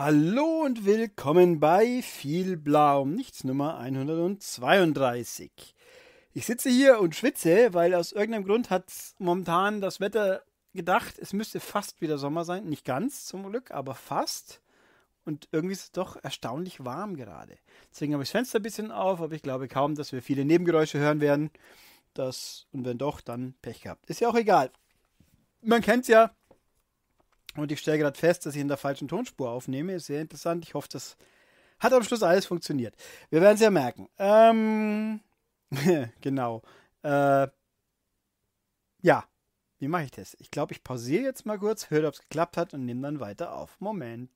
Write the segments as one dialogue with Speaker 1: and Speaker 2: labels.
Speaker 1: Hallo und willkommen bei viel Blau, nichts Nummer 132. Ich sitze hier und schwitze, weil aus irgendeinem Grund hat momentan das Wetter gedacht, es müsste fast wieder Sommer sein. Nicht ganz zum Glück, aber fast. Und irgendwie ist es doch erstaunlich warm gerade. Deswegen habe ich das Fenster ein bisschen auf, aber ich glaube kaum, dass wir viele Nebengeräusche hören werden. Das, und wenn doch, dann Pech gehabt. Ist ja auch egal. Man kennt es ja, und ich stelle gerade fest, dass ich in der falschen Tonspur aufnehme. sehr interessant. Ich hoffe, das hat am Schluss alles funktioniert. Wir werden es ja merken. Ähm, genau. Äh, ja, wie mache ich das? Ich glaube, ich pausiere jetzt mal kurz, höre, ob es geklappt hat und nehme dann weiter auf. Moment.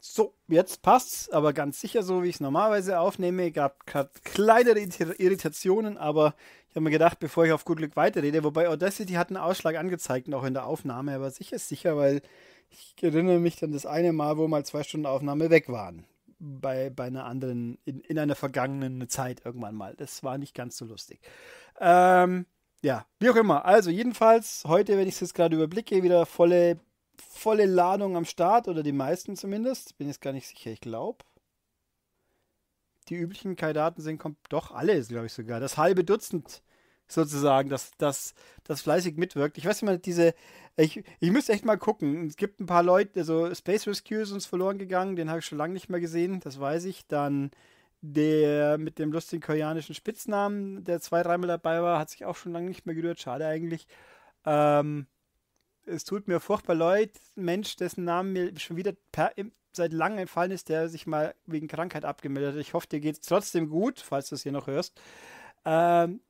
Speaker 1: So, jetzt passt's, aber ganz sicher so, wie ich es normalerweise aufnehme. Gab gerade kleinere Irritationen, aber ich habe mir gedacht, bevor ich auf gut Glück weiterrede, wobei Audacity hat einen Ausschlag angezeigt auch in der Aufnahme, aber sicher ist sicher, weil ich erinnere mich dann das eine Mal, wo mal zwei Stunden Aufnahme weg waren. Bei, bei einer anderen, in, in einer vergangenen Zeit irgendwann mal. Das war nicht ganz so lustig. Ähm, ja, wie auch immer. Also, jedenfalls, heute, wenn ich es jetzt gerade überblicke, wieder volle, volle Ladung am Start oder die meisten zumindest. Bin jetzt gar nicht sicher, ich glaube die üblichen Kandidaten sind, kommt doch alle, glaube ich sogar. Das halbe Dutzend sozusagen, dass das, das fleißig mitwirkt. Ich weiß nicht mal, diese, ich, ich müsste echt mal gucken. Es gibt ein paar Leute, also Space Rescue ist uns verloren gegangen, den habe ich schon lange nicht mehr gesehen, das weiß ich. Dann der mit dem lustigen koreanischen Spitznamen, der zwei, dreimal dabei war, hat sich auch schon lange nicht mehr gerührt, schade eigentlich. Ähm, es tut mir furchtbar leid, Mensch, dessen Namen mir schon wieder per, seit langem entfallen ist, der sich mal wegen Krankheit abgemeldet hat. Ich hoffe, dir geht es trotzdem gut, falls du es hier noch hörst. Ähm,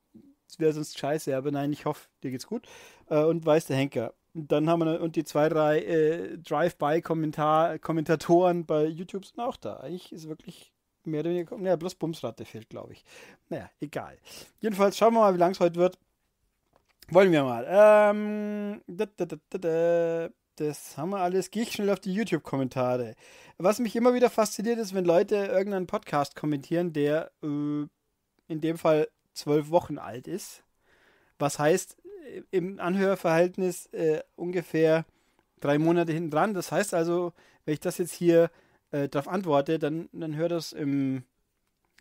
Speaker 1: wäre sonst scheiße, aber nein, ich hoffe, dir geht's gut. Äh, und weiß der Henker. Und dann haben wir und die zwei, drei äh, Drive-By-Kommentatoren bei YouTube sind auch da. Eigentlich ist wirklich mehr oder weniger. Naja, bloß Bumsratte fehlt, glaube ich. Naja, egal. Jedenfalls schauen wir mal, wie lang es heute wird. Wollen wir mal. Ähm, da, da, da, das haben wir alles. Gehe ich schnell auf die YouTube-Kommentare. Was mich immer wieder fasziniert ist, wenn Leute irgendeinen Podcast kommentieren, der äh, in dem Fall zwölf Wochen alt ist. Was heißt äh, im Anhörverhältnis äh, ungefähr drei Monate hinten dran. Das heißt also, wenn ich das jetzt hier äh, darauf antworte, dann, dann hört das im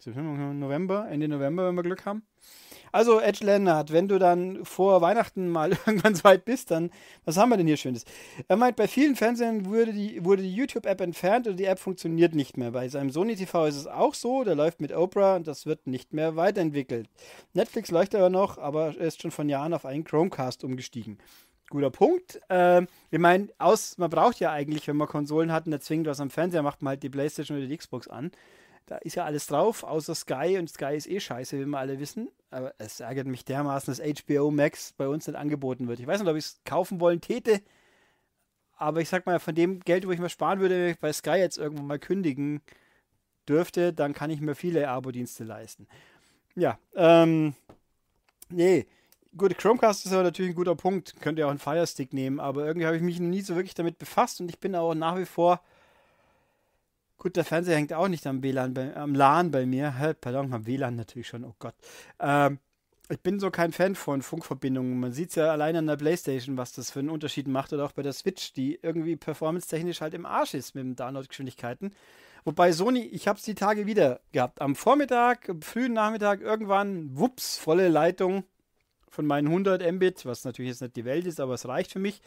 Speaker 1: November, Ende November, wenn wir Glück haben. Also, Edge Lennart, wenn du dann vor Weihnachten mal irgendwann so weit bist, dann, was haben wir denn hier Schönes? Er meint, bei vielen Fernsehern wurde die, wurde die YouTube-App entfernt und die App funktioniert nicht mehr. Bei seinem Sony TV ist es auch so, der läuft mit Oprah und das wird nicht mehr weiterentwickelt. Netflix läuft aber noch, aber er ist schon von Jahren auf einen Chromecast umgestiegen guter Punkt. Ähm, ich meine, man braucht ja eigentlich, wenn man Konsolen hat und zwingend was am Fernseher macht, man halt die Playstation oder die Xbox an da ist ja alles drauf, außer Sky und Sky ist eh scheiße, wie wir alle wissen. Aber es ärgert mich dermaßen, dass HBO Max bei uns nicht angeboten wird. Ich weiß nicht, ob ich es kaufen wollen täte, aber ich sag mal, von dem Geld, wo ich mir sparen würde, wenn ich bei Sky jetzt irgendwann mal kündigen dürfte, dann kann ich mir viele Abo-Dienste leisten. Ja, ähm, nee, gut, Chromecast ist aber natürlich ein guter Punkt. Könnt ihr auch einen Firestick nehmen, aber irgendwie habe ich mich noch nie so wirklich damit befasst und ich bin auch nach wie vor Gut, der Fernseher hängt auch nicht am WLAN, bei, am LAN bei mir. pardon, am WLAN natürlich schon, oh Gott. Ähm, ich bin so kein Fan von Funkverbindungen. Man sieht es ja allein an der Playstation, was das für einen Unterschied macht oder auch bei der Switch, die irgendwie performance-technisch halt im Arsch ist mit den Download-Geschwindigkeiten. Wobei Sony, ich habe es die Tage wieder gehabt. Am Vormittag, am frühen Nachmittag, irgendwann, wups, volle Leitung von meinen 100 Mbit, was natürlich jetzt nicht die Welt ist, aber es reicht für mich.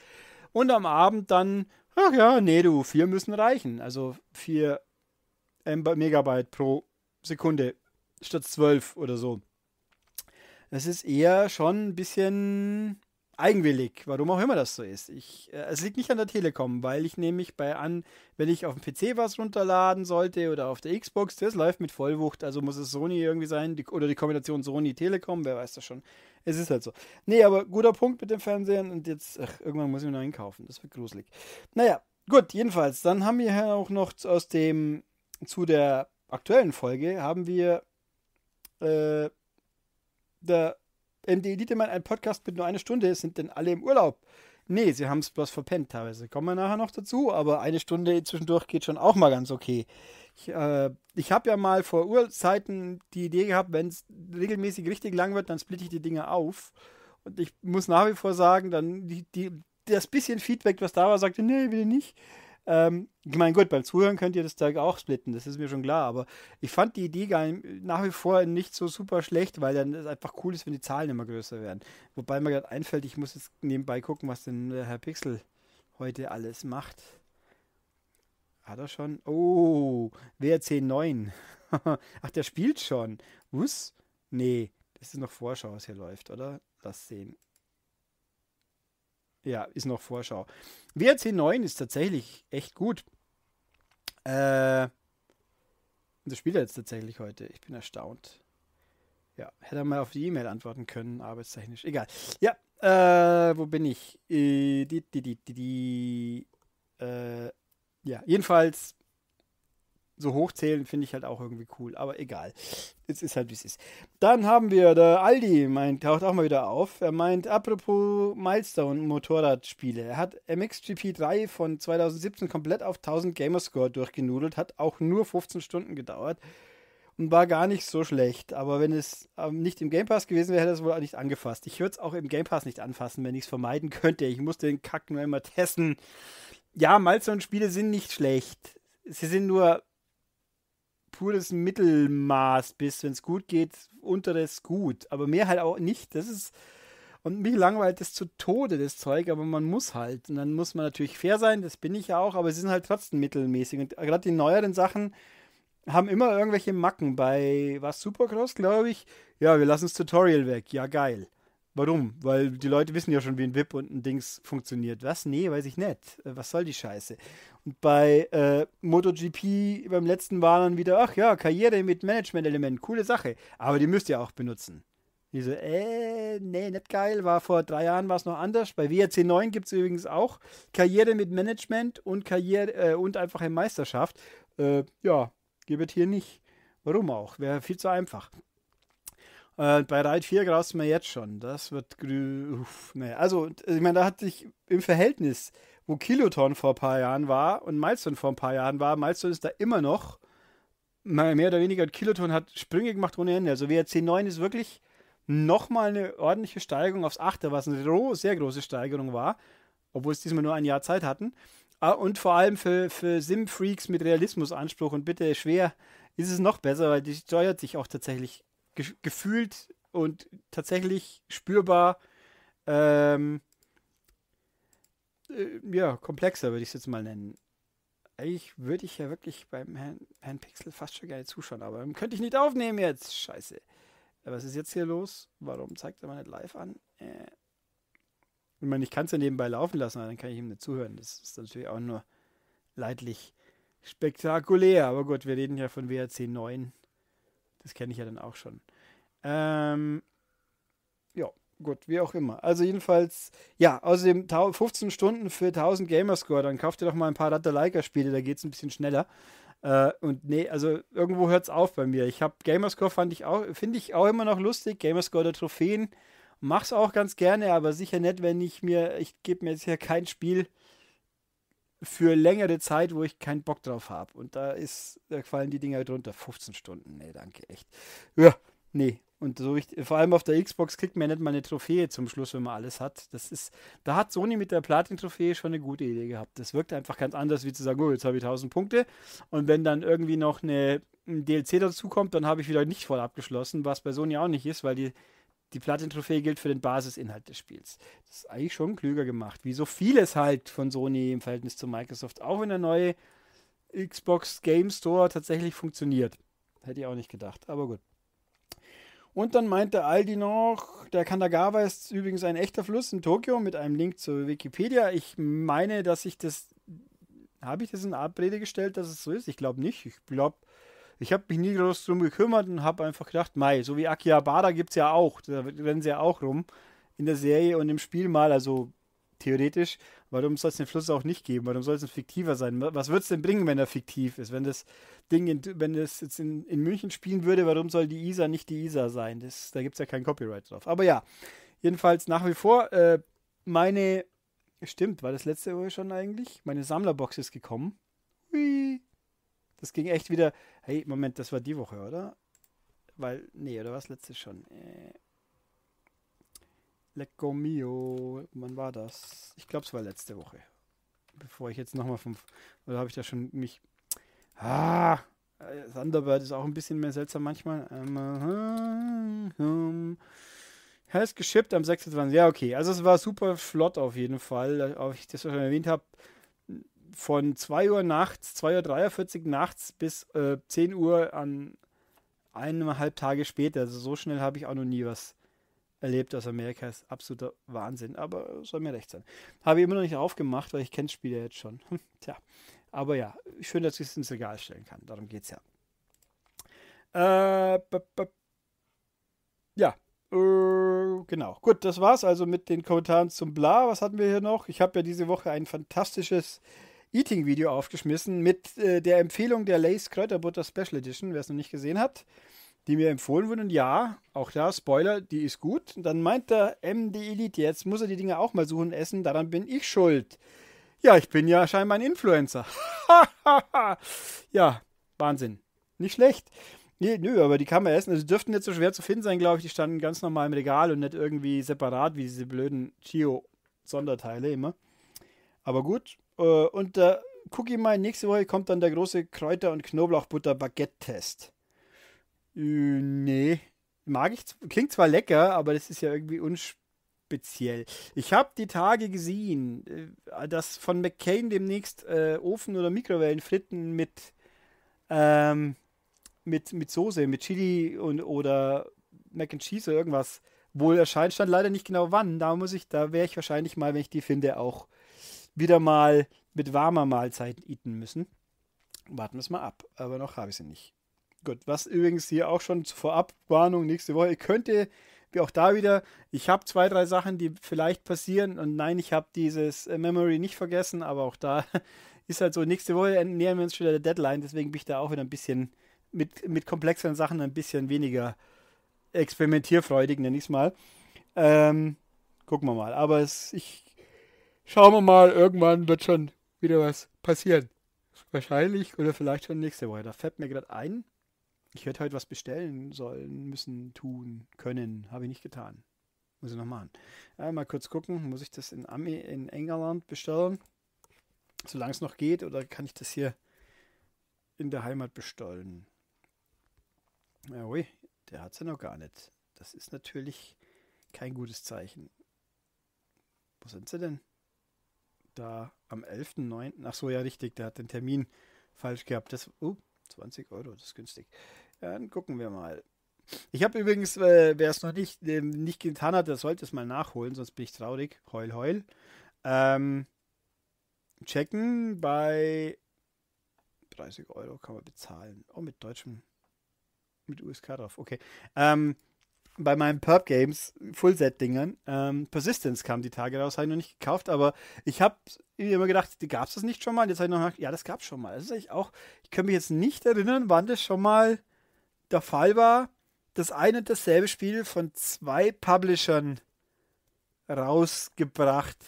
Speaker 1: Und am Abend dann Ach ja, nee, du, vier müssen reichen. Also vier Megabyte pro Sekunde statt zwölf oder so. Das ist eher schon ein bisschen eigenwillig, warum auch immer das so ist. Ich, äh, es liegt nicht an der Telekom, weil ich nämlich bei an, wenn ich auf dem PC was runterladen sollte oder auf der Xbox, das läuft mit Vollwucht, also muss es Sony irgendwie sein die, oder die Kombination Sony Telekom, wer weiß das schon. Es ist halt so. Nee, aber guter Punkt mit dem Fernsehen und jetzt, ach, irgendwann muss ich mir einen kaufen, das wird gruselig. Naja, gut, jedenfalls, dann haben wir hier auch noch aus dem, zu der aktuellen Folge haben wir äh, der die MDE Dietemann, ein Podcast mit nur einer Stunde, sind denn alle im Urlaub? Nee, sie haben es bloß verpennt teilweise. Kommen wir nachher noch dazu, aber eine Stunde zwischendurch geht schon auch mal ganz okay. Ich, äh, ich habe ja mal vor Urzeiten die Idee gehabt, wenn es regelmäßig richtig lang wird, dann splitte ich die Dinge auf. Und ich muss nach wie vor sagen, dann die, die, das bisschen Feedback, was da war, sagte, nee, will nicht ähm, ich meine, gut, beim Zuhören könnt ihr das Zeug auch splitten, das ist mir schon klar, aber ich fand die Idee gar nicht, nach wie vor nicht so super schlecht, weil dann es einfach cool ist, wenn die Zahlen immer größer werden. Wobei mir gerade einfällt, ich muss jetzt nebenbei gucken, was denn der äh, Herr Pixel heute alles macht. Hat er schon? Oh, WRC 9. Ach, der spielt schon. Wuss? Nee, das ist noch Vorschau, was hier läuft, oder? Lass sehen ja, ist noch Vorschau. WRC 9 ist tatsächlich echt gut. Äh, das spielt er jetzt tatsächlich heute. Ich bin erstaunt. Ja, hätte er mal auf die E-Mail antworten können, arbeitstechnisch. Egal. Ja, äh, wo bin ich? Äh, die, die, die, die, die, äh, ja, jedenfalls so hochzählen finde ich halt auch irgendwie cool, aber egal. Es ist halt, wie es ist. Dann haben wir, der Aldi meint, taucht auch mal wieder auf. Er meint, apropos Milestone-Motorradspiele. Er hat MXGP 3 von 2017 komplett auf 1000 Gamerscore durchgenudelt, hat auch nur 15 Stunden gedauert und war gar nicht so schlecht. Aber wenn es ähm, nicht im Game Pass gewesen wäre, hätte er es wohl auch nicht angefasst. Ich würde es auch im Game Pass nicht anfassen, wenn ich es vermeiden könnte. Ich muss den Kack nur immer testen. Ja, Milestone-Spiele sind nicht schlecht. Sie sind nur pures Mittelmaß bist. Wenn es gut geht, unteres gut. Aber mehr halt auch nicht. Das ist. Und mich langweilt das zu Tode, das Zeug, aber man muss halt. Und dann muss man natürlich fair sein, das bin ich ja auch, aber sie sind halt trotzdem mittelmäßig. Und gerade die neueren Sachen haben immer irgendwelche Macken. Bei was Supercross, glaube ich, ja, wir lassen das Tutorial weg. Ja, geil. Warum? Weil die Leute wissen ja schon, wie ein VIP und ein Dings funktioniert. Was? Nee, weiß ich nicht. Äh, was soll die Scheiße? Und bei äh, MotoGP beim letzten war dann wieder, ach ja, Karriere mit management element coole Sache. Aber die müsst ihr auch benutzen. Die so, äh, nee, nicht geil. War vor drei Jahren war es noch anders. Bei WRC 9 gibt es übrigens auch Karriere mit Management und Karriere äh, und einfache Meisterschaft. Äh, ja, gibt es hier nicht. Warum auch? Wäre viel zu einfach. Äh, bei Reit 4 graust mir jetzt schon. Das wird grün. Nee. Also, ich meine, da hat sich im Verhältnis, wo Kiloton vor ein paar Jahren war und Milestone vor ein paar Jahren war, Milestone ist da immer noch mehr oder weniger. Kiloton hat Sprünge gemacht ohne Ende. Also, WRC9 ist wirklich nochmal eine ordentliche Steigerung aufs 8. was eine sehr große Steigerung war, obwohl es diesmal nur ein Jahr Zeit hatten. Ah, und vor allem für, für Sim-Freaks mit Realismusanspruch und bitte schwer ist es noch besser, weil die steuert sich auch tatsächlich ge gefühlt und tatsächlich spürbar ähm, äh, ja, komplexer, würde ich es jetzt mal nennen. Eigentlich würde ich ja wirklich beim Herrn, Herrn Pixel fast schon gerne zuschauen, aber könnte ich nicht aufnehmen jetzt. Scheiße. Was ist jetzt hier los? Warum zeigt er mal nicht live an? Äh. Ich meine, ich kann es ja nebenbei laufen lassen, aber dann kann ich ihm nicht zuhören. Das ist natürlich auch nur leidlich spektakulär. Aber gut, wir reden ja von WRC 9. Das kenne ich ja dann auch schon. Ähm, ja, gut, wie auch immer. Also jedenfalls, ja, außerdem 15 Stunden für 1000 Gamerscore, dann kauft ihr doch mal ein paar Latte-Leica-Spiele, da geht es ein bisschen schneller. Äh, und nee, also irgendwo hört es auf bei mir. Ich habe Gamerscore, fand ich auch, finde ich auch immer noch lustig, Gamerscore der Trophäen. Mach's auch ganz gerne, aber sicher nicht, wenn ich mir, ich gebe mir jetzt hier kein Spiel für längere Zeit, wo ich keinen Bock drauf habe. Und da ist, da fallen die Dinger drunter. 15 Stunden, nee, danke, echt. Ja, nee, und so ich, vor allem auf der Xbox kriegt man ja nicht mal eine Trophäe zum Schluss, wenn man alles hat. Das ist, da hat Sony mit der Platin-Trophäe schon eine gute Idee gehabt. Das wirkt einfach ganz anders, wie zu sagen, oh, jetzt habe ich 1000 Punkte. Und wenn dann irgendwie noch eine, ein DLC dazukommt, dann habe ich wieder nicht voll abgeschlossen, was bei Sony auch nicht ist, weil die, die Platin-Trophäe gilt für den Basisinhalt des Spiels. Das ist eigentlich schon klüger gemacht, wie so vieles halt von Sony im Verhältnis zu Microsoft, auch wenn der neue Xbox Game Store tatsächlich funktioniert. Hätte ich auch nicht gedacht, aber gut. Und dann meinte Aldi noch, der Kanagawa ist übrigens ein echter Fluss in Tokio mit einem Link zur Wikipedia. Ich meine, dass ich das. Habe ich das in Abrede gestellt, dass es so ist? Ich glaube nicht. Ich glaube, ich habe mich nie groß drum gekümmert und habe einfach gedacht, Mai, so wie Akihabara gibt es ja auch. Da rennen sie ja auch rum in der Serie und im Spiel mal. Also theoretisch, warum soll es den Fluss auch nicht geben? Warum soll es ein fiktiver sein? Was wird es denn bringen, wenn er fiktiv ist? Wenn das Ding, in, wenn das jetzt in, in München spielen würde, warum soll die Isa nicht die Isa sein? Das, da gibt es ja kein Copyright drauf. Aber ja, jedenfalls nach wie vor, äh, meine, stimmt, war das letzte Woche schon eigentlich? Meine Sammlerbox ist gekommen. Hui. Das ging echt wieder, hey, Moment, das war die Woche, oder? Weil, nee, oder was letztes schon? Äh, Lecco Mio, oh, wann war das? Ich glaube, es war letzte Woche. Bevor ich jetzt nochmal vom. Oder habe ich da schon mich. Ah! Äh, Thunderbird ist auch ein bisschen mehr seltsam manchmal. Er ähm, äh, ähm, ist geschippt am 26. Ja, okay. Also es war super flott auf jeden Fall. Äh, ob ich das schon erwähnt habe, von 2 Uhr nachts, 2 Uhr nachts bis äh, 10 Uhr an eineinhalb Tage später. Also so schnell habe ich auch noch nie was erlebt aus Amerika ist absoluter Wahnsinn, aber soll mir recht sein. Habe ich immer noch nicht aufgemacht, weil ich kenne das Spiel ja jetzt schon. Hm, tja, aber ja, schön, dass ich es ins Regal stellen kann. Darum geht es ja. Äh, ja, äh, genau. Gut, das war's also mit den Kommentaren zum Bla. Was hatten wir hier noch? Ich habe ja diese Woche ein fantastisches Eating-Video aufgeschmissen mit äh, der Empfehlung der Lace Kräuterbutter Special Edition, wer es noch nicht gesehen hat die mir empfohlen wurden. Und ja, auch da, Spoiler, die ist gut. Und dann meint der MD Elite, jetzt muss er die Dinge auch mal suchen und essen, daran bin ich schuld. Ja, ich bin ja scheinbar ein Influencer. ja, Wahnsinn. Nicht schlecht. Nee, nö, aber die kann man essen. Also die dürften nicht so schwer zu finden sein, glaube ich. Die standen ganz normal im Regal und nicht irgendwie separat wie diese blöden Chio-Sonderteile immer. Aber gut. Äh, und äh, Cookie ich mal, nächste Woche kommt dann der große Kräuter- und Knoblauchbutter-Baguette-Test. Äh, nee, mag ich. Klingt zwar lecker, aber das ist ja irgendwie unspeziell. Ich habe die Tage gesehen, äh, dass von McCain demnächst äh, Ofen- oder Mikrowellenfritten mit, ähm, mit, mit Soße, mit Chili und, oder Mac and Cheese oder irgendwas wohl erscheint. Stand leider nicht genau wann. Da muss ich, da wäre ich wahrscheinlich mal, wenn ich die finde, auch wieder mal mit warmer Mahlzeit eaten müssen. Warten wir es mal ab. Aber noch habe ich sie nicht. Gut, was übrigens hier auch schon zur Vorabwarnung nächste Woche. Ich könnte, wie auch da wieder, ich habe zwei, drei Sachen, die vielleicht passieren. Und nein, ich habe dieses äh, Memory nicht vergessen, aber auch da ist halt so, nächste Woche nähern wir uns schon der Deadline. Deswegen bin ich da auch wieder ein bisschen mit, mit komplexeren Sachen ein bisschen weniger experimentierfreudig, nenne ich es mal. Ähm, gucken wir mal. Aber es, ich schauen wir mal, irgendwann wird schon wieder was passieren. Wahrscheinlich oder vielleicht schon nächste Woche. Da fällt mir gerade ein, ich hätte heute was bestellen sollen, müssen, tun, können. Habe ich nicht getan. Muss ich noch machen. Ja, mal kurz gucken, muss ich das in, Ami, in England bestellen? Solange es noch geht, oder kann ich das hier in der Heimat bestellen? Ja, ui, der hat es ja noch gar nicht. Das ist natürlich kein gutes Zeichen. Wo sind sie denn? Da am 11.09. Ach so, ja, richtig, der hat den Termin falsch gehabt. Das, oh, uh, 20 Euro, das ist günstig. Dann gucken wir mal. Ich habe übrigens, äh, wer es noch nicht, äh, nicht getan hat, der sollte es mal nachholen, sonst bin ich traurig. Heul, heul. Ähm, checken bei 30 Euro kann man bezahlen. Oh, mit deutschem, mit USK drauf. Okay. Ähm, bei meinen Perp Games Fullset-Dingern, ähm, Persistence kam die Tage raus, habe ich noch nicht gekauft, aber ich habe immer gedacht, gab es das nicht schon mal? jetzt habe ich noch gedacht, ja, das gab es schon mal. Das ist eigentlich auch, ich kann mich jetzt nicht erinnern, wann das schon mal der Fall war, dass ein und dasselbe Spiel von zwei Publishern rausgebracht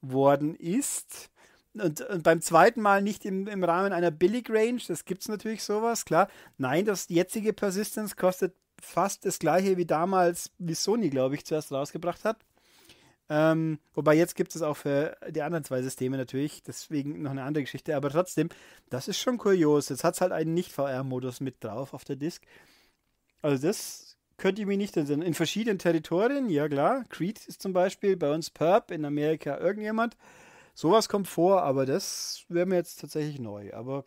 Speaker 1: worden ist. Und, und beim zweiten Mal nicht im, im Rahmen einer Billig-Range, das gibt es natürlich sowas, klar. Nein, das jetzige Persistence kostet fast das gleiche wie damals, wie Sony, glaube ich, zuerst rausgebracht hat. Ähm, wobei jetzt gibt es auch für die anderen zwei Systeme natürlich, deswegen noch eine andere Geschichte. Aber trotzdem, das ist schon kurios. Jetzt hat es halt einen Nicht-VR-Modus mit drauf auf der Disk. Also das könnt ihr mir nicht entsinnen. In verschiedenen Territorien, ja klar. Creed ist zum Beispiel, bei uns Perp, in Amerika irgendjemand. Sowas kommt vor, aber das wäre mir jetzt tatsächlich neu. Aber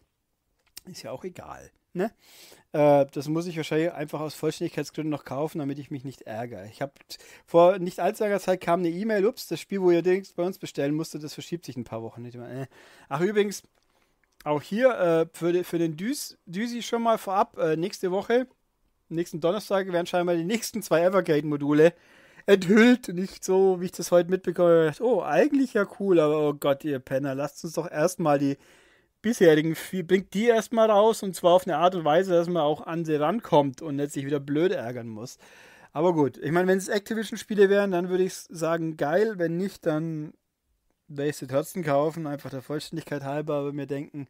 Speaker 1: ist ja auch egal. Ne? Äh, das muss ich wahrscheinlich einfach aus Vollständigkeitsgründen noch kaufen, damit ich mich nicht ärgere. Ich habe vor nicht allzu langer Zeit kam eine E-Mail, ups, das Spiel, wo ihr Dings bei uns bestellen musstet, das verschiebt sich ein paar Wochen. Meine, äh. Ach übrigens, auch hier äh, für, für, den Düs, Düsi schon mal vorab, äh, nächste Woche, nächsten Donnerstag werden scheinbar die nächsten zwei Evergate-Module enthüllt. Nicht so, wie ich das heute mitbekomme. oh, eigentlich ja cool, aber oh Gott, ihr Penner, lasst uns doch erstmal die bisherigen Spiel, bringt die erstmal raus und zwar auf eine Art und Weise, dass man auch an sie rankommt und nicht sich wieder blöd ärgern muss. Aber gut, ich meine, wenn es Activision-Spiele wären, dann würde ich sagen, geil. Wenn nicht, dann werde ich sie trotzdem kaufen, einfach der Vollständigkeit halber, aber mir denken,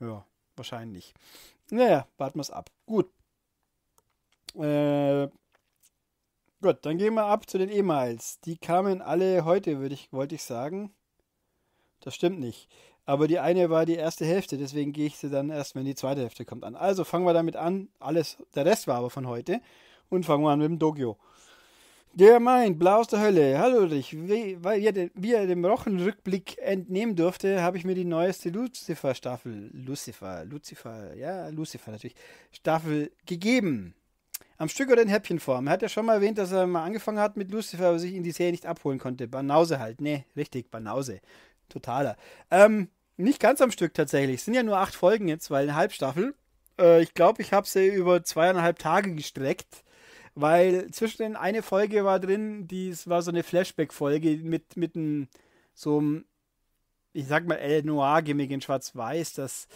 Speaker 1: ja, wahrscheinlich. Naja, warten wir es ab. Gut. Äh, gut, dann gehen wir ab zu den E-Mails. Die kamen alle heute, würde ich, wollte ich sagen. Das stimmt nicht. Aber die eine war die erste Hälfte, deswegen gehe ich sie dann erst, wenn die zweite Hälfte kommt, an. Also fangen wir damit an. Alles, der Rest war aber von heute. Und fangen wir an mit dem Dogio. Der meint, blau aus der Hölle. Hallo Ulrich. Wie, weil ihr wie ihr dem Rochenrückblick entnehmen durfte, habe ich mir die neueste Lucifer-Staffel, Lucifer, Lucifer, ja, Lucifer natürlich, Staffel gegeben. Am Stück oder in Häppchenform. Er hat ja schon mal erwähnt, dass er mal angefangen hat mit Lucifer, aber sich in die Serie nicht abholen konnte. Banause halt. Ne, richtig, Banause. Totaler. Ähm, nicht ganz am Stück tatsächlich. Es sind ja nur acht Folgen jetzt, weil eine Halbstaffel. Äh, ich glaube, ich habe sie über zweieinhalb Tage gestreckt, weil zwischen eine Folge war drin, die war so eine Flashback-Folge mit, mit einem, so einem, ich sag mal, El Noir-Gimmick in Schwarz-Weiß. Das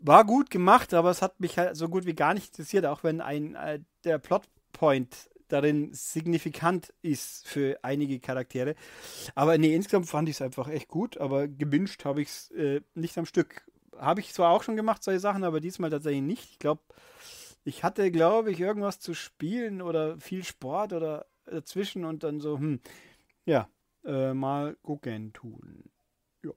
Speaker 1: war gut gemacht, aber es hat mich halt so gut wie gar nicht interessiert, auch wenn ein äh, der Plotpoint darin signifikant ist für einige Charaktere. Aber nee, insgesamt fand ich es einfach echt gut, aber gewünscht habe ich es äh, nicht am Stück. Habe ich zwar auch schon gemacht, solche Sachen, aber diesmal tatsächlich nicht. Ich glaube, ich hatte, glaube ich, irgendwas zu spielen oder viel Sport oder dazwischen und dann so, hm, ja, äh, mal gucken tun. Ja.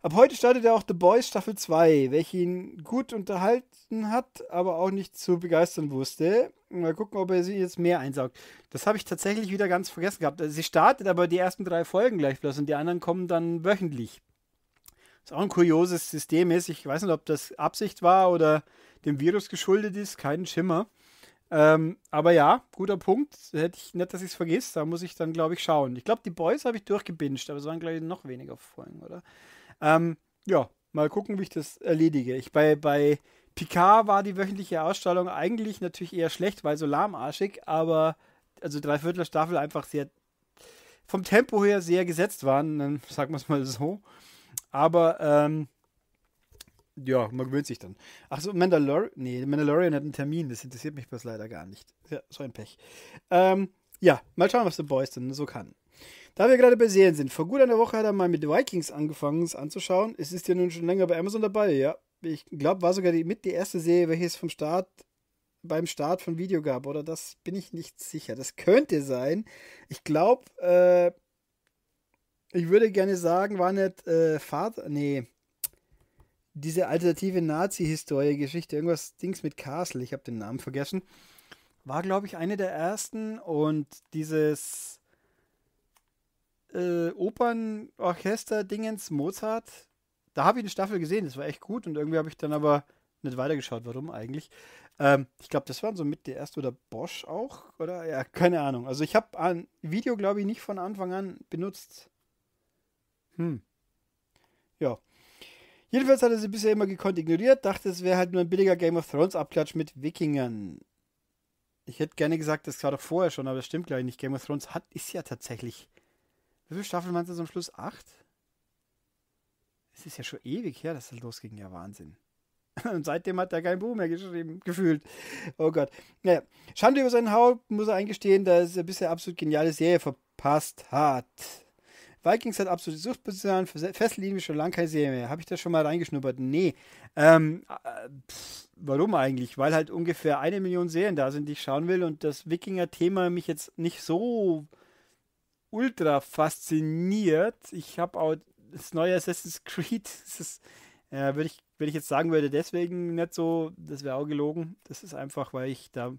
Speaker 1: Ab heute startet ja auch The Boys Staffel 2, welche ihn gut unterhalten hat, aber auch nicht zu begeistern wusste. Mal gucken, ob er sie jetzt mehr einsaugt. Das habe ich tatsächlich wieder ganz vergessen gehabt. sie startet aber die ersten drei Folgen gleich bloß und die anderen kommen dann wöchentlich. Was auch ein kurioses System ist. Ich weiß nicht, ob das Absicht war oder dem Virus geschuldet ist. Keinen Schimmer. Ähm, aber ja, guter Punkt. Hätte ich nicht, dass ich es vergesse. Da muss ich dann, glaube ich, schauen. Ich glaube, die Boys habe ich durchgebinscht, aber es waren, glaube ich, noch weniger Folgen, oder? Ähm, ja, mal gucken, wie ich das erledige. Ich bei, bei Picard war die wöchentliche Ausstrahlung eigentlich natürlich eher schlecht, weil so lahmarschig, aber also Dreiviertel Staffel einfach sehr vom Tempo her sehr gesetzt waren, dann sagen wir es mal so. Aber ähm, ja, man gewöhnt sich dann. Achso, Mandalor nee, Mandalorian hat einen Termin, das interessiert mich bloß leider gar nicht. Ja, so ein Pech. Ähm, ja, mal schauen, was The Boys denn so kann. Da wir gerade bei Serien sind, vor gut einer Woche hat er mal mit Vikings angefangen, es anzuschauen. Es ist ja nun schon länger bei Amazon dabei, ja. Ich glaube, war sogar die, mit die erste Serie, welche es vom Start, beim Start von Video gab, oder? Das bin ich nicht sicher. Das könnte sein. Ich glaube, äh, ich würde gerne sagen, war nicht äh, Vater, nee, diese alternative Nazi-Historie-Geschichte, irgendwas Dings mit Castle, ich habe den Namen vergessen, war, glaube ich, eine der ersten und dieses äh, Opernorchester Dingens Mozart. Da habe ich eine Staffel gesehen, das war echt gut und irgendwie habe ich dann aber nicht weitergeschaut, warum eigentlich. Ähm, ich glaube, das waren so mit der erste oder Bosch auch, oder? Ja, keine Ahnung. Also ich habe ein Video, glaube ich, nicht von Anfang an benutzt. Hm. Ja. Jedenfalls hat er sie bisher immer gekonnt ignoriert, dachte, es wäre halt nur ein billiger Game of Thrones Abklatsch mit Wikingern. Ich hätte gerne gesagt, das war doch vorher schon, aber das stimmt gleich nicht. Game of Thrones hat, ist ja tatsächlich wie viele Staffeln waren es jetzt am Schluss? Acht? Es ist ja schon ewig her, dass das losging. Ja, Wahnsinn. Und seitdem hat er kein Buch mehr geschrieben, gefühlt. Oh Gott. Naja, Schande über sein Haupt muss er eingestehen, dass er bisher absolut geniale Serie verpasst hat. Vikings hat absolute Suchtpotenzial, Fessellinie schon lange keine Serie mehr. Habe ich da schon mal reingeschnuppert? Nee. Ähm, äh, pff, warum eigentlich? Weil halt ungefähr eine Million Serien da sind, die ich schauen will und das Wikinger-Thema mich jetzt nicht so ultra fasziniert. Ich habe auch das neue Assassin's Creed, das ist, äh, würde ich, wenn ich jetzt sagen würde, deswegen nicht so, das wäre auch gelogen. Das ist einfach, weil ich da,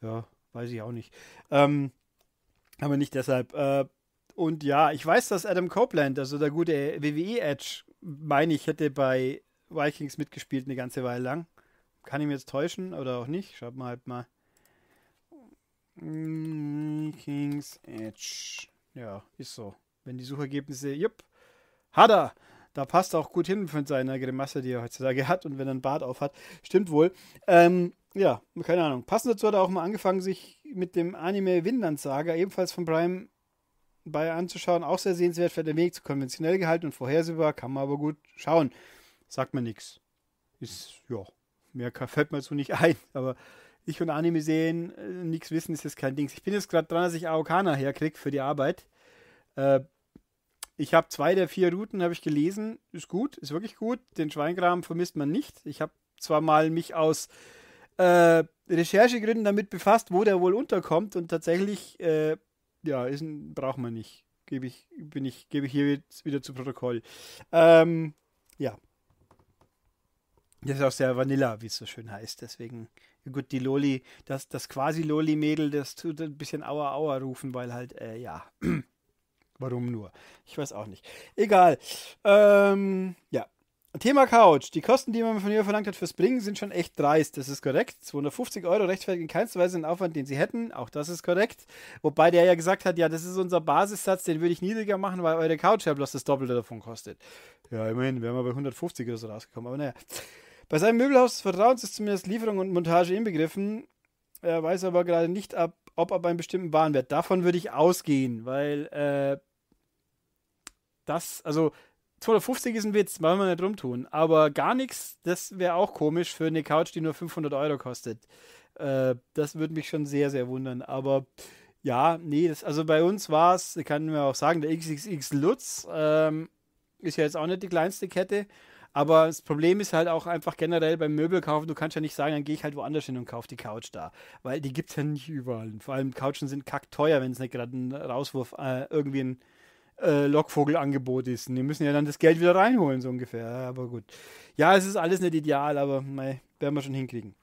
Speaker 1: ja, weiß ich auch nicht. Ähm, aber nicht deshalb. Äh, und ja, ich weiß, dass Adam Copeland, also der gute WWE Edge, meine ich, hätte bei Vikings mitgespielt eine ganze Weile lang. Kann ich mir jetzt täuschen oder auch nicht? Schaut mal halt mal. Mm, King's Edge. Ja, ist so. Wenn die Suchergebnisse, jupp, hat er. Da passt er auch gut hin von seiner Grimasse, die er heutzutage hat und wenn er einen Bart auf hat. Stimmt wohl. Ähm, ja, keine Ahnung. Passend dazu hat er auch mal angefangen, sich mit dem Anime Windland Saga, ebenfalls von Prime bei anzuschauen. Auch sehr sehenswert, fährt der Weg zu konventionell gehalten und vorhersehbar, kann man aber gut schauen. Sagt mir nichts. Ist, ja, mehr fällt mir so nicht ein, aber ich und Anime sehen, äh, nichts wissen, ist jetzt kein Dings. Ich bin jetzt gerade dran, dass ich Aokana herkriege für die Arbeit. Äh, ich habe zwei der vier Routen, habe ich gelesen. Ist gut, ist wirklich gut. Den Schweingraben vermisst man nicht. Ich habe zwar mal mich aus äh, Recherchegründen damit befasst, wo der wohl unterkommt und tatsächlich, äh, ja, ist, braucht man nicht. Gebe ich, bin ich, gebe ich hier jetzt wieder zu Protokoll. Ähm, ja. Das ist auch sehr Vanilla, wie es so schön heißt. Deswegen gut, die Loli, das, das quasi Loli-Mädel, das tut ein bisschen Aua Aua rufen, weil halt, äh, ja. Warum nur? Ich weiß auch nicht. Egal. Ähm, ja. Thema Couch. Die Kosten, die man von ihr verlangt hat fürs Bringen, sind schon echt dreist. Das ist korrekt. 250 Euro rechtfertigen in keinster Weise den Aufwand, den sie hätten. Auch das ist korrekt. Wobei der ja gesagt hat, ja, das ist unser Basissatz, den würde ich niedriger machen, weil eure Couch ja bloß das Doppelte davon kostet. Ja, immerhin, wären wir bei 150 oder so rausgekommen. Aber naja. Bei seinem Möbelhaus des Vertrauens ist zumindest Lieferung und Montage inbegriffen. Er weiß aber gerade nicht, ab, ob ab einem bestimmten Warenwert. Davon würde ich ausgehen, weil äh, das, also 250 ist ein Witz, wollen wir nicht rumtun. Aber gar nichts, das wäre auch komisch für eine Couch, die nur 500 Euro kostet. Äh, das würde mich schon sehr, sehr wundern. Aber ja, nee, das, also bei uns war es, kann man auch sagen, der XXX Lutz ähm, ist ja jetzt auch nicht die kleinste Kette. Aber das Problem ist halt auch einfach generell beim Möbelkaufen, du kannst ja nicht sagen, dann gehe ich halt woanders hin und kaufe die Couch da. Weil die gibt es ja nicht überall. vor allem Couchen sind kackteuer, wenn es nicht gerade ein Rauswurf, äh, irgendwie ein äh, Lockvogelangebot ist. Und die müssen ja dann das Geld wieder reinholen, so ungefähr. Aber gut. Ja, es ist alles nicht ideal, aber mei, werden wir schon hinkriegen.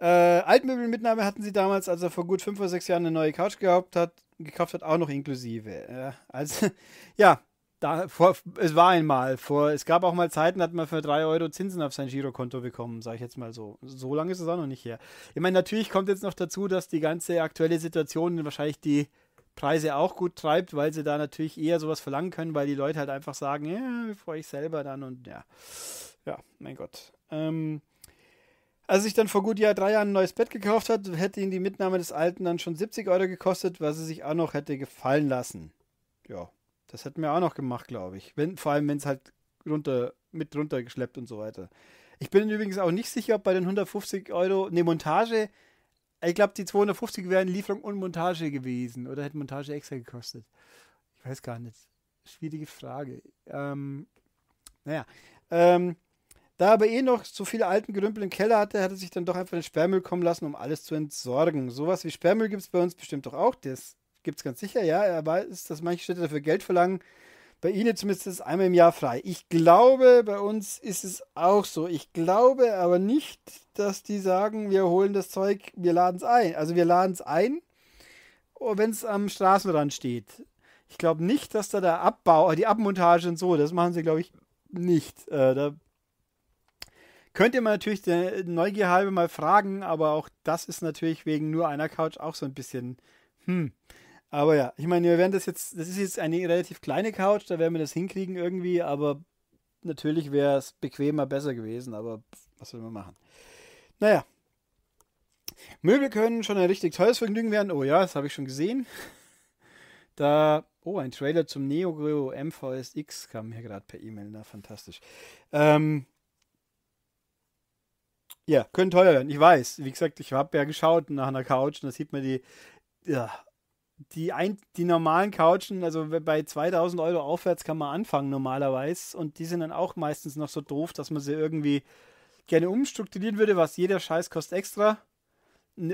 Speaker 1: Äh, Altmöbelmitnahme hatten sie damals, als er vor gut fünf oder sechs Jahren eine neue Couch gehabt hat, gekauft hat, auch noch inklusive. Äh, also, ja, da, vor, es war einmal, vor, es gab auch mal Zeiten, hat man für 3 Euro Zinsen auf sein Girokonto bekommen, sage ich jetzt mal so. So lange ist es auch noch nicht her. Ich meine, natürlich kommt jetzt noch dazu, dass die ganze aktuelle Situation wahrscheinlich die Preise auch gut treibt, weil sie da natürlich eher sowas verlangen können, weil die Leute halt einfach sagen, ja, freue ich selber dann und ja. Ja, mein Gott. Ähm, als ich dann vor gut Jahr, drei Jahren ein neues Bett gekauft hat, hätte ihn die Mitnahme des alten dann schon 70 Euro gekostet, was er sich auch noch hätte gefallen lassen. Ja, das hätten wir auch noch gemacht, glaube ich. Wenn, vor allem, wenn es halt runter, mit runtergeschleppt und so weiter. Ich bin übrigens auch nicht sicher, ob bei den 150 Euro, eine Montage, ich glaube, die 250 wären Lieferung und Montage gewesen. Oder hätte Montage extra gekostet? Ich weiß gar nicht. Schwierige Frage. Ähm, naja. Ähm, da aber eh noch so viele alten Gerümpel im Keller hatte, hat er sich dann doch einfach den Sperrmüll kommen lassen, um alles zu entsorgen. Sowas wie Sperrmüll gibt es bei uns bestimmt doch auch. Das Gibt es ganz sicher, ja. Er weiß, dass manche Städte dafür Geld verlangen. Bei Ihnen zumindest ist es einmal im Jahr frei. Ich glaube, bei uns ist es auch so. Ich glaube aber nicht, dass die sagen, wir holen das Zeug, wir laden es ein. Also wir laden es ein, oh, wenn es am Straßenrand steht. Ich glaube nicht, dass da der Abbau, die Abmontage und so, das machen sie, glaube ich, nicht. Äh, da ihr mal natürlich der Neugier halbe mal fragen, aber auch das ist natürlich wegen nur einer Couch auch so ein bisschen, hm, aber ja, ich meine, wir werden das jetzt, das ist jetzt eine relativ kleine Couch, da werden wir das hinkriegen irgendwie, aber natürlich wäre es bequemer besser gewesen, aber was will man machen? Naja. Möbel können schon ein richtig teures Vergnügen werden. Oh ja, das habe ich schon gesehen. Da, oh, ein Trailer zum Neo Geo MVSX kam mir gerade per E-Mail. Na, fantastisch. Ähm, ja, können teuer werden. Ich weiß. Wie gesagt, ich habe ja geschaut nach einer Couch und da sieht man die, ja, die, ein, die normalen Couchen, also bei 2000 Euro aufwärts kann man anfangen normalerweise. Und die sind dann auch meistens noch so doof, dass man sie irgendwie gerne umstrukturieren würde, was jeder Scheiß kostet extra.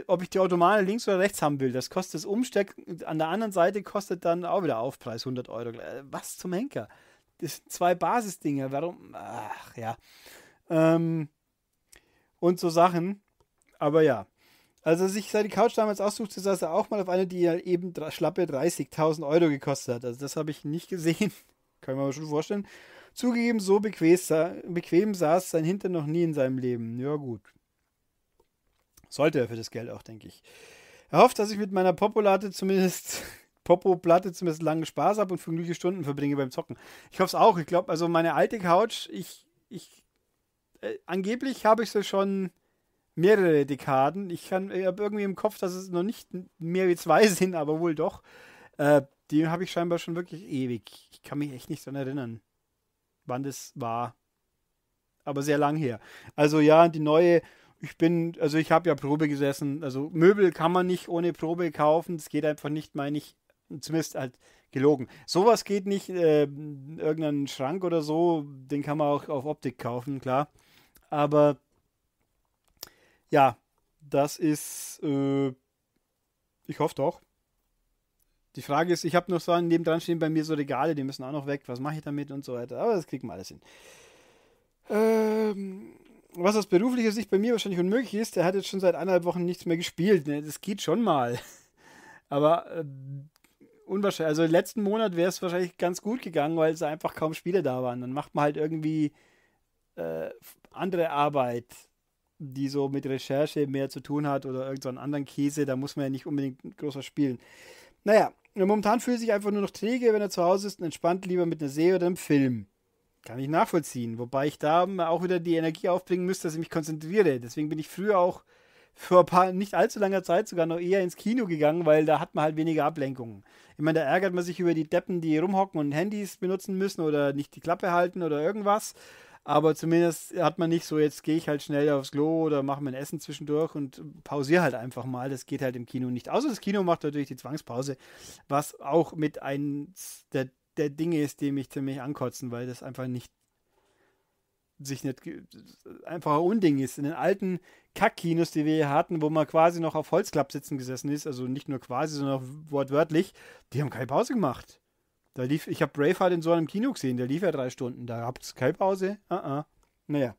Speaker 1: Ob ich die Automane links oder rechts haben will, das kostet das Umstecken. An der anderen Seite kostet dann auch wieder Aufpreis 100 Euro. Äh, was zum Henker? Das sind zwei Basisdinge. Warum? Ach ja. Ähm, und so Sachen. Aber ja, als er sich seine Couch damals aussuchte, saß er auch mal auf eine, die ja eben schlappe 30.000 Euro gekostet hat. Also das habe ich nicht gesehen. Kann ich mir aber schon vorstellen. Zugegeben, so bequem, saß sein Hintern noch nie in seinem Leben. Ja gut. Sollte er für das Geld auch, denke ich. Er hofft, dass ich mit meiner Popolate zumindest Popo-Platte zumindest lange Spaß habe und vergnügliche Stunden verbringe beim Zocken. Ich hoffe es auch. Ich glaube, also meine alte Couch, ich, ich, äh, angeblich habe ich sie schon mehrere Dekaden. Ich kann, habe irgendwie im Kopf, dass es noch nicht mehr wie zwei sind, aber wohl doch. Äh, die habe ich scheinbar schon wirklich ewig. Ich kann mich echt nicht daran erinnern, wann das war. Aber sehr lang her. Also ja, die neue, ich bin, also ich habe ja Probe gesessen. Also Möbel kann man nicht ohne Probe kaufen. Das geht einfach nicht, meine ich, zumindest halt gelogen. Sowas geht nicht, äh, irgendeinen Schrank oder so, den kann man auch auf Optik kaufen, klar. Aber ja, das ist, äh, ich hoffe doch. Die Frage ist, ich habe noch so nebendran stehen bei mir so Regale, die müssen auch noch weg. Was mache ich damit und so weiter. Aber das kriegen wir alles hin. Ähm, was aus beruflicher Sicht bei mir wahrscheinlich unmöglich ist, der hat jetzt schon seit anderthalb Wochen nichts mehr gespielt. Ne? Das geht schon mal. Aber äh, unwahrscheinlich. Also letzten Monat wäre es wahrscheinlich ganz gut gegangen, weil es einfach kaum Spiele da waren. Dann macht man halt irgendwie äh, andere Arbeit die so mit Recherche mehr zu tun hat oder irgendeinen so anderen Käse, da muss man ja nicht unbedingt großer spielen. Naja, momentan fühlt sich einfach nur noch träge, wenn er zu Hause ist und entspannt lieber mit einer Serie oder einem Film. Kann ich nachvollziehen, wobei ich da auch wieder die Energie aufbringen müsste, dass ich mich konzentriere. Deswegen bin ich früher auch vor ein paar, nicht allzu langer Zeit sogar noch eher ins Kino gegangen, weil da hat man halt weniger Ablenkungen. Ich meine, da ärgert man sich über die Deppen, die rumhocken und Handys benutzen müssen oder nicht die Klappe halten oder irgendwas aber zumindest hat man nicht so, jetzt gehe ich halt schnell aufs Klo oder mache mein Essen zwischendurch und pausiere halt einfach mal. Das geht halt im Kino nicht. Außer das Kino macht natürlich die Zwangspause, was auch mit eins der, der Dinge ist, die mich ziemlich ankotzen, weil das einfach nicht sich nicht einfach ein Unding ist. In den alten Kackkinos, die wir hier hatten, wo man quasi noch auf Holzklapp sitzen gesessen ist, also nicht nur quasi, sondern auch wortwörtlich, die haben keine Pause gemacht. Da lief, ich habe Braveheart in so einem Kino gesehen, der lief ja drei Stunden. Da gab es keine Pause. Uh -uh. Naja.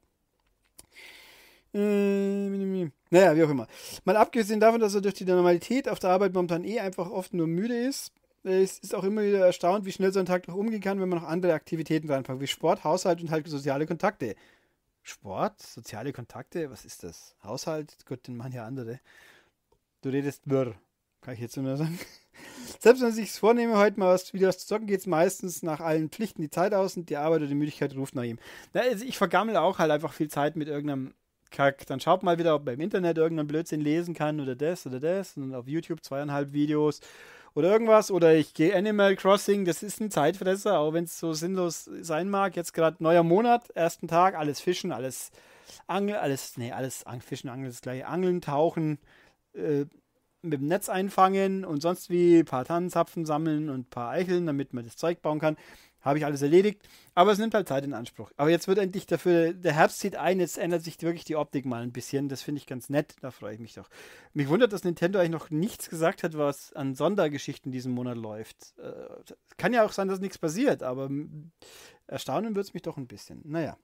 Speaker 1: Äh, naja, wie auch immer. Mal abgesehen davon, dass er durch die Normalität auf der Arbeit momentan eh einfach oft nur müde ist, es äh, ist auch immer wieder erstaunt, wie schnell so ein Tag noch umgehen kann, wenn man noch andere Aktivitäten reinpackt, wie Sport, Haushalt und halt soziale Kontakte. Sport, soziale Kontakte, was ist das? Haushalt, Gott, den machen ja andere. Du redest wirr. Kann ich jetzt nur sagen. Selbst wenn ich es vornehme, heute mal was, wieder was zu zocken, geht es meistens nach allen Pflichten die Zeit aus und die Arbeit oder die Müdigkeit ruft nach ihm. Na, also ich vergammel auch halt einfach viel Zeit mit irgendeinem Kack. Dann schaut mal wieder, ob man im Internet irgendeinen Blödsinn lesen kann oder das oder das. Und auf YouTube zweieinhalb Videos oder irgendwas. Oder ich gehe Animal Crossing, das ist ein Zeitfresser, auch wenn es so sinnlos sein mag. Jetzt gerade neuer Monat, ersten Tag, alles Fischen, alles Angeln, alles, nee, alles Fischen, Angeln, das gleiche. Angeln, Tauchen, äh, mit dem Netz einfangen und sonst wie ein paar Tannenzapfen sammeln und ein paar Eicheln, damit man das Zeug bauen kann. Habe ich alles erledigt. Aber es nimmt halt Zeit in Anspruch. Aber jetzt wird endlich dafür, der Herbst zieht ein, jetzt ändert sich wirklich die Optik mal ein bisschen. Das finde ich ganz nett, da freue ich mich doch. Mich wundert, dass Nintendo eigentlich noch nichts gesagt hat, was an Sondergeschichten diesen Monat läuft. Äh, kann ja auch sein, dass nichts passiert, aber hm, erstaunen wird es mich doch ein bisschen. Naja.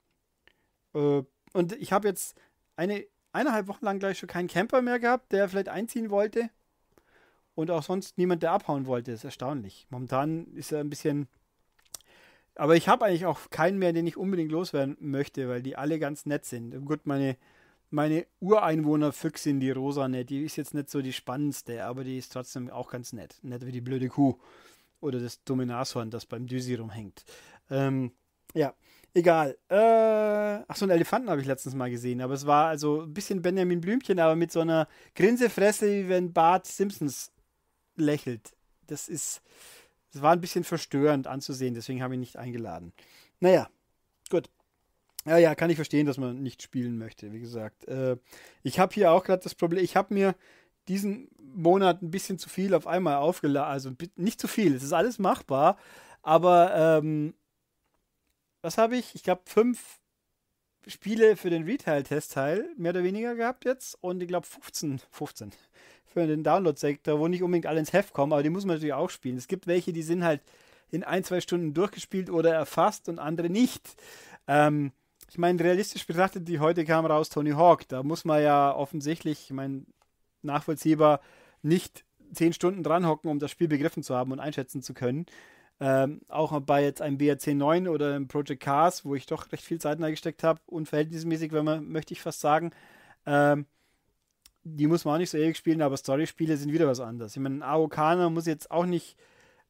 Speaker 1: Äh, und ich habe jetzt eine eineinhalb Wochen lang gleich schon keinen Camper mehr gehabt, der vielleicht einziehen wollte. Und auch sonst niemand, der abhauen wollte. Das ist erstaunlich. Momentan ist er ein bisschen. Aber ich habe eigentlich auch keinen mehr, den ich unbedingt loswerden möchte, weil die alle ganz nett sind. Gut, meine, meine Ureinwohner-Füchsin, die Rosane, die ist jetzt nicht so die spannendste, aber die ist trotzdem auch ganz nett. Nett wie die blöde Kuh oder das dumme Nashorn, das beim Düsi rumhängt. Ähm, ja, Egal. Äh, ach, so einen Elefanten habe ich letztens mal gesehen, aber es war also ein bisschen Benjamin Blümchen, aber mit so einer Grinsefresse, wie wenn Bart Simpsons lächelt. Das ist. Es war ein bisschen verstörend anzusehen, deswegen habe ich ihn nicht eingeladen. Naja, gut. Ja, ja, kann ich verstehen, dass man nicht spielen möchte, wie gesagt. Äh, ich habe hier auch gerade das Problem, ich habe mir diesen Monat ein bisschen zu viel auf einmal aufgeladen, also nicht zu viel, es ist alles machbar, aber ähm, was habe ich? Ich glaube, fünf Spiele für den Retail-Testteil, mehr oder weniger gehabt jetzt. Und ich glaube 15, 15 für den Download-Sektor, wo nicht unbedingt alle ins Heft kommen, aber die muss man natürlich auch spielen. Es gibt welche, die sind halt in ein, zwei Stunden durchgespielt oder erfasst und andere nicht. Ähm, ich meine, realistisch betrachtet, die heute kam raus Tony Hawk. Da muss man ja offensichtlich, ich meine, nachvollziehbar nicht zehn Stunden dranhocken, um das Spiel begriffen zu haben und einschätzen zu können auch bei jetzt einem BRC 9 oder einem Project Cars, wo ich doch recht viel Zeit reingesteckt habe, unverhältnismäßig, wenn man, möchte ich fast sagen. Ähm, die muss man auch nicht so ewig spielen, aber Story-Spiele sind wieder was anderes. Ich meine, Arokana muss jetzt auch nicht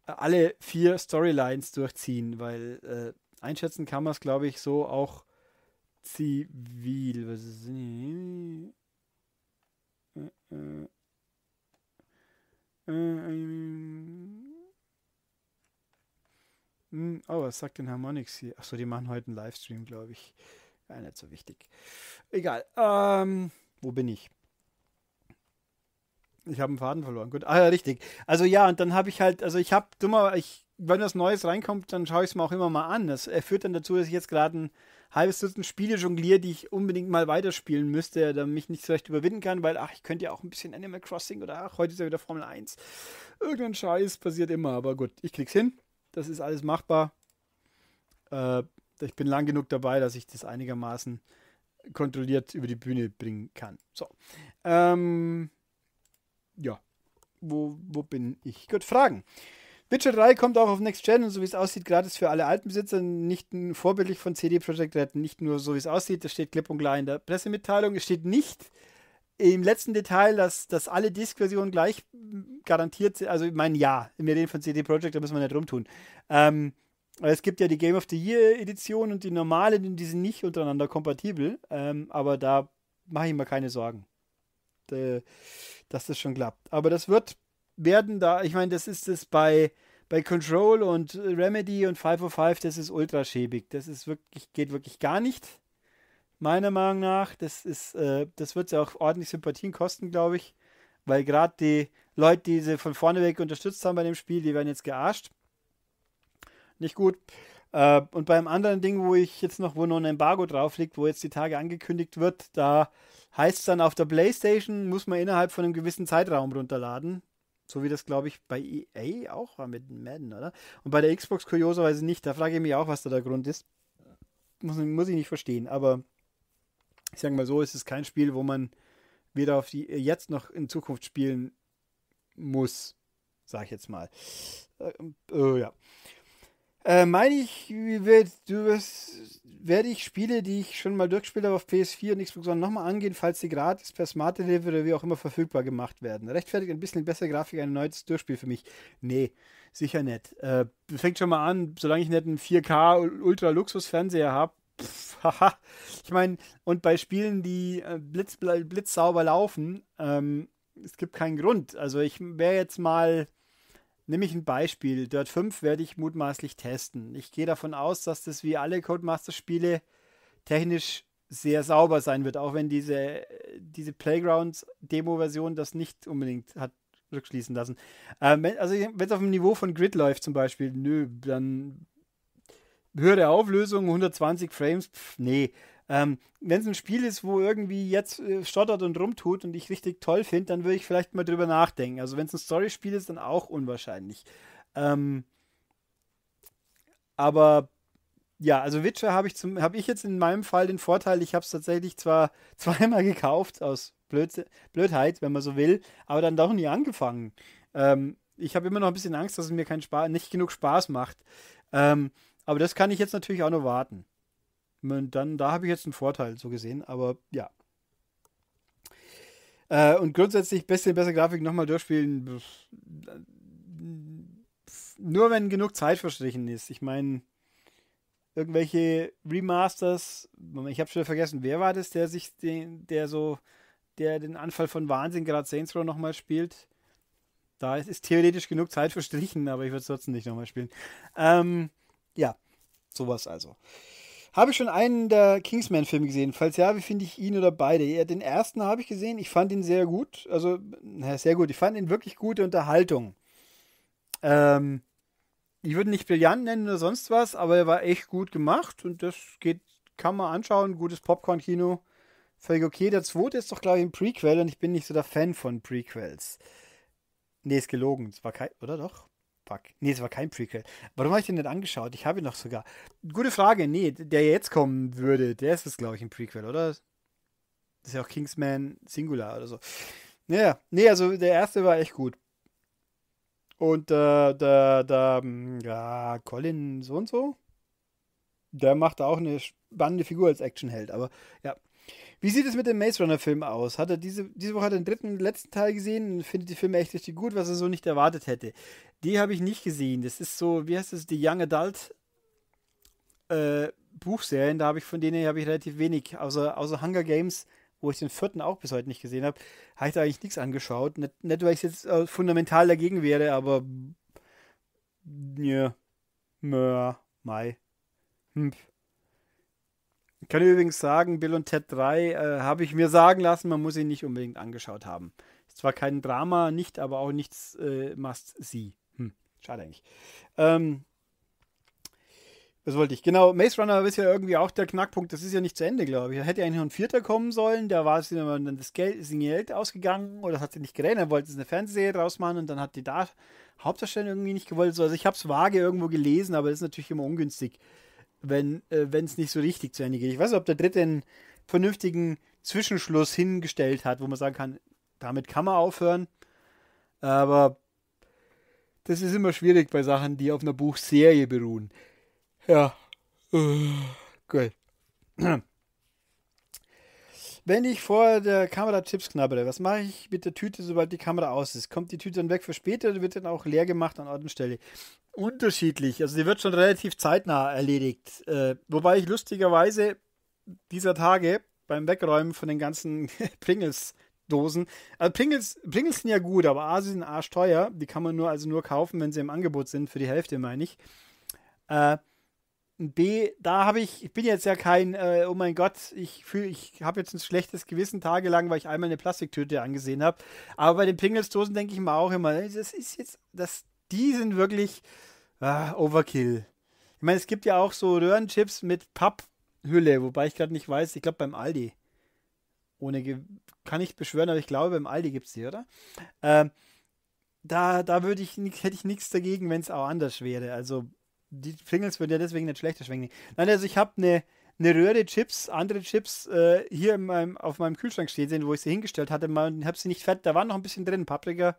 Speaker 1: alle vier Storylines durchziehen, weil äh, einschätzen kann man es, glaube ich, so auch zivil. Was ist denn hier? äh, äh, äh, äh oh, was sagt denn Harmonix hier? Achso, die machen heute einen Livestream, glaube ich. Ja, nicht so wichtig. Egal. Ähm, wo bin ich? Ich habe einen Faden verloren. Gut, ah ja, richtig. Also ja, und dann habe ich halt, also ich habe dummer, ich, wenn was Neues reinkommt, dann schaue ich es mir auch immer mal an. Das führt dann dazu, dass ich jetzt gerade ein halbes Dutzend Spiele jongliere, die ich unbedingt mal weiterspielen müsste, damit ich nicht so recht überwinden kann, weil ach, ich könnte ja auch ein bisschen Animal Crossing oder ach, heute ist ja wieder Formel 1. Irgendein Scheiß passiert immer, aber gut, ich krieg's hin das ist alles machbar. Äh, ich bin lang genug dabei, dass ich das einigermaßen kontrolliert über die Bühne bringen kann. So. Ähm, ja. Wo, wo bin ich? Gut, Fragen. Witcher 3 kommt auch auf Next Gen und so wie es aussieht, gratis für alle Altenbesitzer, nicht vorbildlich von CD Projekt Red, nicht nur so wie es aussieht, das steht klipp und klar in der Pressemitteilung. Es steht nicht, im letzten Detail, dass, dass alle Disk-Versionen gleich garantiert sind. Also, ich meine, ja, wir reden von CD Projekt, da müssen wir nicht rumtun. Ähm, es gibt ja die Game of the Year Edition und die normale, die sind nicht untereinander kompatibel. Ähm, aber da mache ich mir keine Sorgen, De, dass das schon klappt. Aber das wird werden da, ich meine, das ist es bei, bei Control und Remedy und 505, das ist ultra schäbig. Das ist wirklich, geht wirklich gar nicht meiner Meinung nach. Das, ist, äh, das wird ja auch ordentlich Sympathien kosten, glaube ich. Weil gerade die Leute, die sie von vorne weg unterstützt haben bei dem Spiel, die werden jetzt gearscht. Nicht gut. Äh, und beim anderen Ding, wo ich jetzt noch, wo noch ein Embargo drauf liegt, wo jetzt die Tage angekündigt wird, da heißt es dann auf der Playstation, muss man innerhalb von einem gewissen Zeitraum runterladen. So wie das, glaube ich, bei EA auch war mit Madden, oder? Und bei der Xbox kurioserweise nicht. Da frage ich mich auch, was da der Grund ist. Muss, muss ich nicht verstehen, aber ich sage mal so, es ist kein Spiel, wo man weder auf die jetzt noch in Zukunft spielen muss, sage ich jetzt mal. Äh, äh, ja. Äh, meine ich, wird, du werde ich Spiele, die ich schon mal durchgespielt habe auf PS4 und Xbox One nochmal angehen, falls sie gratis per Smart Delivery oder wie auch immer verfügbar gemacht werden. Rechtfertigt ein bisschen bessere Grafik ein neues Durchspiel für mich? Nee, sicher nicht. Äh, fängt schon mal an, solange ich nicht einen 4K Ultra Luxus Fernseher habe, pff, haha. Ich meine, und bei Spielen, die äh, blitz, blitzsauber laufen, ähm, es gibt keinen Grund. Also ich wäre jetzt mal, nehme ich ein Beispiel, Dirt 5 werde ich mutmaßlich testen. Ich gehe davon aus, dass das wie alle Codemaster-Spiele technisch sehr sauber sein wird, auch wenn diese, diese Playground-Demo-Version das nicht unbedingt hat rückschließen lassen. Ähm, also wenn es auf dem Niveau von Grid läuft zum Beispiel, nö, dann höhere Auflösung, 120 Frames, pff, nee. Ähm, Wenn es ein Spiel ist, wo irgendwie jetzt äh, stottert und rumtut und ich richtig toll finde, dann würde ich vielleicht mal drüber nachdenken. Also wenn es ein Story-Spiel ist, dann auch unwahrscheinlich. Ähm, aber ja, also Witcher habe ich, hab ich jetzt in meinem Fall den Vorteil, ich habe es tatsächlich zwar zweimal gekauft aus Blöd, Blödheit, wenn man so will, aber dann doch nie angefangen. Ähm, ich habe immer noch ein bisschen Angst, dass es mir keinen Spaß, nicht genug Spaß macht. Ähm, aber das kann ich jetzt natürlich auch noch warten. Und dann, da habe ich jetzt einen Vorteil, so gesehen, aber ja. Äh, und grundsätzlich bisschen bessere Grafik nochmal durchspielen. Nur wenn genug Zeit verstrichen ist. Ich meine, irgendwelche Remasters, ich habe schon vergessen, wer war das, der sich den, der so, der den Anfall von Wahnsinn gerade Saints Row nochmal spielt. Da ist, ist, theoretisch genug Zeit verstrichen, aber ich würde es trotzdem nicht nochmal spielen. Ähm, ja, sowas also. Habe ich schon einen der Kingsman-Filme gesehen? Falls ja, wie finde ich ihn oder beide? Ja, den ersten habe ich gesehen. Ich fand ihn sehr gut. Also, na, sehr gut. Ich fand ihn wirklich gute Unterhaltung. Ähm, ich würde ihn nicht brillant nennen oder sonst was, aber er war echt gut gemacht und das geht, kann man anschauen. Gutes Popcorn-Kino. Völlig okay. Der zweite ist doch, glaube ich, ein Prequel und ich bin nicht so der Fan von Prequels. Nee, ist gelogen. Es war kein, oder doch? Fuck. Nee, es war kein Prequel. Warum habe ich den nicht angeschaut? Ich habe ihn noch sogar. Gute Frage. Nee, der jetzt kommen würde, der ist es, glaube ich, ein Prequel, oder? Das ist ja auch Kingsman Singular oder so. Naja, nee, also der erste war echt gut. Und äh, da, da, hm, ja, Colin so und so, der macht auch eine spannende Figur als Actionheld. Aber ja, wie sieht es mit dem Maze Runner-Film aus? Hat er diese, diese Woche hat er den dritten letzten Teil gesehen und findet die Filme echt richtig gut, was er so nicht erwartet hätte. Die habe ich nicht gesehen. Das ist so, wie heißt das, die Young Adult äh, Buchserien, da habe ich von denen habe ich relativ wenig, außer, außer Hunger Games, wo ich den vierten auch bis heute nicht gesehen habe, habe ich da eigentlich nichts angeschaut. Nicht, nicht weil ich jetzt äh, fundamental dagegen wäre, aber nö, mö, mai. Hm. Ich kann übrigens sagen, Bill und Ted 3 äh, habe ich mir sagen lassen, man muss ihn nicht unbedingt angeschaut haben. Ist zwar kein Drama, nicht, aber auch nichts äh, must see. Hm, schade eigentlich. Ähm, was wollte ich? Genau, Maze Runner ist ja irgendwie auch der Knackpunkt. Das ist ja nicht zu Ende, glaube ich. Da hätte eigentlich noch ein Vierter kommen sollen. Da war es dann das Geld, Geld ausgegangen oder das hat sie nicht geredet. Dann wollte sie eine Fernsehserie draus machen und dann hat die da Hauptdarstellerin irgendwie nicht gewollt. Also ich habe es vage irgendwo gelesen, aber das ist natürlich immer ungünstig wenn äh, es nicht so richtig zu Ende geht. Ich weiß nicht, ob der dritte einen vernünftigen Zwischenschluss hingestellt hat, wo man sagen kann, damit kann man aufhören. Aber das ist immer schwierig bei Sachen, die auf einer Buchserie beruhen. Ja. Uh, äh, gut. Wenn ich vor der Kamera Chips knabbere, was mache ich mit der Tüte, sobald die Kamera aus ist? Kommt die Tüte dann weg für später oder wird dann auch leer gemacht an Ort und Stelle? Unterschiedlich. Also die wird schon relativ zeitnah erledigt. Äh, wobei ich lustigerweise dieser Tage beim Wegräumen von den ganzen Pringles Dosen. Also Pringles, Pringles sind ja gut, aber A, sie sind arschteuer. Die kann man nur also nur kaufen, wenn sie im Angebot sind, für die Hälfte, meine ich. Äh, B, da habe ich, ich bin jetzt ja kein, äh, oh mein Gott, ich fühle, ich habe jetzt ein schlechtes Gewissen tagelang, weil ich einmal eine Plastiktüte angesehen habe. Aber bei den Pingelsdosen denke ich mir auch immer, das ist jetzt, das, die sind wirklich ah, Overkill. Ich meine, es gibt ja auch so Röhrenchips mit Papphülle, wobei ich gerade nicht weiß, ich glaube beim Aldi. Ohne, Ge kann ich beschwören, aber ich glaube, beim Aldi gibt es die, oder? Ähm, da, da würde ich, hätte ich nichts dagegen, wenn es auch anders wäre. Also die Pringles würden ja deswegen nicht schlechter schwenken. Nein, also ich habe eine eine Röhre Chips, andere Chips äh, hier meinem, auf meinem Kühlschrank stehen sehen, wo ich sie hingestellt hatte. Man habe sie nicht fett. Da waren noch ein bisschen drin. Paprika,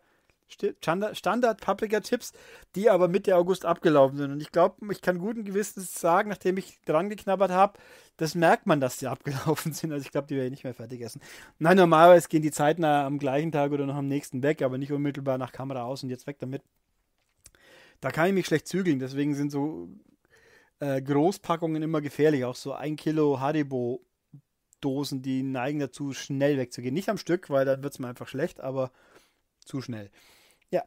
Speaker 1: Standard Paprika Chips, die aber Mitte August abgelaufen sind. Und ich glaube, ich kann guten Gewissens sagen, nachdem ich dran geknabbert habe, das merkt man, dass die abgelaufen sind. Also ich glaube, die werde ich nicht mehr fertig essen. Nein, normalerweise gehen die zeitnah am gleichen Tag oder noch am nächsten weg, aber nicht unmittelbar nach Kamera aus und jetzt weg damit. Da kann ich mich schlecht zügeln, deswegen sind so äh, Großpackungen immer gefährlich. Auch so ein Kilo Haribo-Dosen, die neigen dazu, schnell wegzugehen. Nicht am Stück, weil dann wird es mir einfach schlecht, aber zu schnell. Ja.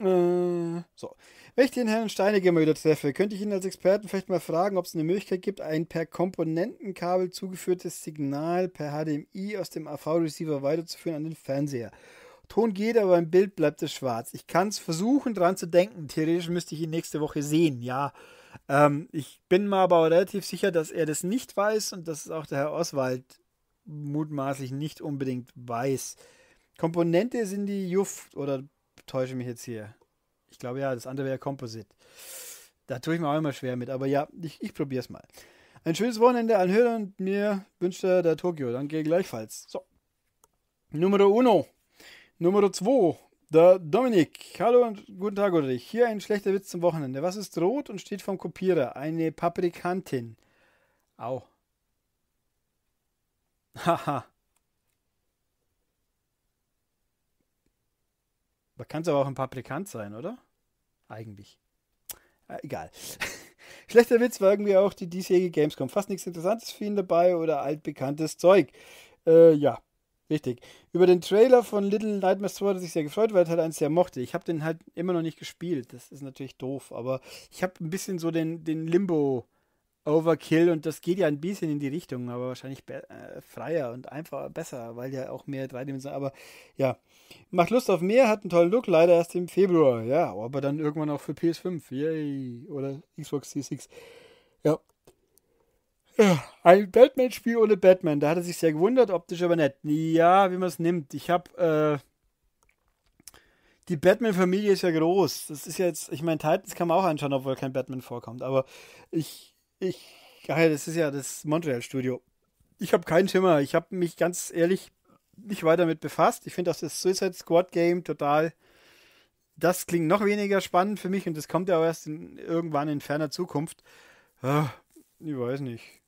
Speaker 1: Äh, so. Wenn ich den Herrn Steiniger mal wieder treffe, könnte ich ihn als Experten vielleicht mal fragen, ob es eine Möglichkeit gibt, ein per Komponentenkabel zugeführtes Signal per HDMI aus dem AV-Receiver weiterzuführen an den Fernseher. Ton geht, aber im Bild bleibt es schwarz. Ich kann es versuchen, dran zu denken. Theoretisch müsste ich ihn nächste Woche sehen, ja. Ähm, ich bin mir aber relativ sicher, dass er das nicht weiß und dass es auch der Herr Oswald mutmaßlich nicht unbedingt weiß. Komponente sind die Juft oder täusche mich jetzt hier? Ich glaube ja, das andere wäre Composite. Da tue ich mir auch immer schwer mit, aber ja, ich, ich probiere es mal. Ein schönes Wochenende an Hörer und mir wünscht der Tokio. Danke gleichfalls. So. Numero uno. Nummer 2. Der Dominik. Hallo und guten Tag, Ulrich. Hier ein schlechter Witz zum Wochenende. Was ist rot und steht vom Kopierer? Eine Paprikantin. Au. Haha. Man kann es aber auch ein Paprikant sein, oder? Eigentlich. Äh, egal. Schlechter Witz war irgendwie auch die diesjährige Gamescom. Fast nichts Interessantes für ihn dabei oder altbekanntes Zeug. Äh, ja, Richtig. Über den Trailer von Little Nightmares 2 hat er sich sehr gefreut, weil er Teil 1 sehr mochte. Ich habe den halt immer noch nicht gespielt. Das ist natürlich doof, aber ich habe ein bisschen so den, den Limbo Overkill und das geht ja ein bisschen in die Richtung, aber wahrscheinlich äh, freier und einfacher, besser, weil ja auch mehr dreidimensional, aber ja. Macht Lust auf mehr, hat einen tollen Look, leider erst im Februar, ja, aber dann irgendwann auch für PS5, yay, oder Xbox C6. Ja, ein Batman-Spiel ohne Batman. Da hat er sich sehr gewundert, optisch aber nett. Ja, wie man es nimmt. Ich habe. Äh, die Batman-Familie ist ja groß. Das ist jetzt. Ich meine, Titans kann man auch anschauen, obwohl kein Batman vorkommt. Aber ich. ich ach ja, das ist ja das Montreal-Studio. Ich habe keinen Schimmer. Ich habe mich ganz ehrlich nicht weiter damit befasst. Ich finde auch das Suicide Squad-Game total. Das klingt noch weniger spannend für mich und das kommt ja auch erst in, irgendwann in ferner Zukunft. Ah, ich weiß nicht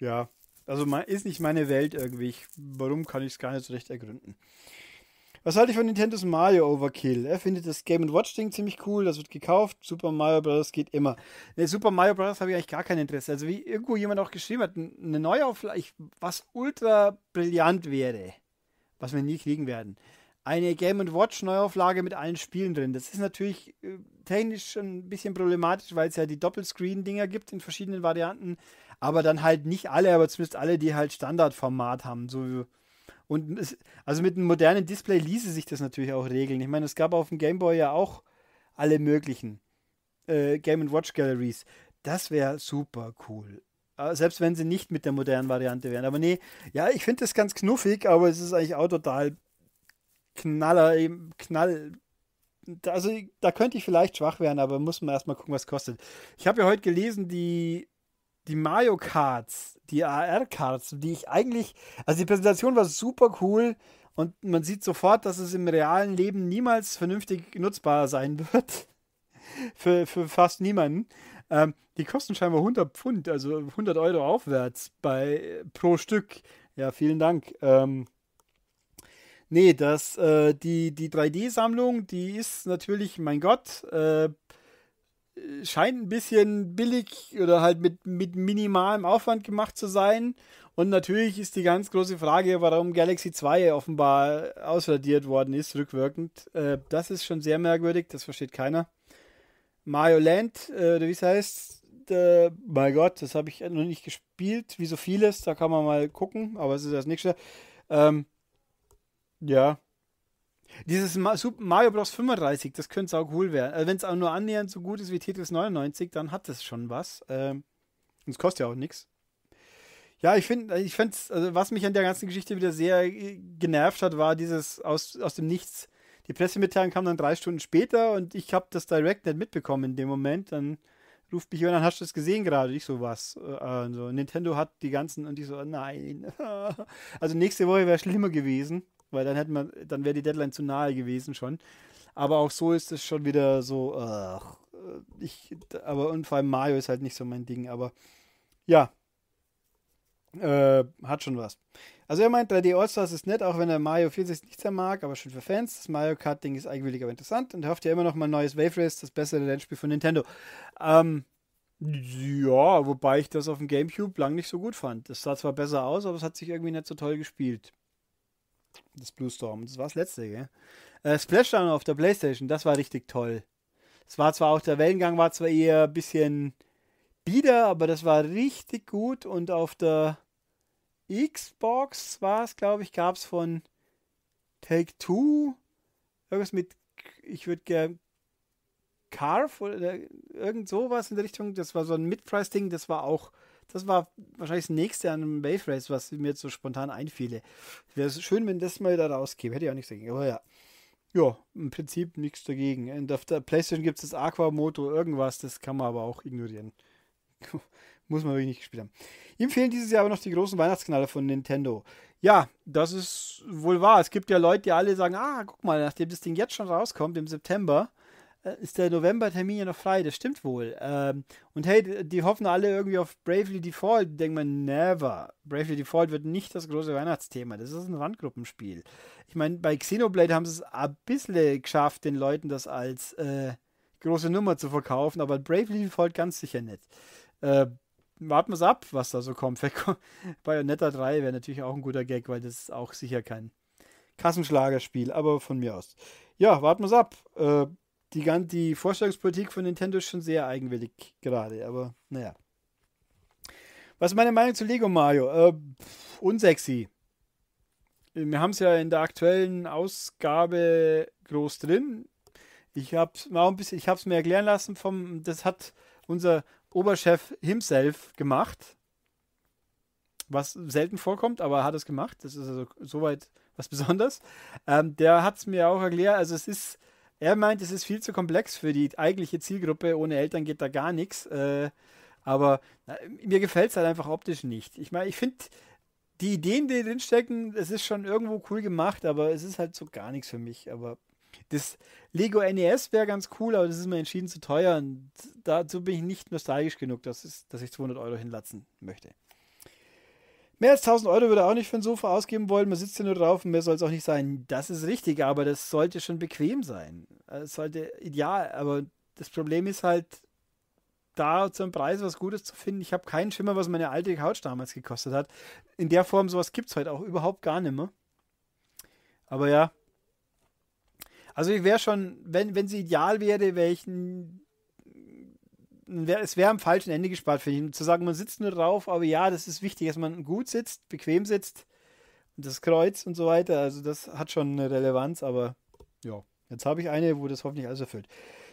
Speaker 1: ja, also ist nicht meine Welt irgendwie. warum kann ich es gar nicht so recht ergründen. Was halte ich von Nintendos Mario Overkill? Er findet das Game Watch Ding ziemlich cool, das wird gekauft. Super Mario Bros. geht immer. Ne, Super Mario Bros. habe ich eigentlich gar kein Interesse. Also, wie irgendwo jemand auch geschrieben hat, eine Neuauflage, was ultra brillant wäre, was wir nie kriegen werden. Eine Game Watch Neuauflage mit allen Spielen drin. Das ist natürlich äh, technisch ein bisschen problematisch, weil es ja die Doppelscreen-Dinger gibt in verschiedenen Varianten aber dann halt nicht alle, aber zumindest alle, die halt Standardformat haben. So und es, also mit einem modernen Display ließe sich das natürlich auch regeln. Ich meine, es gab auf dem Game Boy ja auch alle möglichen äh, Game Watch Galleries. Das wäre super cool. Äh, selbst wenn sie nicht mit der modernen Variante wären. Aber nee, ja, ich finde das ganz knuffig, aber es ist eigentlich auch total Knaller, eben Knall. Also da könnte ich vielleicht schwach werden, aber muss man erstmal gucken, was kostet. Ich habe ja heute gelesen, die die Mario Karts, die AR-Karts, die ich eigentlich, also die Präsentation war super cool und man sieht sofort, dass es im realen Leben niemals vernünftig nutzbar sein wird. für, für fast niemanden. Ähm, die kosten scheinbar 100 Pfund, also 100 Euro aufwärts bei, pro Stück. Ja, vielen Dank. Ähm, nee, das, äh, die, die 3D-Sammlung, die ist natürlich, mein Gott, äh, scheint ein bisschen billig oder halt mit, mit minimalem Aufwand gemacht zu sein. Und natürlich ist die ganz große Frage, warum Galaxy 2 offenbar ausradiert worden ist, rückwirkend. Äh, das ist schon sehr merkwürdig, das versteht keiner. Mario Land, äh, wie es heißt, äh, mein Gott, das habe ich noch nicht gespielt, wie so vieles, da kann man mal gucken, aber es ist das nächste. Ähm, ja, dieses Mario Bros. 35, das könnte auch cool werden. Also äh, wenn es auch nur annähernd so gut ist wie Tetris 99, dann hat das schon was. Ähm, und es kostet ja auch nichts. Ja, ich finde, äh, ich finde, also was mich an der ganzen Geschichte wieder sehr äh, genervt hat, war dieses aus, aus dem Nichts. Die Pressemitteilung kam dann drei Stunden später und ich habe das Direct nicht mitbekommen in dem Moment. Dann ruft mich jemand dann hast du das gesehen gerade? Ich so, was? Also, Nintendo hat die ganzen und ich so, nein. also nächste Woche wäre schlimmer gewesen weil dann hätten wir, dann wäre die Deadline zu nahe gewesen schon. Aber auch so ist es schon wieder so, ach, äh, ich, aber und vor allem Mario ist halt nicht so mein Ding, aber ja, äh, hat schon was. Also er meint, 3D All-Stars ist nett, auch wenn er Mario 64 nicht sehr mag, aber schön für Fans. Das Mario Kart-Ding ist eigenwillig, aber interessant und er hofft ja immer noch mal ein neues Wave Race, das bessere Rennspiel von Nintendo. Ähm, ja, wobei ich das auf dem Gamecube lang nicht so gut fand. Das sah zwar besser aus, aber es hat sich irgendwie nicht so toll gespielt. Das Blue Storm. Das war das letzte, gell? Äh, Splashdown auf der Playstation, das war richtig toll. Es war zwar auch der Wellengang, war zwar eher ein bisschen bieder, aber das war richtig gut. Und auf der Xbox war es, glaube ich, gab es von Take Two irgendwas mit, ich würde gerne Carve oder irgend sowas in der Richtung. Das war so ein Mid-Price-Ding, das war auch das war wahrscheinlich das nächste an einem Wave Race, was mir jetzt so spontan einfiele. Wäre schön, wenn das mal wieder rauskäme. Hätte ich auch nichts dagegen. Aber ja. Ja, im Prinzip nichts dagegen. Und auf der Playstation gibt es das Aquamoto, irgendwas, das kann man aber auch ignorieren. Muss man wirklich nicht gespielt haben. Ihm fehlen dieses Jahr aber noch die großen Weihnachtsknaller von Nintendo. Ja, das ist wohl wahr. Es gibt ja Leute, die alle sagen: Ah, guck mal, nachdem das Ding jetzt schon rauskommt im September, äh, ist der November-Termin ja noch frei, das stimmt wohl. Ähm, und hey, die hoffen alle irgendwie auf Bravely Default. Denkt man, never. Bravely Default wird nicht das große Weihnachtsthema. Das ist ein Randgruppenspiel. Ich meine, bei Xenoblade haben sie es ein bisschen geschafft, den Leuten das als äh, große Nummer zu verkaufen, aber Bravely Default ganz sicher nicht. Äh, warten wir es ab, was da so kommt. Bayonetta 3 wäre natürlich auch ein guter Gag, weil das ist auch sicher kein Kassenschlagerspiel, aber von mir aus. Ja, warten wir es ab. Äh, die, die Vorstellungspolitik von Nintendo ist schon sehr eigenwillig gerade, aber naja. Was ist meine Meinung zu Lego Mario? Äh, unsexy. Äh, wir haben es ja in der aktuellen Ausgabe groß drin. Ich habe es mir erklären lassen, vom, das hat unser Oberchef himself gemacht. Was selten vorkommt, aber er hat es gemacht. Das ist also soweit was Besonderes. Ähm, der hat es mir auch erklärt. Also es ist er meint, es ist viel zu komplex für die eigentliche Zielgruppe. Ohne Eltern geht da gar nichts. Äh, aber na, mir gefällt es halt einfach optisch nicht. Ich meine, ich finde die Ideen, die drin stecken, es ist schon irgendwo cool gemacht, aber es ist halt so gar nichts für mich. Aber das Lego NES wäre ganz cool, aber das ist mir entschieden zu teuer und dazu bin ich nicht nostalgisch genug, dass, es, dass ich 200 Euro hinlatzen möchte. Mehr als 1000 Euro würde er auch nicht für ein Sofa ausgeben wollen. Man sitzt ja nur drauf und mehr soll es auch nicht sein. Das ist richtig, aber das sollte schon bequem sein. Äh, es sollte ideal, aber das Problem ist halt, da zum Preis was Gutes zu finden. Ich habe keinen Schimmer, was meine alte Couch damals gekostet hat. In der Form, sowas gibt es heute auch überhaupt gar nicht mehr. Aber ja. Also ich wäre schon, wenn, wenn sie ideal wäre, wäre ich es wäre am falschen Ende gespart, finde ich. Zu sagen, man sitzt nur drauf, aber ja, das ist wichtig, dass man gut sitzt, bequem sitzt, das Kreuz und so weiter. Also das hat schon eine Relevanz, aber ja, jetzt habe ich eine, wo das hoffentlich alles erfüllt.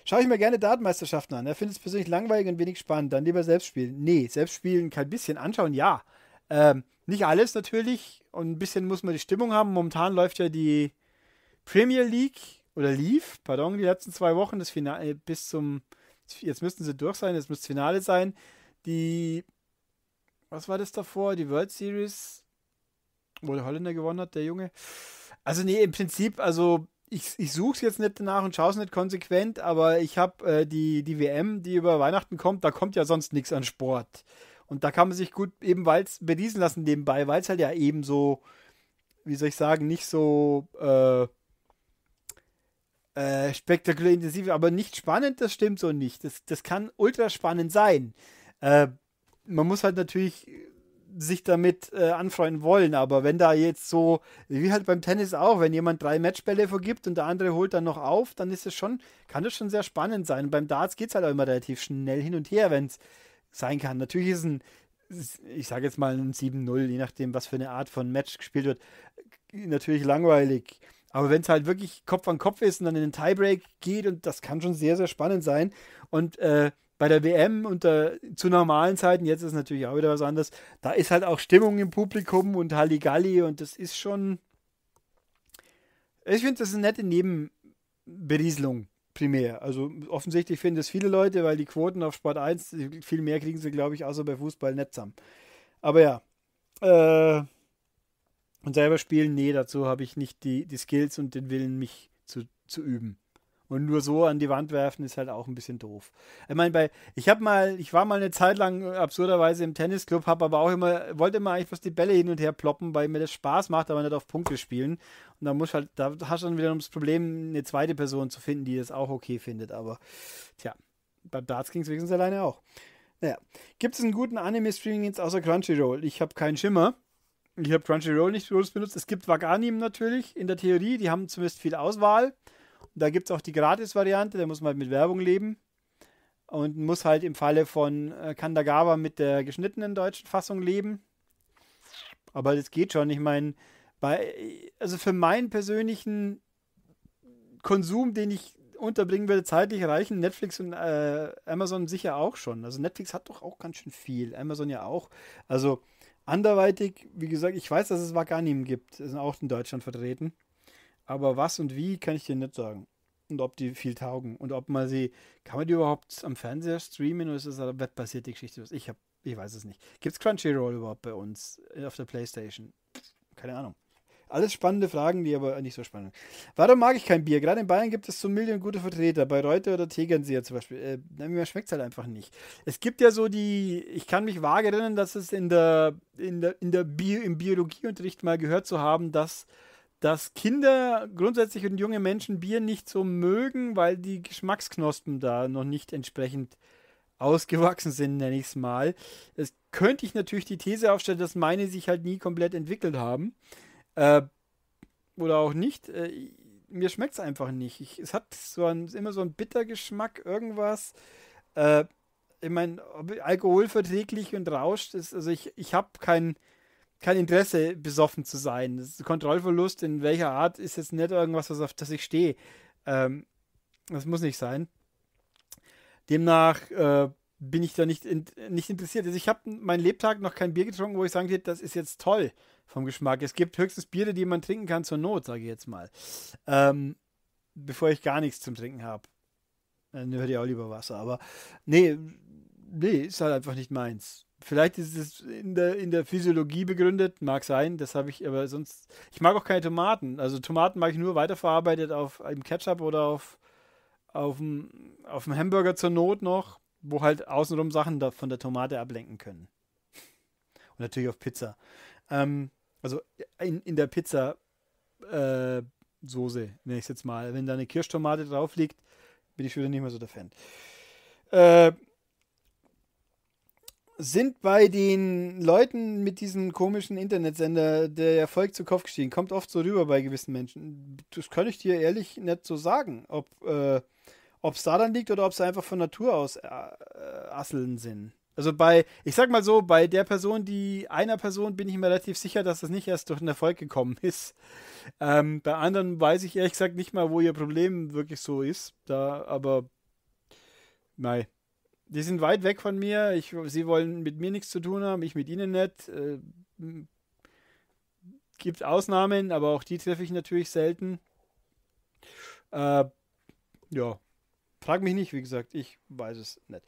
Speaker 1: Schaue ich mir gerne Datenmeisterschaften an. Er findet es persönlich langweilig und wenig spannend. Dann lieber selbst spielen. Nee, selbst spielen kein bisschen. Anschauen, ja. Ähm, nicht alles natürlich und ein bisschen muss man die Stimmung haben. Momentan läuft ja die Premier League oder lief, pardon, die letzten zwei Wochen, das Finale bis zum jetzt müssten sie durch sein, jetzt müsste das Finale sein. Die, was war das davor? Die World Series, wo der Holländer gewonnen hat, der Junge. Also, nee, im Prinzip, also ich, ich suche es jetzt nicht danach und schaue es nicht konsequent, aber ich habe äh, die, die WM, die über Weihnachten kommt, da kommt ja sonst nichts an Sport. Und da kann man sich gut eben weil's bediesen lassen nebenbei, weil es halt ja eben so, wie soll ich sagen, nicht so äh, äh, spektakulär intensiv, aber nicht spannend, das stimmt so nicht. Das, das kann ultra spannend sein. Äh, man muss halt natürlich sich damit äh, anfreunden wollen. Aber wenn da jetzt so, wie halt beim Tennis auch, wenn jemand drei Matchbälle vergibt und der andere holt dann noch auf, dann ist es schon, kann das schon sehr spannend sein. Und beim Darts geht es halt auch immer relativ schnell hin und her, wenn es sein kann. Natürlich ist ein, ich sage jetzt mal ein 7-0, je nachdem, was für eine Art von Match gespielt wird, natürlich langweilig. Aber wenn es halt wirklich Kopf an Kopf ist und dann in den Tiebreak geht, und das kann schon sehr, sehr spannend sein. Und äh, bei der WM unter zu normalen Zeiten, jetzt ist natürlich auch wieder was anderes, da ist halt auch Stimmung im Publikum und Halligalli und das ist schon. Ich finde, das ist eine nette Nebenberieselung primär. Also offensichtlich finden das viele Leute, weil die Quoten auf Sport 1, viel mehr kriegen sie, glaube ich, außer bei Fußball nicht zusammen. Aber ja. Äh, und selber spielen, nee, dazu habe ich nicht die, die Skills und den Willen, mich zu, zu üben. Und nur so an die Wand werfen ist halt auch ein bisschen doof. Ich meine, bei, ich habe mal, ich war mal eine Zeit lang äh, absurderweise im Tennisclub, habe aber auch immer, wollte immer eigentlich was die Bälle hin und her ploppen, weil mir das Spaß macht, aber nicht auf Punkte spielen. Und da muss halt, da hast du dann wieder das Problem, eine zweite Person zu finden, die das auch okay findet. Aber tja, beim Darts ging es wenigstens alleine auch. Naja. Gibt es einen guten Anime-Streaming jetzt außer Crunchyroll? Ich habe keinen Schimmer. Ich habe Crunchyroll nicht groß benutzt. Es gibt Waganim natürlich in der Theorie. Die haben zumindest viel Auswahl. Und da gibt es auch die Gratis-Variante. Da muss man halt mit Werbung leben. Und muss halt im Falle von äh, Kandagawa mit der geschnittenen deutschen Fassung leben. Aber das geht schon. Ich meine, also für meinen persönlichen Konsum, den ich unterbringen würde, zeitlich reichen Netflix und äh, Amazon sicher auch schon. Also Netflix hat doch auch ganz schön viel, Amazon ja auch. Also Anderweitig, wie gesagt, ich weiß, dass es Waganim gibt. Sind auch in Deutschland vertreten. Aber was und wie, kann ich dir nicht sagen. Und ob die viel taugen. Und ob man sie, kann man die überhaupt am Fernseher streamen oder ist das eine webbasierte Geschichte? Ich, hab, ich weiß es nicht. Gibt es Crunchyroll überhaupt bei uns äh, auf der Playstation? Keine Ahnung. Alles spannende Fragen, die aber nicht so spannend sind. Warum mag ich kein Bier? Gerade in Bayern gibt es so Millionen gute Vertreter, bei Reuter oder Tegernseer zum Beispiel. Äh, mir schmeckt es halt einfach nicht. Es gibt ja so die, ich kann mich vage erinnern, dass es in der, in der, in der Bio, im Biologieunterricht mal gehört zu haben, dass dass Kinder grundsätzlich und junge Menschen Bier nicht so mögen, weil die Geschmacksknospen da noch nicht entsprechend ausgewachsen sind, nenne ich es mal. Es könnte ich natürlich die These aufstellen, dass meine sich halt nie komplett entwickelt haben. Äh, oder auch nicht. Äh, mir schmeckt es einfach nicht. Ich, es hat so ein, immer so einen Bittergeschmack, irgendwas. Äh, ich meine, alkoholverträglich und rauscht ist, also ich, ich habe kein, kein Interesse, besoffen zu sein. Das Kontrollverlust in welcher Art ist jetzt nicht irgendwas, was auf das ich stehe. Ähm, das muss nicht sein. Demnach äh, bin ich da nicht, in, nicht interessiert. Also ich habe meinen Lebtag noch kein Bier getrunken, wo ich sagen würde, das ist jetzt toll vom Geschmack. Es gibt höchstens Biere, die man trinken kann zur Not, sage ich jetzt mal. Ähm, bevor ich gar nichts zum Trinken habe. Äh, dann würde ich auch lieber Wasser. Aber nee, nee, ist halt einfach nicht meins. Vielleicht ist es in der, in der Physiologie begründet, mag sein, das habe ich, aber sonst. Ich mag auch keine Tomaten. Also Tomaten mag ich nur weiterverarbeitet auf im Ketchup oder auf, auf, dem, auf dem Hamburger zur Not noch, wo halt außenrum Sachen da von der Tomate ablenken können. Und natürlich auf Pizza. Ähm, also in, in der Pizza äh, Soße, nenne ich es jetzt mal. Wenn da eine Kirschtomate drauf liegt, bin ich wieder nicht mehr so der Fan. Äh, sind bei den Leuten mit diesem komischen Internetsender der Erfolg zu Kopf gestiegen. Kommt oft so rüber bei gewissen Menschen. Das kann ich dir ehrlich nicht so sagen, ob es äh, da dann liegt oder ob es einfach von Natur aus äh, Asseln sind. Also bei, ich sag mal so, bei der Person, die einer Person bin ich mir relativ sicher, dass das nicht erst durch den Erfolg gekommen ist. Ähm, bei anderen weiß ich ehrlich gesagt nicht mal, wo ihr Problem wirklich so ist. Da, aber nein. Die sind weit weg von mir. Ich, sie wollen mit mir nichts zu tun haben, ich mit ihnen nicht. Äh, gibt Ausnahmen, aber auch die treffe ich natürlich selten. Äh, ja. Frag mich nicht, wie gesagt, ich weiß es nicht.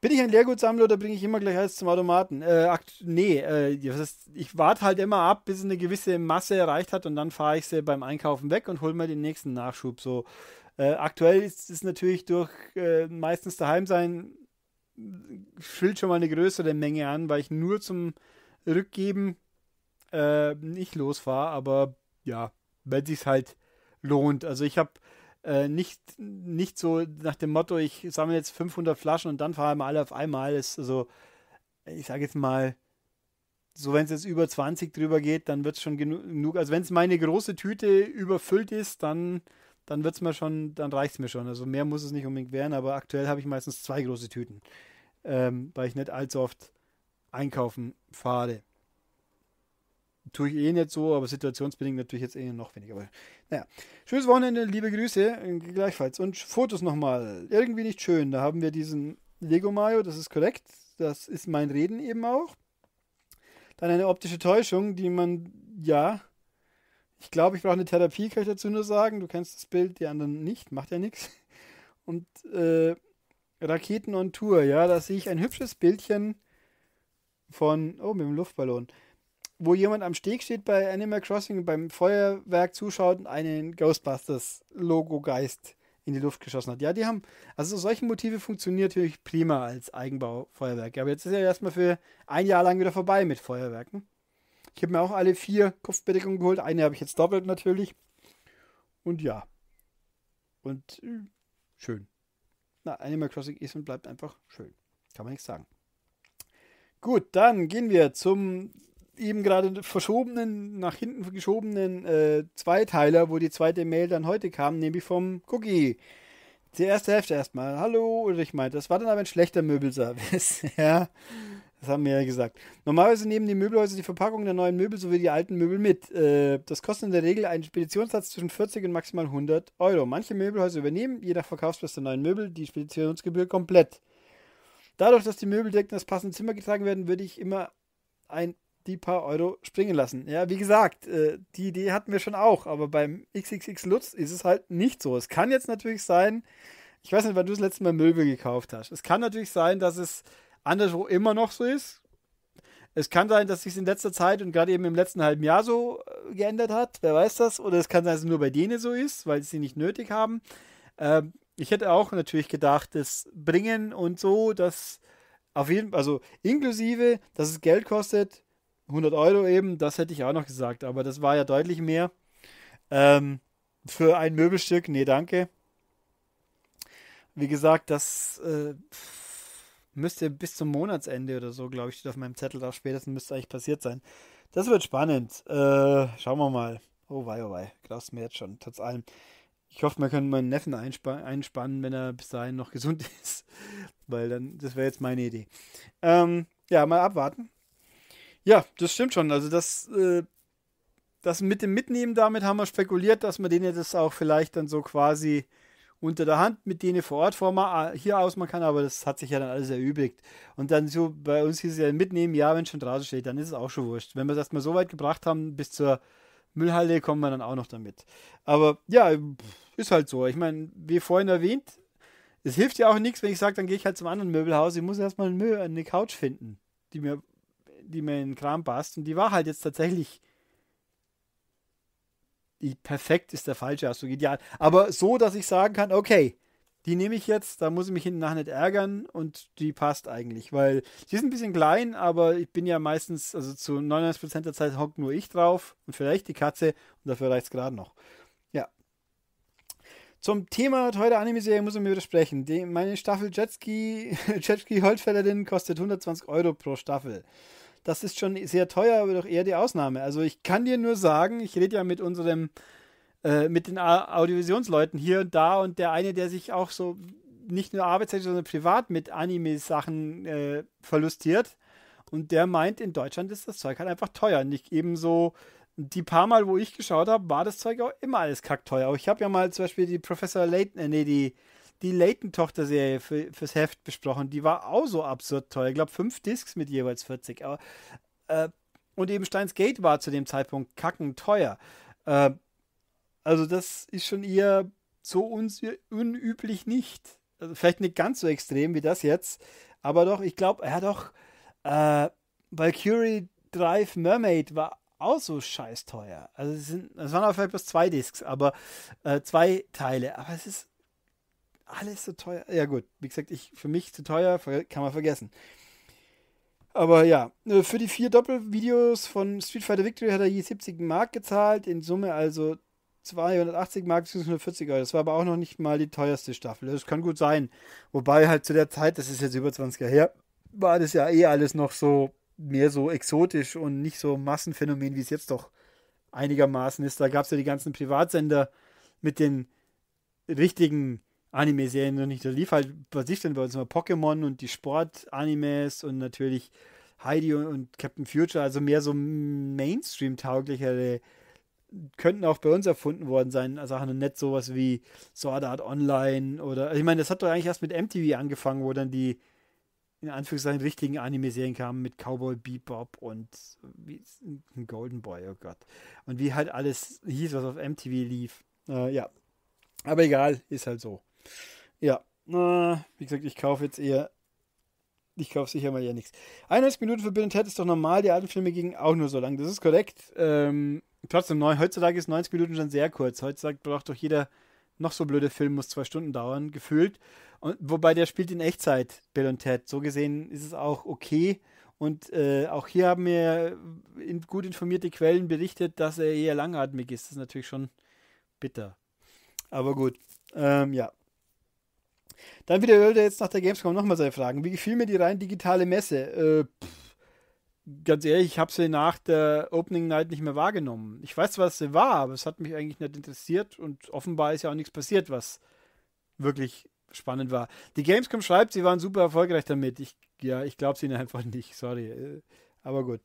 Speaker 1: Bin ich ein Leergutsammler oder bringe ich immer gleich alles zum Automaten? Äh, nee, äh, ist, ich warte halt immer ab, bis es eine gewisse Masse erreicht hat und dann fahre ich sie beim Einkaufen weg und hole mir den nächsten Nachschub. So äh, aktuell ist es natürlich durch äh, meistens daheim sein, füllt schon mal eine größere Menge an, weil ich nur zum Rückgeben äh, nicht losfahre, aber ja, wenn sich halt lohnt. Also ich habe äh, nicht, nicht so nach dem Motto, ich sammle jetzt 500 Flaschen und dann fahren wir alle auf einmal. Ist also, ich sage jetzt mal, so wenn es jetzt über 20 drüber geht, dann wird es schon genu genug. Also wenn es meine große Tüte überfüllt ist, dann, dann wird's mir schon, dann reicht es mir schon. Also mehr muss es nicht unbedingt werden, aber aktuell habe ich meistens zwei große Tüten, ähm, weil ich nicht allzu oft einkaufen fahre tue ich eh nicht so, aber situationsbedingt natürlich jetzt eh noch weniger. Aber naja, schönes Wochenende, liebe Grüße, äh, gleichfalls. Und Fotos nochmal. Irgendwie nicht schön. Da haben wir diesen Lego Mayo, das ist korrekt. Das ist mein Reden eben auch. Dann eine optische Täuschung, die man, ja, ich glaube, ich brauche eine Therapie, kann ich dazu nur sagen. Du kennst das Bild, die anderen nicht, macht ja nichts. Und äh, Raketen on Tour, ja, da sehe ich ein hübsches Bildchen von, oh, mit dem Luftballon wo jemand am Steg steht bei Animal Crossing und beim Feuerwerk zuschaut und einen Ghostbusters-Logo-Geist in die Luft geschossen hat. Ja, die haben, also solche Motive funktionieren natürlich prima als Eigenbaufeuerwerk. Ja, aber jetzt ist ja erstmal für ein Jahr lang wieder vorbei mit Feuerwerken. Ich habe mir auch alle vier Kopfbedeckungen geholt. Eine habe ich jetzt doppelt natürlich. Und ja. Und äh, schön. Na, Animal Crossing ist und bleibt einfach schön. Kann man nichts sagen. Gut, dann gehen wir zum eben gerade verschobenen, nach hinten geschobenen äh, Zweiteiler, wo die zweite Mail dann heute kam, nämlich vom Cookie. Die erste Hälfte erstmal. Hallo, Ulrich ich meinte, das war dann aber ein schlechter Möbelservice. ja, das haben wir ja gesagt. Normalerweise nehmen die Möbelhäuser die Verpackung der neuen Möbel sowie die alten Möbel mit. Äh, das kostet in der Regel einen Speditionssatz zwischen 40 und maximal 100 Euro. Manche Möbelhäuser übernehmen, je nach Verkaufspreis der neuen Möbel, die Speditionsgebühr komplett. Dadurch, dass die Möbel direkt in das passende Zimmer getragen werden, würde ich immer ein die paar Euro springen lassen. Ja, wie gesagt, äh, die Idee hatten wir schon auch, aber beim XXX Lutz ist es halt nicht so. Es kann jetzt natürlich sein, ich weiß nicht, wann du das letzte Mal Möbel gekauft hast. Es kann natürlich sein, dass es anderswo immer noch so ist. Es kann sein, dass sich in letzter Zeit und gerade eben im letzten halben Jahr so äh, geändert hat. Wer weiß das? Oder es kann sein, dass es nur bei denen so ist, weil sie nicht nötig haben. Ähm, ich hätte auch natürlich gedacht, das Bringen und so, dass auf jeden Fall, also inklusive, dass es Geld kostet, 100 Euro eben, das hätte ich auch noch gesagt, aber das war ja deutlich mehr. Ähm, für ein Möbelstück, nee, danke. Wie gesagt, das äh, müsste bis zum Monatsende oder so, glaube ich, steht auf meinem Zettel drauf. Spätestens müsste eigentlich passiert sein. Das wird spannend. Äh, schauen wir mal. Oh wei, oh wei. Glaubst du mir jetzt schon, trotz allem. Ich hoffe, wir können meinen Neffen einspa einspannen, wenn er bis dahin noch gesund ist. Weil dann, das wäre jetzt meine Idee. Ähm, ja, mal abwarten. Ja, das stimmt schon. Also das, äh, das mit dem Mitnehmen damit haben wir spekuliert, dass man denen das auch vielleicht dann so quasi unter der Hand mit denen vor Ort vor ah, hier aus man kann, aber das hat sich ja dann alles erübrigt. Und dann so bei uns hieß es ja mitnehmen, ja, wenn es schon draußen steht, dann ist es auch schon wurscht. Wenn wir das mal so weit gebracht haben, bis zur Müllhalle, kommen wir dann auch noch damit. Aber ja, ist halt so. Ich meine, wie vorhin erwähnt, es hilft ja auch nichts, wenn ich sage, dann gehe ich halt zum anderen Möbelhaus. Ich muss erstmal eine Couch finden, die mir die mir in den Kram passt. Und die war halt jetzt tatsächlich. Die perfekt ist der falsche Ausdruck, ideal. Aber so, dass ich sagen kann, okay, die nehme ich jetzt, da muss ich mich hinten nach nicht ärgern und die passt eigentlich, weil sie ist ein bisschen klein, aber ich bin ja meistens, also zu 99% der Zeit hockt nur ich drauf und vielleicht die Katze und dafür reicht es gerade noch. Ja. Zum Thema heute Anime-Serie muss man mir widersprechen. Die, meine Staffel Jetski, Jetski Holzfällerinnen kostet 120 Euro pro Staffel das ist schon sehr teuer, aber doch eher die Ausnahme. Also ich kann dir nur sagen, ich rede ja mit unserem, äh, mit den Audiovisionsleuten hier und da und der eine, der sich auch so nicht nur arbeitszeitig, sondern privat mit Anime-Sachen äh, verlustiert. Und der meint, in Deutschland ist das Zeug halt einfach teuer. Nicht ebenso die paar Mal, wo ich geschaut habe, war das Zeug auch immer alles kackteuer. Aber Ich habe ja mal zum Beispiel die Professor Layton, äh, nee, die die leighton tochter serie für, fürs Heft besprochen. Die war auch so absurd teuer. Ich glaube, fünf Discs mit jeweils 40. Aber, äh, und eben Steins Gate war zu dem Zeitpunkt kacken teuer. Äh, also, das ist schon eher so uns unüblich nicht. Also vielleicht nicht ganz so extrem wie das jetzt, aber doch, ich glaube, ja doch, äh, Valkyrie Drive Mermaid war auch so scheiß teuer. Also es, sind, es waren auch vielleicht bloß zwei Discs, aber äh, zwei Teile. Aber es ist alles so teuer. Ja, gut, wie gesagt, ich, für mich zu teuer, kann man vergessen. Aber ja, äh, für die vier Doppelvideos von Street Fighter Victory hat er je 70 Mark gezahlt, in Summe also 280 Mark bis 140 Euro. Das war aber auch noch nicht mal die teuerste Staffel. Das kann gut sein. Wobei halt zu der Zeit, das ist jetzt über 20 Jahre her, war das ja eh alles noch so mehr so exotisch und nicht so Massenphänomen, wie es jetzt doch einigermaßen ist. Da gab es ja die ganzen Privatsender mit den richtigen Anime-Serien noch nicht. Da lief halt, was ich denn bei uns immer? Pokémon und die Sport-Animes und natürlich Heidi und, Captain Future, also mehr so Mainstream-tauglichere, könnten auch bei uns erfunden worden sein, Sachen also und nicht sowas wie Sword Art Online oder, also ich meine, das hat doch eigentlich erst mit MTV angefangen, wo dann die in Anführungszeichen richtigen Anime-Serien kamen mit Cowboy Bebop und wie, Golden Boy, oh Gott. Und wie halt alles hieß, was auf MTV lief. Äh, ja. Aber egal, ist halt so. Ja, äh, wie gesagt, ich kaufe jetzt eher. Ich kaufe sicher mal eher nichts. 91 Minuten für Bill Ted ist doch normal, die alten Filme gingen auch nur so lang. Das ist korrekt. Ähm, trotzdem, neu, heutzutage ist 90 Minuten schon sehr kurz. Heutzutage braucht doch jeder noch so blöde Film, muss zwei Stunden dauern, gefühlt. Und, wobei der spielt in Echtzeit, Bill und Ted. So gesehen ist es auch okay. Und äh, auch hier haben mir in, gut informierte Quellen berichtet, dass er eher langatmig ist. Das ist natürlich schon bitter. Aber gut, ähm, ja. Dann wieder Ölder jetzt nach der Gamescom nochmal seine Fragen. Wie gefiel mir die rein digitale Messe? Äh, pff, ganz ehrlich, ich habe sie nach der Opening Night nicht mehr wahrgenommen. Ich weiß, was sie war, aber es hat mich eigentlich nicht interessiert und offenbar ist ja auch nichts passiert, was wirklich spannend war. Die Gamescom schreibt, sie waren super erfolgreich damit. Ich, ja, ich glaube es ihnen einfach nicht. Sorry. Äh, aber gut.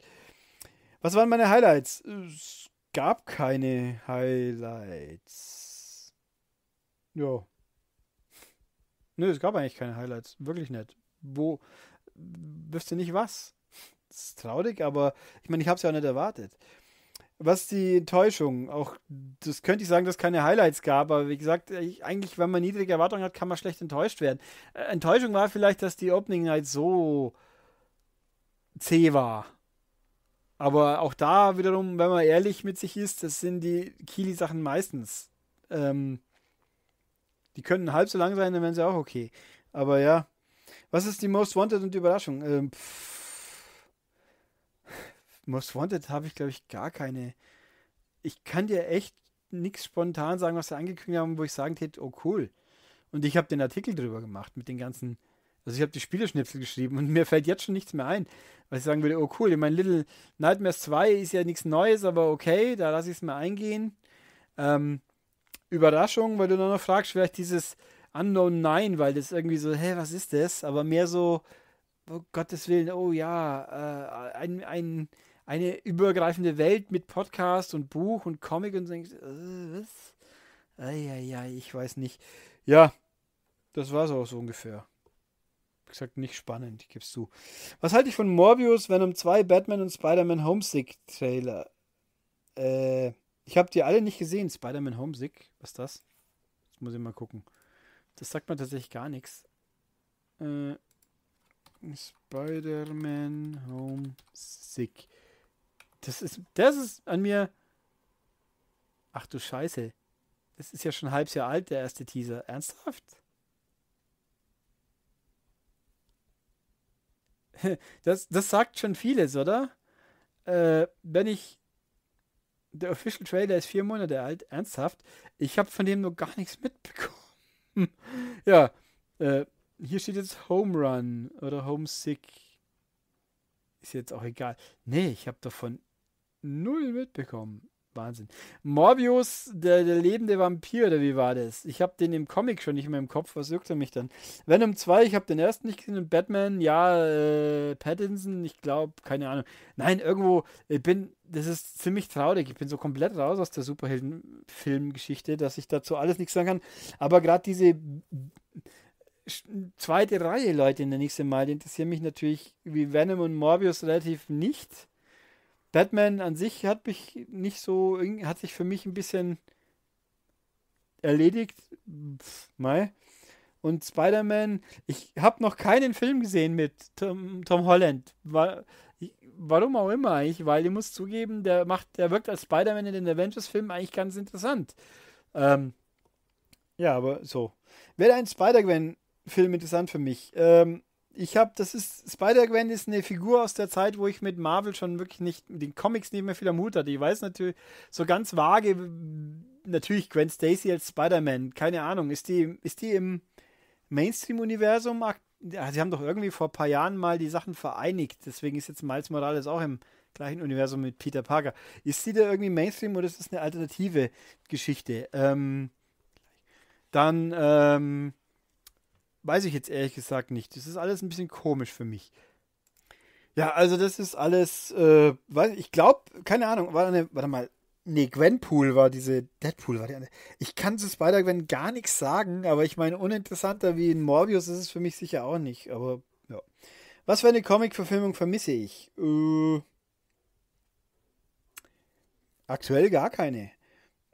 Speaker 1: Was waren meine Highlights? Es gab keine Highlights. Ja. Nö, es gab eigentlich keine Highlights. Wirklich nicht. Wo, wisst ihr nicht was? Das ist traurig, aber ich meine, ich habe es ja auch nicht erwartet. Was die Enttäuschung, auch das könnte ich sagen, dass es keine Highlights gab, aber wie gesagt, ich, eigentlich, wenn man niedrige Erwartungen hat, kann man schlecht enttäuscht werden. Äh, Enttäuschung war vielleicht, dass die Opening Night so zäh war. Aber auch da wiederum, wenn man ehrlich mit sich ist, das sind die Kili-Sachen meistens. Ähm, die könnten halb so lang sein, dann wären sie auch okay. Aber ja. Was ist die Most Wanted und die Überraschung? Ähm, Most Wanted habe ich, glaube ich, gar keine. Ich kann dir echt nichts spontan sagen, was sie angekündigt haben, wo ich sagen hätte, oh cool. Und ich habe den Artikel drüber gemacht mit den ganzen. Also ich habe die Spieleschnipsel geschrieben und mir fällt jetzt schon nichts mehr ein, weil ich sagen würde, oh cool, ich meine, Little Nightmares 2 ist ja nichts Neues, aber okay, da lasse ich es mal eingehen. Ähm, Überraschung, weil du dann noch fragst, vielleicht dieses Unknown Nein, weil das irgendwie so, hä, was ist das? Aber mehr so, oh Gottes Willen, oh ja, äh, ein, ein, eine übergreifende Welt mit Podcast und Buch und Comic und so, äh, was? Eieiei, ich weiß nicht. Ja, das war es auch so ungefähr. Wie gesagt, nicht spannend, ich gebe zu. Was halte ich von Morbius, Venom 2, Batman und Spider-Man Homesick Trailer? Äh, ich habe die alle nicht gesehen. Spider-Man Homesick, was ist das? Jetzt muss ich mal gucken. Das sagt mir tatsächlich gar nichts. Äh, Spider-Man Homesick. Das ist, das ist an mir. Ach du Scheiße. Das ist ja schon ein halbes Jahr alt, der erste Teaser. Ernsthaft? Das, das sagt schon vieles, oder? Äh, wenn ich der Official Trailer ist vier Monate alt, ernsthaft. Ich habe von dem nur gar nichts mitbekommen. ja, äh, hier steht jetzt Home Run oder Homesick. Ist jetzt auch egal. Nee, ich habe davon null mitbekommen. Wahnsinn. Morbius, der, der lebende Vampir, oder wie war das? Ich habe den im Comic schon nicht mehr im Kopf. Was wirkt er mich dann? Venom 2, ich habe den ersten nicht gesehen. Und Batman, ja, äh, Pattinson, ich glaube, keine Ahnung. Nein, irgendwo, ich bin, das ist ziemlich traurig. Ich bin so komplett raus aus der Superhelden-Filmgeschichte, dass ich dazu alles nichts sagen kann. Aber gerade diese zweite Reihe Leute in der nächsten Mal, die interessieren mich natürlich wie Venom und Morbius relativ nicht Batman an sich hat mich nicht so, hat sich für mich ein bisschen erledigt. Pff, mei. Und Spider-Man, ich habe noch keinen Film gesehen mit Tom, Tom Holland. War, warum auch immer eigentlich, weil ich muss zugeben, der macht, der wirkt als Spider-Man in den Avengers-Filmen eigentlich ganz interessant. Ähm, ja, aber so. Wäre ein Spider-Gwen-Film interessant für mich? Ähm, ich habe, das ist, Spider-Gwen ist eine Figur aus der Zeit, wo ich mit Marvel schon wirklich nicht, mit den Comics nicht mehr viel am Hut hatte. Ich weiß natürlich, so ganz vage, natürlich Gwen Stacy als Spider-Man, keine Ahnung, ist die, ist die im Mainstream-Universum? sie haben doch irgendwie vor ein paar Jahren mal die Sachen vereinigt, deswegen ist jetzt Miles Morales auch im gleichen Universum mit Peter Parker. Ist sie da irgendwie Mainstream oder ist das eine alternative Geschichte? Ähm, dann, ähm, weiß ich jetzt ehrlich gesagt nicht. Das ist alles ein bisschen komisch für mich. Ja, also das ist alles, äh, ich glaube, keine Ahnung, war eine, warte mal, nee, Gwenpool war diese, Deadpool war die eine. Ich kann zu Spider-Gwen gar nichts sagen, aber ich meine, uninteressanter wie in Morbius ist es für mich sicher auch nicht, aber ja. Was für eine Comic-Verfilmung vermisse ich? Äh, aktuell gar keine.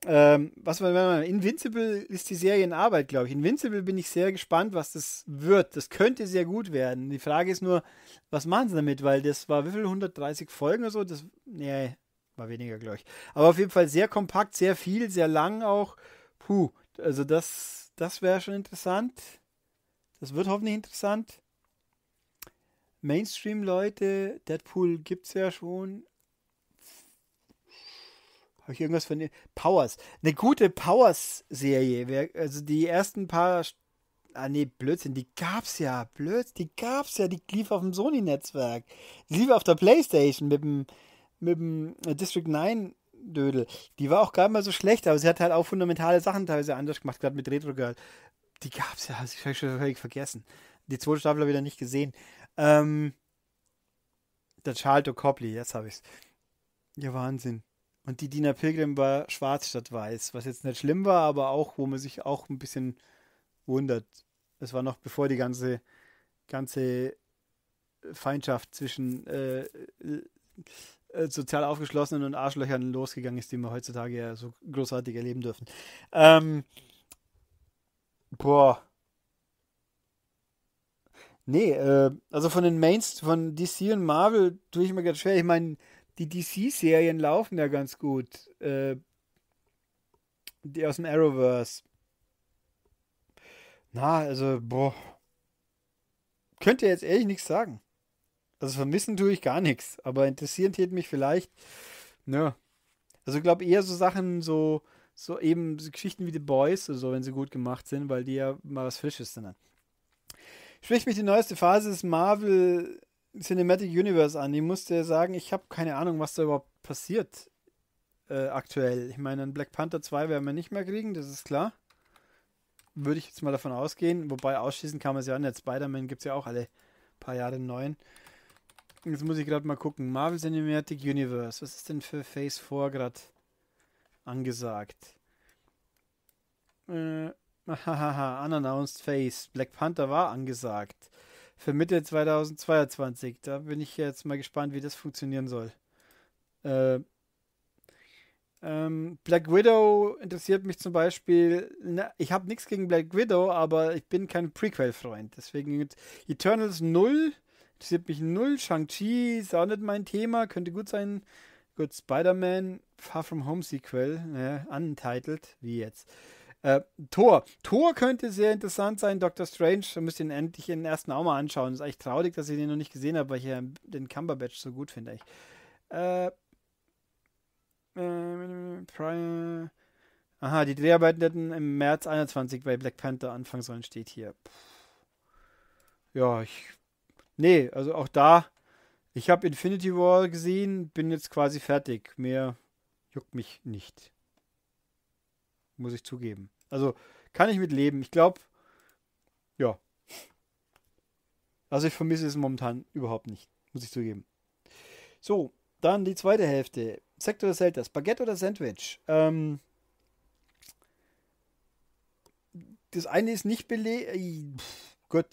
Speaker 1: Ähm, was man, Invincible ist die Serie in Arbeit, glaube ich. Invincible bin ich sehr gespannt, was das wird. Das könnte sehr gut werden. Die Frage ist nur, was machen sie damit? Weil das war wie viel 130 Folgen oder so? Das, nee, war weniger, glaube ich. Aber auf jeden Fall sehr kompakt, sehr viel, sehr lang auch. Puh, also das, das wäre schon interessant. Das wird hoffentlich interessant. Mainstream-Leute, Deadpool gibt es ja schon. Habe ich irgendwas von den Powers? Eine gute Powers-Serie. Also die ersten paar. Ah, nee, Blödsinn. Die gab's ja. Blödsinn. Die gab's ja. Die lief auf dem Sony-Netzwerk. Die lief auf der Playstation mit dem, mit dem District 9 Dödel. Die war auch gar nicht mal so schlecht, aber sie hat halt auch fundamentale Sachen teilweise anders gemacht, gerade mit Retro Girl. Die gab's ja, das habe ich schon völlig vergessen. Die zweite Staffel habe ich wieder nicht gesehen. Ähm, der Charlotte Copley, jetzt habe ich's. Ja, Wahnsinn. Und die Dina Pilgrim war schwarz statt weiß, was jetzt nicht schlimm war, aber auch, wo man sich auch ein bisschen wundert. Es war noch bevor die ganze, ganze Feindschaft zwischen äh, äh, sozial aufgeschlossenen und Arschlöchern losgegangen ist, die wir heutzutage ja so großartig erleben dürfen. Ähm, boah. Nee, äh, also von den Mains, von DC und Marvel tue ich mir ganz schwer. Ich meine, die DC-Serien laufen ja ganz gut. Äh, die aus dem Arrowverse. Na, also, boah. Könnte jetzt ehrlich nichts sagen. Also vermissen tue ich gar nichts, aber interessieren tät mich vielleicht. Ne. Also ich glaube eher so Sachen, so, so eben so Geschichten wie The Boys oder so, wenn sie gut gemacht sind, weil die ja mal was Frisches sind. Spricht mich die neueste Phase des Marvel Cinematic Universe an. Ich musste sagen, ich habe keine Ahnung, was da überhaupt passiert äh, aktuell. Ich meine, einen Black Panther 2 werden wir nicht mehr kriegen, das ist klar. Würde ich jetzt mal davon ausgehen. Wobei ausschließen kann man es ja nicht. Spider-Man gibt es ja auch alle paar Jahre einen neuen. Jetzt muss ich gerade mal gucken. Marvel Cinematic Universe. Was ist denn für Phase 4 gerade angesagt? Äh, hahaha, unannounced Phase. Black Panther war angesagt für Mitte 2022. Da bin ich jetzt mal gespannt, wie das funktionieren soll. Äh, ähm, Black Widow interessiert mich zum Beispiel. Na, ich habe nichts gegen Black Widow, aber ich bin kein Prequel-Freund. Deswegen Eternals 0. Interessiert mich 0. Shang-Chi ist auch nicht mein Thema. Könnte gut sein. Gut, Spider-Man Far From Home Sequel. Äh, untitled. Wie jetzt? Äh, Thor. Thor könnte sehr interessant sein. Doctor Strange, da müsst ihr ihn endlich in den ersten auch mal anschauen. Ist eigentlich traurig, dass ich den noch nicht gesehen habe, weil ich ja den Cumberbatch so gut finde. Äh, äh, Aha, die Dreharbeiten hätten im März 21 bei Black Panther anfangen sollen, steht hier. Puh. Ja, ich. Nee, also auch da. Ich habe Infinity War gesehen, bin jetzt quasi fertig. Mehr juckt mich nicht muss ich zugeben. Also kann ich mit leben. Ich glaube, ja. Also ich vermisse es momentan überhaupt nicht, muss ich zugeben. So, dann die zweite Hälfte. Sekt oder Selters? Baguette oder Sandwich? Ähm, das eine ist nicht belegt. Gott,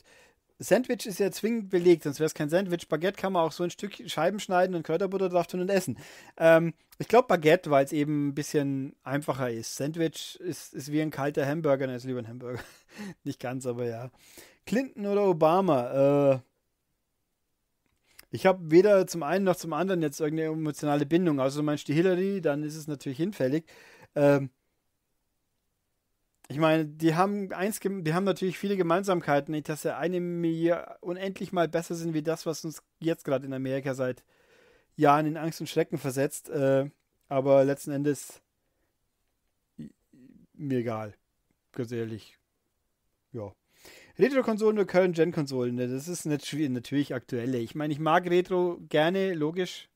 Speaker 1: Sandwich ist ja zwingend belegt, sonst wäre es kein Sandwich. Baguette kann man auch so ein Stück Scheiben schneiden und Kräuterbutter drauf tun und essen. Ähm, ich glaube Baguette, weil es eben ein bisschen einfacher ist. Sandwich ist, ist wie ein kalter Hamburger, ne, ist lieber ein Hamburger. Nicht ganz, aber ja. Clinton oder Obama? Äh, ich habe weder zum einen noch zum anderen jetzt irgendeine emotionale Bindung. Außer also, du meinst die Hillary, dann ist es natürlich hinfällig. Ähm, ich meine, die haben eins, die haben natürlich viele Gemeinsamkeiten, nicht, dass sie eine mir unendlich mal besser sind wie das, was uns jetzt gerade in Amerika seit Jahren in Angst und Schrecken versetzt. Äh, aber letzten Endes mir egal. Ganz ehrlich. Ja. Retro-Konsolen oder Current-Gen-Konsolen, ne, das ist natürlich aktuelle. Ich meine, ich mag Retro gerne, logisch.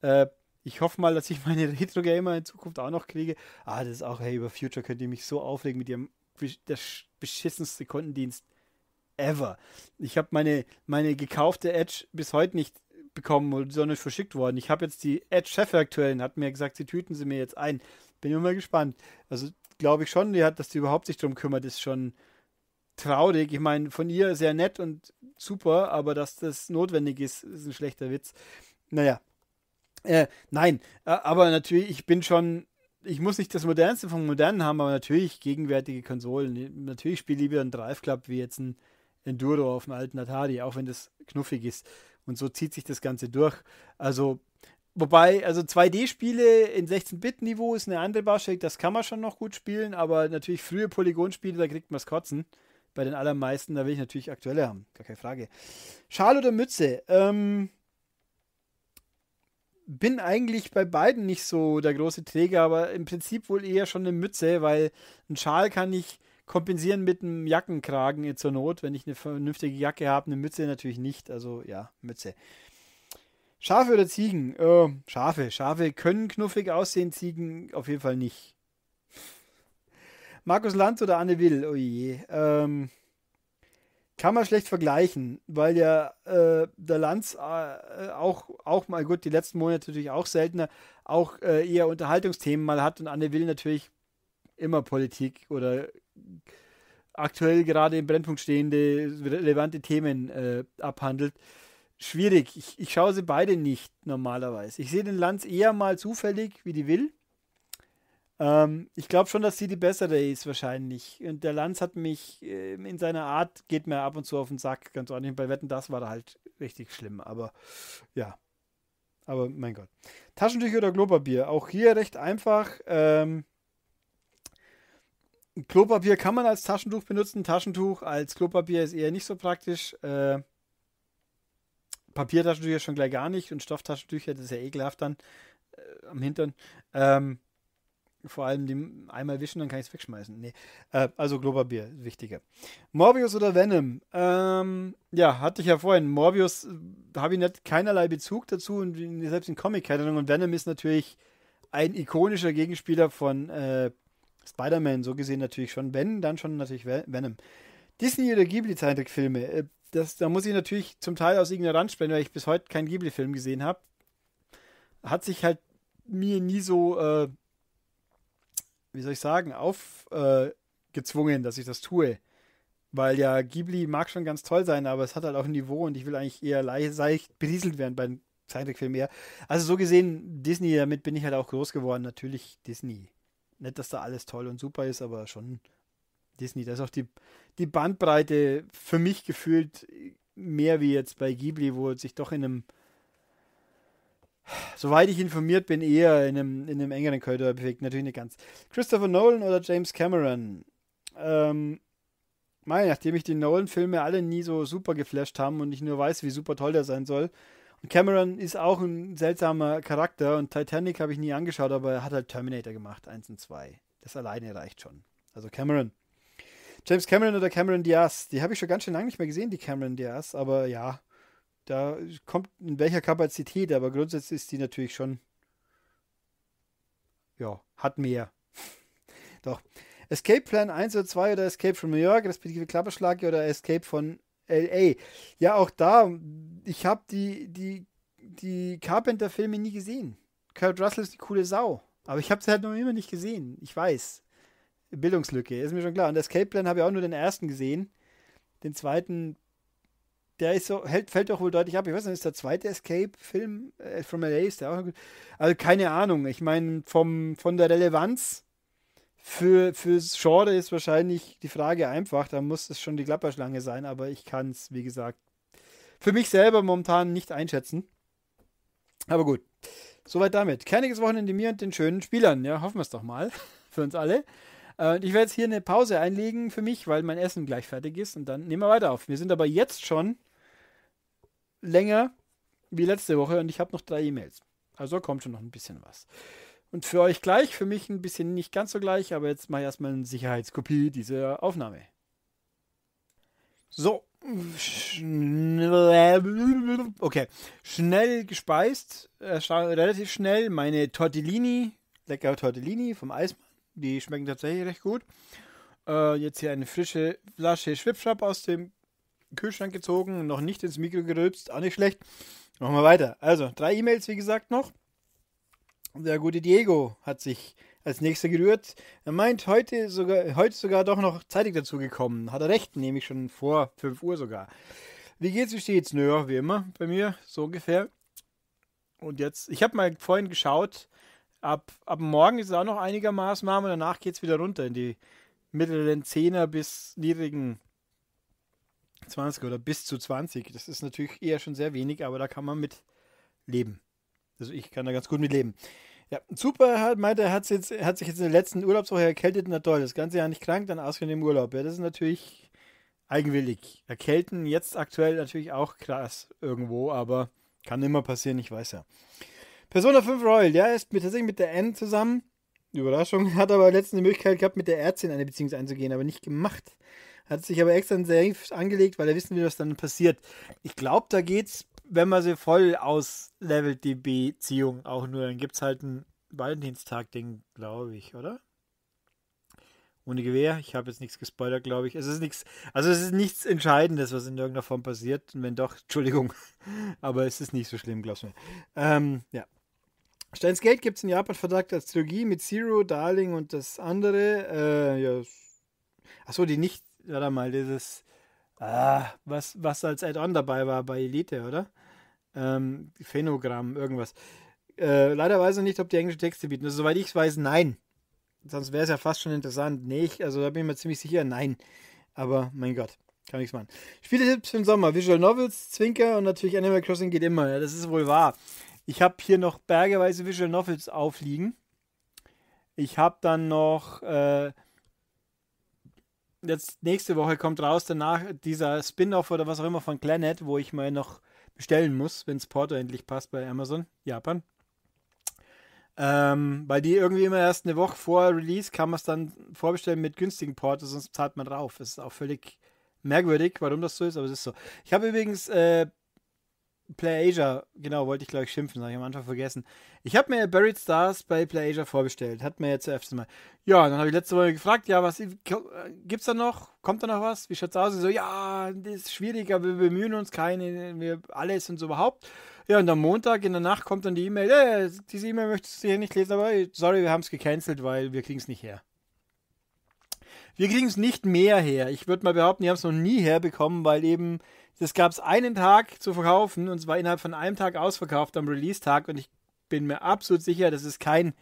Speaker 1: Äh, ich hoffe mal, dass ich meine Retro-Gamer in Zukunft auch noch kriege. Ah, das ist auch, hey, über Future könnt ihr mich so aufregen mit ihrem der beschissenste Kundendienst ever. Ich habe meine, meine gekaufte Edge bis heute nicht bekommen, oder sondern verschickt worden. Ich habe jetzt die Edge-Chefredakteurin, hat mir gesagt, sie tüten sie mir jetzt ein. Bin immer gespannt. Also glaube ich schon, die hat, dass die überhaupt sich drum kümmert, ist schon traurig. Ich meine, von ihr sehr nett und super, aber dass das notwendig ist, ist ein schlechter Witz. Naja, äh, nein, aber natürlich, ich bin schon, ich muss nicht das Modernste vom Modernen haben, aber natürlich gegenwärtige Konsolen. Natürlich spiele ich lieber einen Drive Club wie jetzt ein Enduro auf dem alten Atari, auch wenn das knuffig ist. Und so zieht sich das Ganze durch. Also, wobei, also 2D-Spiele in 16-Bit-Niveau ist eine andere Baustelle, das kann man schon noch gut spielen, aber natürlich frühe Polygonspiele, da kriegt man es kotzen. Bei den allermeisten, da will ich natürlich aktuelle haben, gar keine Frage. Schal oder Mütze? Ähm, bin eigentlich bei beiden nicht so der große Träger, aber im Prinzip wohl eher schon eine Mütze, weil ein Schal kann ich kompensieren mit einem Jackenkragen zur Not. Wenn ich eine vernünftige Jacke habe, eine Mütze natürlich nicht. Also ja, Mütze. Schafe oder Ziegen? Oh, Schafe. Schafe können knuffig aussehen, Ziegen auf jeden Fall nicht. Markus Lanz oder Anne Will? Oh je. Ähm, kann man schlecht vergleichen, weil ja äh, der Lanz äh, äh, auch, auch mal, gut, die letzten Monate natürlich auch seltener, auch äh, eher Unterhaltungsthemen mal hat und Anne will natürlich immer Politik oder aktuell gerade im Brennpunkt stehende, relevante Themen äh, abhandelt. Schwierig. Ich, ich schaue sie beide nicht normalerweise. Ich sehe den Lanz eher mal zufällig, wie die will. Ähm, ich glaube schon, dass sie die bessere ist wahrscheinlich. Und der Lanz hat mich äh, in seiner Art, geht mir ab und zu auf den Sack, ganz ordentlich. Bei Wetten, das war da halt richtig schlimm. Aber ja. Aber mein Gott. Taschentücher oder Klopapier? Auch hier recht einfach. Ähm, Klopapier kann man als Taschentuch benutzen. Taschentuch als Klopapier ist eher nicht so praktisch. Äh, Papiertaschentücher schon gleich gar nicht und Stofftaschentücher, das ist ja ekelhaft dann äh, am Hintern. Ähm, vor allem dem einmal wischen, dann kann ich es wegschmeißen. Nee. Äh, also Globerbier, wichtiger. Morbius oder Venom? Ähm, ja, hatte ich ja vorhin. Morbius äh, habe ich nicht keinerlei Bezug dazu und selbst in Comic-Kennung. Und Venom ist natürlich ein ikonischer Gegenspieler von äh, Spider-Man, so gesehen natürlich schon. Wenn, dann schon natürlich Venom. Disney oder Ghibli-Zeichentrickfilme? Äh, das, da muss ich natürlich zum Teil aus Ignoranz sprechen, weil ich bis heute keinen Ghibli-Film gesehen habe. Hat sich halt mir nie so äh, wie soll ich sagen, aufgezwungen, äh, dass ich das tue. Weil ja, Ghibli mag schon ganz toll sein, aber es hat halt auch ein Niveau und ich will eigentlich eher leicht berieselt werden beim Zeichentrickfilmen eher. Also so gesehen, Disney, damit bin ich halt auch groß geworden. Natürlich Disney. Nicht, dass da alles toll und super ist, aber schon Disney. Da ist auch die, die Bandbreite für mich gefühlt mehr wie jetzt bei Ghibli, wo sich doch in einem soweit ich informiert bin, eher in einem, in einem engeren Korridor bewegt. Natürlich nicht ganz. Christopher Nolan oder James Cameron? Ähm, mein, nachdem ich die Nolan-Filme alle nie so super geflasht haben und ich nur weiß, wie super toll der sein soll. Und Cameron ist auch ein seltsamer Charakter und Titanic habe ich nie angeschaut, aber er hat halt Terminator gemacht, 1 und 2. Das alleine reicht schon. Also Cameron. James Cameron oder Cameron Diaz, die habe ich schon ganz schön lange nicht mehr gesehen, die Cameron Diaz, aber ja. Da kommt in welcher Kapazität, aber grundsätzlich ist die natürlich schon. Ja, hat mehr. Doch. Escape Plan 1 oder 2 oder Escape from New York, respektive Klapperschlag oder Escape von LA. Ja, auch da, ich habe die, die, die Carpenter-Filme nie gesehen. Kurt Russell ist die coole Sau. Aber ich habe sie halt noch immer nicht gesehen. Ich weiß. Bildungslücke, ist mir schon klar. Und Escape Plan habe ich auch nur den ersten gesehen. Den zweiten der ist so, hält, fällt doch wohl deutlich ab. Ich weiß nicht, ist der zweite Escape-Film äh, from LA ist der auch gut. Also keine Ahnung. Ich meine, von der Relevanz für, fürs Genre ist wahrscheinlich die Frage einfach. Da muss es schon die Klapperschlange sein, aber ich kann es, wie gesagt, für mich selber momentan nicht einschätzen. Aber gut. Soweit damit. Kerniges Wochenende mir und den schönen Spielern. Ja, hoffen wir es doch mal. für uns alle äh, ich werde jetzt hier eine Pause einlegen für mich, weil mein Essen gleich fertig ist und dann nehmen wir weiter auf. Wir sind aber jetzt schon länger wie letzte Woche und ich habe noch drei E-Mails. Also kommt schon noch ein bisschen was. Und für euch gleich, für mich ein bisschen nicht ganz so gleich, aber jetzt mache ich erstmal eine Sicherheitskopie dieser Aufnahme. So. Okay. Schnell gespeist, äh, relativ schnell meine Tortellini, leckere Tortellini vom Eismann. Die schmecken tatsächlich recht gut. Äh, jetzt hier eine frische Flasche Schwipschwapp aus dem Kühlschrank gezogen, noch nicht ins Mikro gerülpst, auch nicht schlecht. Machen wir weiter. Also, drei E-Mails, wie gesagt, noch. Der gute Diego hat sich als nächster gerührt. Er meint, heute sogar, heute sogar doch noch zeitig dazu gekommen. Hat er recht, nämlich schon vor 5 Uhr sogar. Wie geht's, wie steht's? Nö, wie immer, bei mir, so ungefähr. Und jetzt, ich habe mal vorhin geschaut, ab, ab morgen ist es auch noch einigermaßen warm und danach geht's wieder runter in die mittleren 10er bis niedrigen 20 oder bis zu 20. Das ist natürlich eher schon sehr wenig, aber da kann man mit leben. Also ich kann da ganz gut mit leben. Ja, super, hat, meinte er, hat, jetzt, hat sich jetzt in der letzten Urlaubswoche erkältet. Na toll, das ganze Jahr nicht krank, dann ausgehend im Urlaub. Ja, das ist natürlich eigenwillig. Erkälten jetzt aktuell natürlich auch krass irgendwo, aber kann immer passieren, ich weiß ja. Persona 5 Royal, ja, ist mit, tatsächlich mit der N zusammen. Überraschung, hat aber letztens die Möglichkeit gehabt, mit der Ärztin eine Beziehung einzugehen, aber nicht gemacht. Hat sich aber extra sehr angelegt, weil er wissen will, was dann passiert. Ich glaube, da geht's, wenn man sie voll auslevelt, die Beziehung auch nur. Dann gibt es halt ein Valentinstag-Ding, glaube ich, oder? Ohne Gewehr. Ich habe jetzt nichts gespoilert, glaube ich. Es ist nichts, also es ist nichts Entscheidendes, was in irgendeiner Form passiert. Und wenn doch, Entschuldigung. aber es ist nicht so schlimm, glaube ich. Ähm, ja. Steins Gate gibt es in Japan vertragt als Trilogie mit Zero, Darling und das andere. Äh, ja. Achso, die nicht warte mal, dieses, ah, was, was als Add-on dabei war bei Elite, oder? Ähm, Phänogramm, irgendwas. Äh, leider weiß ich nicht, ob die englische Texte bieten. Also, soweit ich es weiß, nein. Sonst wäre es ja fast schon interessant. Nee, ich, also da bin ich mir ziemlich sicher, nein. Aber mein Gott, kann nichts machen. Spieletipps für den Sommer: Visual Novels, Zwinker und natürlich Animal Crossing geht immer. Ja, das ist wohl wahr. Ich habe hier noch bergeweise Visual Novels aufliegen. Ich habe dann noch äh, jetzt nächste Woche kommt raus danach dieser Spin-off oder was auch immer von Planet, wo ich mal noch bestellen muss, wenn es Porto endlich passt bei Amazon, Japan. Ähm, weil die irgendwie immer erst eine Woche vor Release kann man es dann vorbestellen mit günstigen Porto, sonst zahlt man drauf. Das ist auch völlig merkwürdig, warum das so ist, aber es ist so. Ich habe übrigens äh, PlayAsia, genau, wollte ich gleich ich schimpfen, habe ich am Anfang vergessen. Ich habe mir Buried Stars bei PlayAsia vorbestellt, hat mir jetzt ja zuerst mal. Ja, dann habe ich letzte Woche gefragt, ja, was gibt's da noch? Kommt da noch was? Wie schaut's aus? Und so, ja, das ist schwieriger, wir bemühen uns keine, wir alles und so überhaupt. Ja, und am Montag in der Nacht kommt dann die E-Mail, äh, diese E-Mail möchtest du hier nicht lesen, aber sorry, wir haben es gecancelt, weil wir kriegen es nicht her. Wir kriegen es nicht mehr her. Ich würde mal behaupten, die haben es noch nie herbekommen, weil eben das gab es einen Tag zu verkaufen und zwar innerhalb von einem Tag ausverkauft am Release-Tag und ich bin mir absolut sicher, das ist kein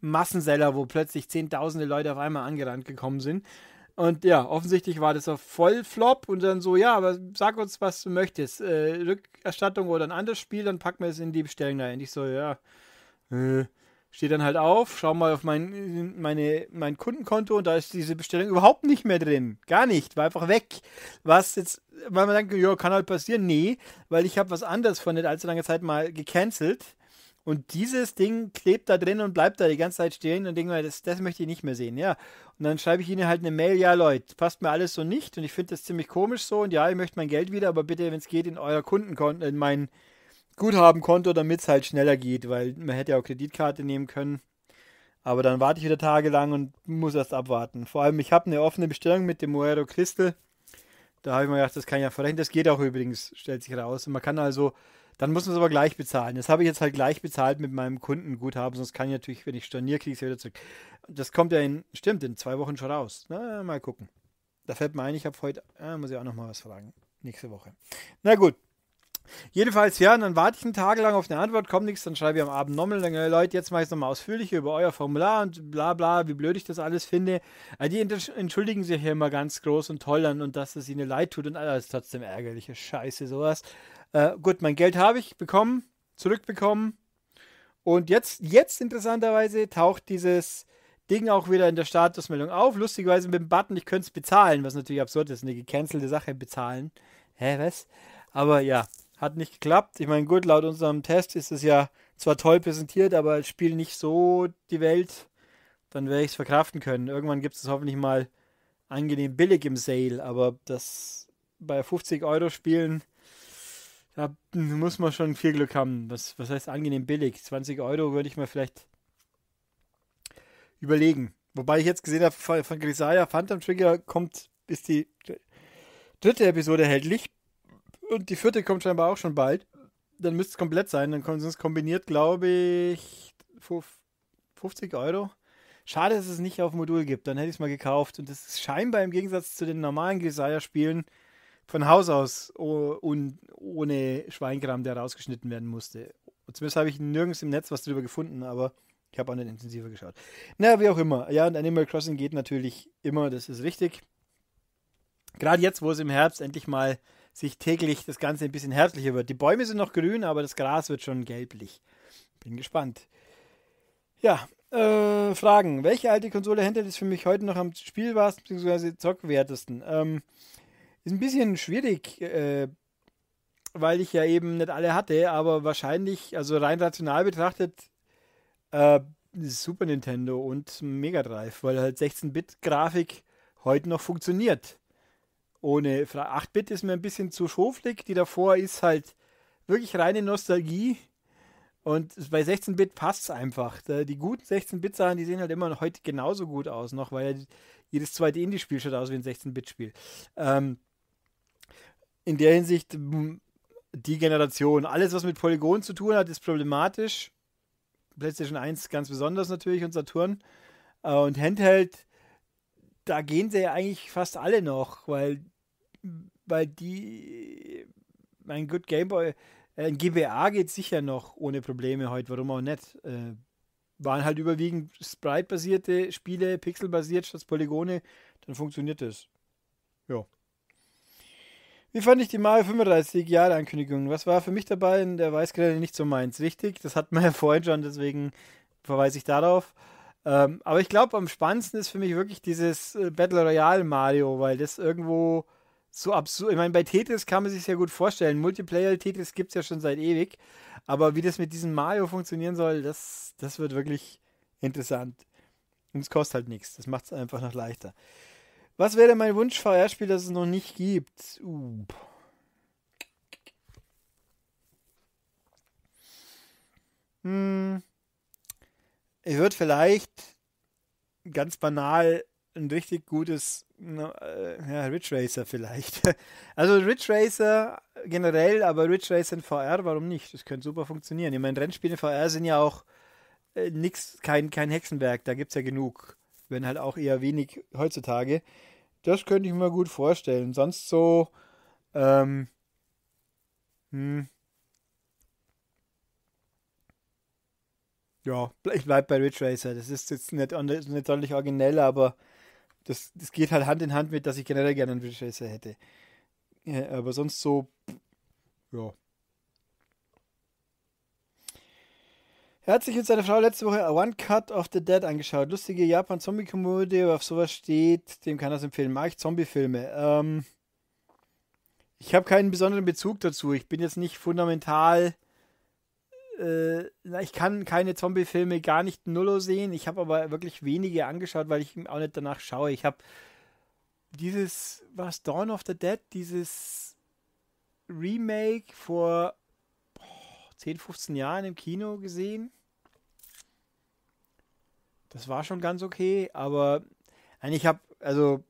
Speaker 1: Massenseller, wo plötzlich zehntausende Leute auf einmal angerannt gekommen sind. Und ja, offensichtlich war das auch voll Flop und dann so, ja, aber sag uns, was du möchtest. Äh, Rückerstattung oder ein anderes Spiel, dann packen wir es in die Bestellung rein. Und ich so, ja, äh, stehe dann halt auf, schau mal auf mein, meine, mein Kundenkonto und da ist diese Bestellung überhaupt nicht mehr drin. Gar nicht, war einfach weg. Was jetzt, weil man denkt, ja, kann halt passieren. Nee, weil ich habe was anderes von nicht allzu langer Zeit mal gecancelt. Und dieses Ding klebt da drin und bleibt da die ganze Zeit stehen und denke mir, das, das möchte ich nicht mehr sehen, ja. Und dann schreibe ich ihnen halt eine Mail, ja Leute, passt mir alles so nicht und ich finde das ziemlich komisch so und ja, ich möchte mein Geld wieder, aber bitte, wenn es geht, in euer Kundenkonto, in mein Guthabenkonto, damit es halt schneller geht, weil man hätte ja auch Kreditkarte nehmen können. Aber dann warte ich wieder tagelang und muss erst abwarten. Vor allem, ich habe eine offene Bestellung mit dem Moero Crystal. Da habe ich mir gedacht, das kann ich ja verrechnen. Das geht auch übrigens, stellt sich raus. Und man kann also, dann muss man es aber gleich bezahlen. Das habe ich jetzt halt gleich bezahlt mit meinem Kundenguthaben, sonst kann ich natürlich, wenn ich storniere, kriege ich es wieder zurück. Das kommt ja in, stimmt, in zwei Wochen schon raus. Na, mal gucken. Da fällt mir ein, ich habe heute, ah, muss ich auch nochmal was fragen. Nächste Woche. Na gut, Jedenfalls, ja, dann warte ich einen Tag lang auf eine Antwort, kommt nichts, dann schreibe ich am Abend nochmal, dann, Leute, jetzt mache ich es nochmal ausführlicher über euer Formular und bla bla, wie blöd ich das alles finde. Äh, die entschuldigen sich hier immer ganz groß und toll an und dass es ihnen leid tut und alles trotzdem ärgerliche Scheiße, sowas. Äh, gut, mein Geld habe ich bekommen, zurückbekommen. Und jetzt, jetzt interessanterweise taucht dieses Ding auch wieder in der Statusmeldung auf. Lustigerweise mit dem Button, ich könnte es bezahlen, was natürlich absurd ist, eine gecancelte Sache bezahlen. Hä, was? Aber ja, hat nicht geklappt. Ich meine, gut, laut unserem Test ist es ja zwar toll präsentiert, aber das Spiel nicht so die Welt, dann werde ich es verkraften können. Irgendwann gibt es es hoffentlich mal angenehm billig im Sale, aber das bei 50 Euro Spielen, da muss man schon viel Glück haben. Was, was heißt angenehm billig? 20 Euro würde ich mir vielleicht überlegen. Wobei ich jetzt gesehen habe, von Grisaya Phantom Trigger kommt, ist die dritte Episode erhältlich. Und die vierte kommt scheinbar auch schon bald. Dann müsste es komplett sein. Dann kommt es kombiniert, glaube ich, 50 Euro. Schade, dass es nicht auf Modul gibt. Dann hätte ich es mal gekauft. Und das ist scheinbar im Gegensatz zu den normalen gesaya spielen von Haus aus oh, un, ohne Schweinkram, der rausgeschnitten werden musste. Und Zumindest habe ich nirgends im Netz was drüber gefunden, aber ich habe auch nicht intensiver geschaut. Naja, wie auch immer. Ja, und Animal Crossing geht natürlich immer, das ist richtig. Gerade jetzt, wo es im Herbst endlich mal sich täglich das Ganze ein bisschen herzlicher wird. Die Bäume sind noch grün, aber das Gras wird schon gelblich. Bin gespannt. Ja, äh, Fragen. Welche alte Konsole händelt ist für mich heute noch am spielbarsten bzw. zockwertesten? Ähm, ist ein bisschen schwierig, äh, weil ich ja eben nicht alle hatte, aber wahrscheinlich, also rein rational betrachtet, äh, Super Nintendo und Mega Drive, weil halt 16-Bit-Grafik heute noch funktioniert ohne 8-Bit ist mir ein bisschen zu schoflig. Die davor ist halt wirklich reine Nostalgie. Und bei 16-Bit passt es einfach. Die guten 16-Bit-Sachen, die sehen halt immer noch heute genauso gut aus, noch, weil jedes zweite Indie-Spiel schaut aus wie ein 16-Bit-Spiel. Ähm, in der Hinsicht, hm, die Generation, alles, was mit Polygonen zu tun hat, ist problematisch. PlayStation 1 ganz besonders natürlich und Saturn. Äh, und Handheld, da gehen sie ja eigentlich fast alle noch, weil weil die, mein Good Game Boy, äh, ein GBA geht sicher noch ohne Probleme heute, warum auch nicht. Äh, waren halt überwiegend Sprite-basierte Spiele, Pixel-basiert statt Polygone, dann funktioniert das. Ja. Wie fand ich die Mario 35 Jahre Ankündigung? Was war für mich dabei? Der weiß gerade nicht so meins. Richtig, das hat man ja vorhin schon, deswegen verweise ich darauf. Ähm, aber ich glaube, am spannendsten ist für mich wirklich dieses äh, Battle Royale Mario, weil das irgendwo so absurd. Ich meine, bei Tetris kann man sich sehr gut vorstellen. Multiplayer-Tetris gibt es ja schon seit ewig. Aber wie das mit diesem Mario funktionieren soll, das, das wird wirklich interessant. Und es kostet halt nichts. Das macht es einfach noch leichter. Was wäre denn mein Wunsch VR-Spiel, das es noch nicht gibt? Uh. Hm. Ich würde vielleicht ganz banal ein richtig gutes äh, ja, Ridge Racer vielleicht. Also Ridge Racer generell, aber Ridge Racer in VR, warum nicht? Das könnte super funktionieren. Ich meine, Rennspiele in VR sind ja auch äh, nix, kein, kein Hexenwerk, da gibt es ja genug. Wenn halt auch eher wenig heutzutage. Das könnte ich mir gut vorstellen. Sonst so, ähm, hm. Ja, ich bleibe bei Ridge Racer. Das ist jetzt nicht, nicht deutlich originell, aber das, das geht halt Hand in Hand mit, dass ich generell gerne einen Wildschäfer hätte. Ja, aber sonst so, ja. Er hat sich mit seiner Frau letzte Woche One Cut of the Dead angeschaut. Lustige Japan-Zombie-Komödie, auf sowas steht, dem kann das empfehlen. Mag ich Zombie-Filme. Ähm, ich habe keinen besonderen Bezug dazu. Ich bin jetzt nicht fundamental äh, ich kann keine Zombie-Filme gar nicht nullo sehen. Ich habe aber wirklich wenige angeschaut, weil ich auch nicht danach schaue. Ich habe dieses, was Dawn of the Dead, dieses Remake vor boah, 10, 15 Jahren im Kino gesehen. Das war schon ganz okay, aber nein, ich habe, also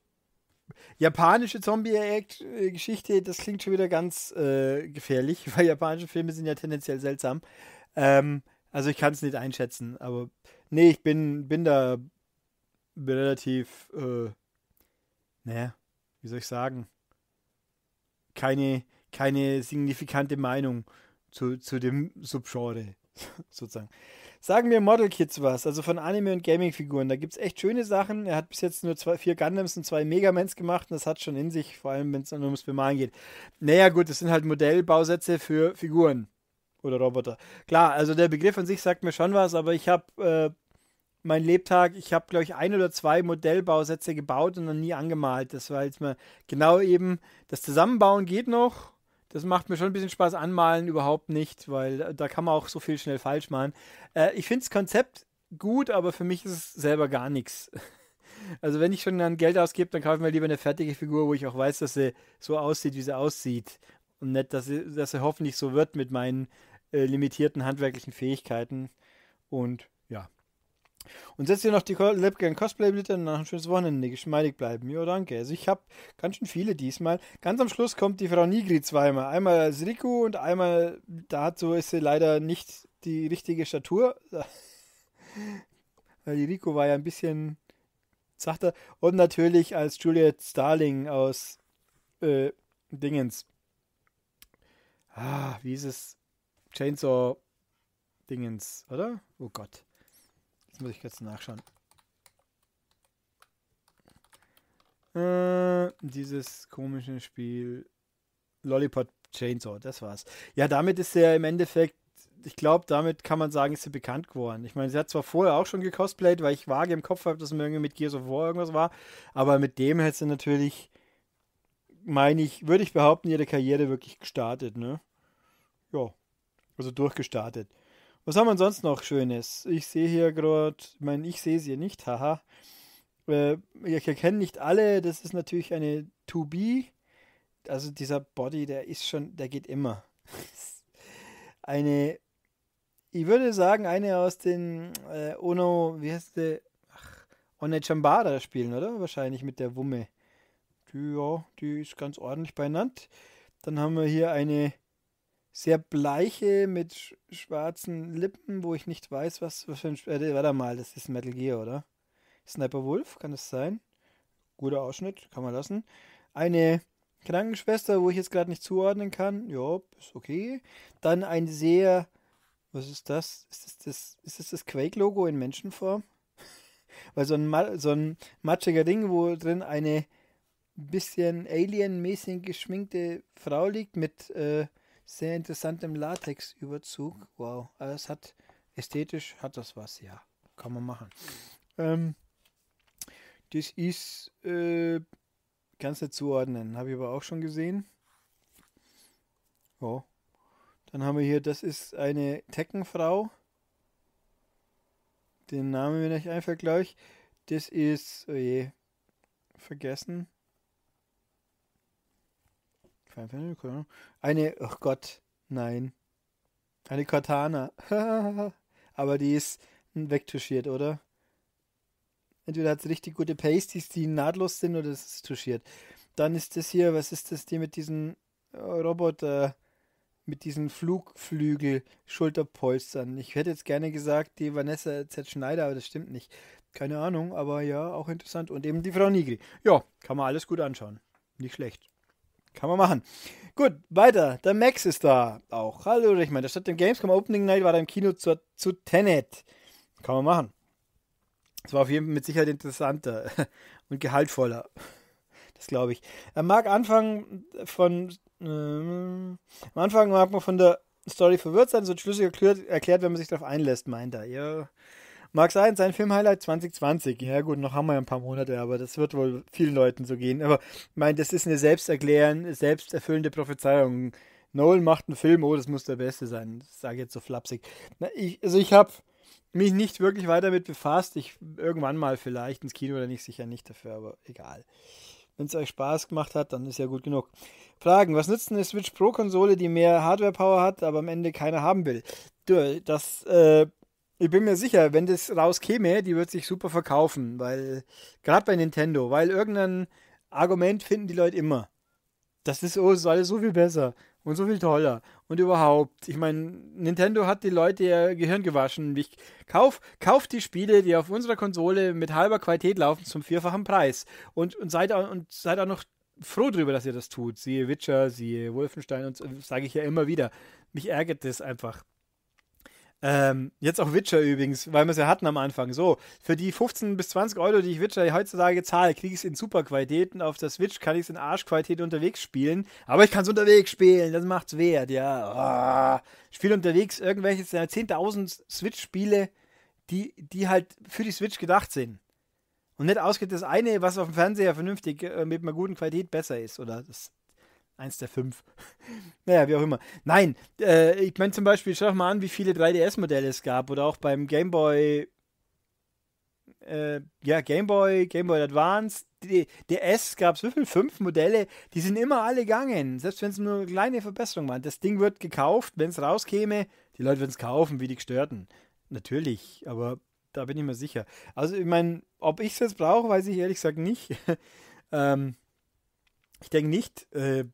Speaker 1: japanische Zombie-Geschichte, das klingt schon wieder ganz äh, gefährlich, weil japanische Filme sind ja tendenziell seltsam. Ähm, also ich kann es nicht einschätzen, aber nee, ich bin, bin da relativ, äh, naja, wie soll ich sagen, keine, keine signifikante Meinung zu, zu dem Subgenre sozusagen. Sagen mir Model Kids was, also von Anime- und Gaming-Figuren. Da gibt es echt schöne Sachen. Er hat bis jetzt nur zwei, vier Gundams und zwei Megamans gemacht und das hat schon in sich, vor allem wenn es ums Bemalen geht. Naja, gut, das sind halt Modellbausätze für Figuren oder Roboter. Klar, also der Begriff an sich sagt mir schon was, aber ich habe äh, mein Lebtag, ich habe, glaube ich, ein oder zwei Modellbausätze gebaut und dann nie angemalt. Das war jetzt mal genau eben, das Zusammenbauen geht noch das macht mir schon ein bisschen Spaß. Anmalen überhaupt nicht, weil äh, da kann man auch so viel schnell falsch machen. Äh, ich finde das Konzept gut, aber für mich ist es selber gar nichts. Also wenn ich schon dann Geld ausgebe, dann kaufe ich mir lieber eine fertige Figur, wo ich auch weiß, dass sie so aussieht, wie sie aussieht. Und nicht, dass sie, dass sie hoffentlich so wird mit meinen äh, limitierten handwerklichen Fähigkeiten. Und und setzt dir noch die Lapgang Cosplay bitte noch ein schönes Wochenende. Geschmeidig bleiben. Jo, danke. Also ich habe ganz schön viele diesmal. Ganz am Schluss kommt die Frau Nigri zweimal. Einmal als Riku und einmal dazu ist sie leider nicht die richtige Statur. Weil die Riku war ja ein bisschen zachter. Und natürlich als Juliet Starling aus äh, Dingens. Ah, wie ist es? Chainsaw Dingens, oder? Oh Gott muss ich jetzt nachschauen. Äh, dieses komische Spiel Lollipop Chainsaw, das war's. Ja, damit ist er im Endeffekt, ich glaube, damit kann man sagen, ist sie bekannt geworden. Ich meine, sie hat zwar vorher auch schon gecosplayt, weil ich vage im Kopf habe, dass es irgendwie mit Gears of War irgendwas war, aber mit dem hätte sie natürlich, meine ich, würde ich behaupten, ihre Karriere wirklich gestartet, ne? Ja, also durchgestartet. Was haben wir sonst noch Schönes? Ich sehe hier gerade, ich meine, ich sehe sie hier nicht, haha. Äh, ich erkenne nicht alle, das ist natürlich eine 2B. Also dieser Body, der ist schon, der geht immer. eine, ich würde sagen, eine aus den äh, Ono, wie heißt der? Ach, One Chambara spielen, oder? Wahrscheinlich mit der Wumme. Die, ja, die ist ganz ordentlich beieinander. Dann haben wir hier eine sehr bleiche mit schwarzen Lippen, wo ich nicht weiß, was, was für ein. Äh, warte mal, das ist Metal Gear, oder? Sniper Wolf, kann das sein? Guter Ausschnitt, kann man lassen. Eine Krankenschwester, wo ich jetzt gerade nicht zuordnen kann. Ja, ist okay. Dann ein sehr. Was ist das? Ist das das, ist das, das Quake-Logo in Menschenform? Weil so ein, so ein matschiger Ding, wo drin eine bisschen Alien-mäßig geschminkte Frau liegt mit. Äh, sehr interessantem Latexüberzug. Wow, also es hat ästhetisch hat das was, ja, kann man machen. Ähm, das ist, äh, kannst du zuordnen, habe ich aber auch schon gesehen. Ja. Dann haben wir hier, das ist eine Teckenfrau. Den Namen mir nicht einfach gleich. Das ist, oh je, vergessen. Ne? Eine, oh Gott, nein. Eine Cortana. Aber die ist wegtuschiert, oder? Entweder hat sie richtig gute Pasties, die nahtlos sind, oder es ist tuschiert. Dann ist das hier, was ist das, die mit diesen äh, Roboter, äh, mit diesen Flugflügel, Schulterpolstern. Ich hätte jetzt gerne gesagt, die Vanessa Z. Schneider, aber das stimmt nicht. Keine Ahnung, aber ja, auch interessant. Und eben die Frau Nigri. Ja, kann man alles gut anschauen. Nicht schlecht. Kann man machen. Gut, weiter. Der Max ist da auch. Hallo, ich meine, der statt dem Gamescom Opening Night war da im Kino zu, zu Tenet. Kann man machen. Es war auf jeden Fall mit Sicherheit interessanter und gehaltvoller. Das glaube ich. Er mag Anfang von. Ähm, am Anfang mag man von der Story verwirrt sein, so ein erklärt, erklärt, wenn man sich darauf einlässt, meint er. Ja, Mag sein, sein Filmhighlight 2020. Ja gut, noch haben wir ja ein paar Monate, aber das wird wohl vielen Leuten so gehen. Aber ich meine, das ist eine selbsterklärende, selbsterfüllende Prophezeiung. Noel macht einen Film, oh, das muss der beste sein. Das sage ich jetzt so flapsig. Na, ich, also ich habe mich nicht wirklich weiter damit befasst. Ich irgendwann mal vielleicht ins Kino oder nicht, sicher nicht dafür, aber egal. Wenn es euch Spaß gemacht hat, dann ist ja gut genug. Fragen: Was nützt eine Switch Pro-Konsole, die mehr Hardware-Power hat, aber am Ende keiner haben will? Du, das äh, ich bin mir sicher, wenn das rauskäme, die wird sich super verkaufen, weil gerade bei Nintendo, weil irgendein Argument finden die Leute immer. Das ist, oh, ist alles so viel besser und so viel toller und überhaupt. Ich meine, Nintendo hat die Leute ihr Gehirn gewaschen. Ich kauf, kauf die Spiele, die auf unserer Konsole mit halber Qualität laufen, zum vierfachen Preis. Und, und, seid, auch, und seid auch noch froh darüber, dass ihr das tut. Siehe Witcher, siehe Wolfenstein und sage ich ja immer wieder. Mich ärgert das einfach. Ähm, jetzt auch Witcher übrigens, weil wir es ja hatten am Anfang. So, für die 15 bis 20 Euro, die ich Witcher heutzutage zahle, kriege ich es in super Qualitäten. Auf der Switch kann ich es in Arschqualität unterwegs spielen. Aber ich kann es unterwegs spielen, das macht's wert, ja. Oh. Ich spiele unterwegs irgendwelche 10.000 äh, Switch-Spiele, die, die halt für die Switch gedacht sind. Und nicht ausgeht das eine, was auf dem Fernseher vernünftig äh, mit einer guten Qualität besser ist. Oder das Eins der fünf. naja, wie auch immer. Nein, äh, ich meine zum Beispiel, schau mal an, wie viele 3DS-Modelle es gab oder auch beim Game Boy. Äh, ja, Game Boy, Game Boy Advance, DS gab es wie viel? Fünf Modelle, die sind immer alle gegangen, selbst wenn es nur eine kleine Verbesserung waren. Das Ding wird gekauft, wenn es rauskäme, die Leute würden es kaufen, wie die Gestörten. Natürlich, aber da bin ich mir sicher. Also, ich meine, ob ich es jetzt brauche, weiß ich ehrlich gesagt nicht. ähm, ich denke nicht. Äh,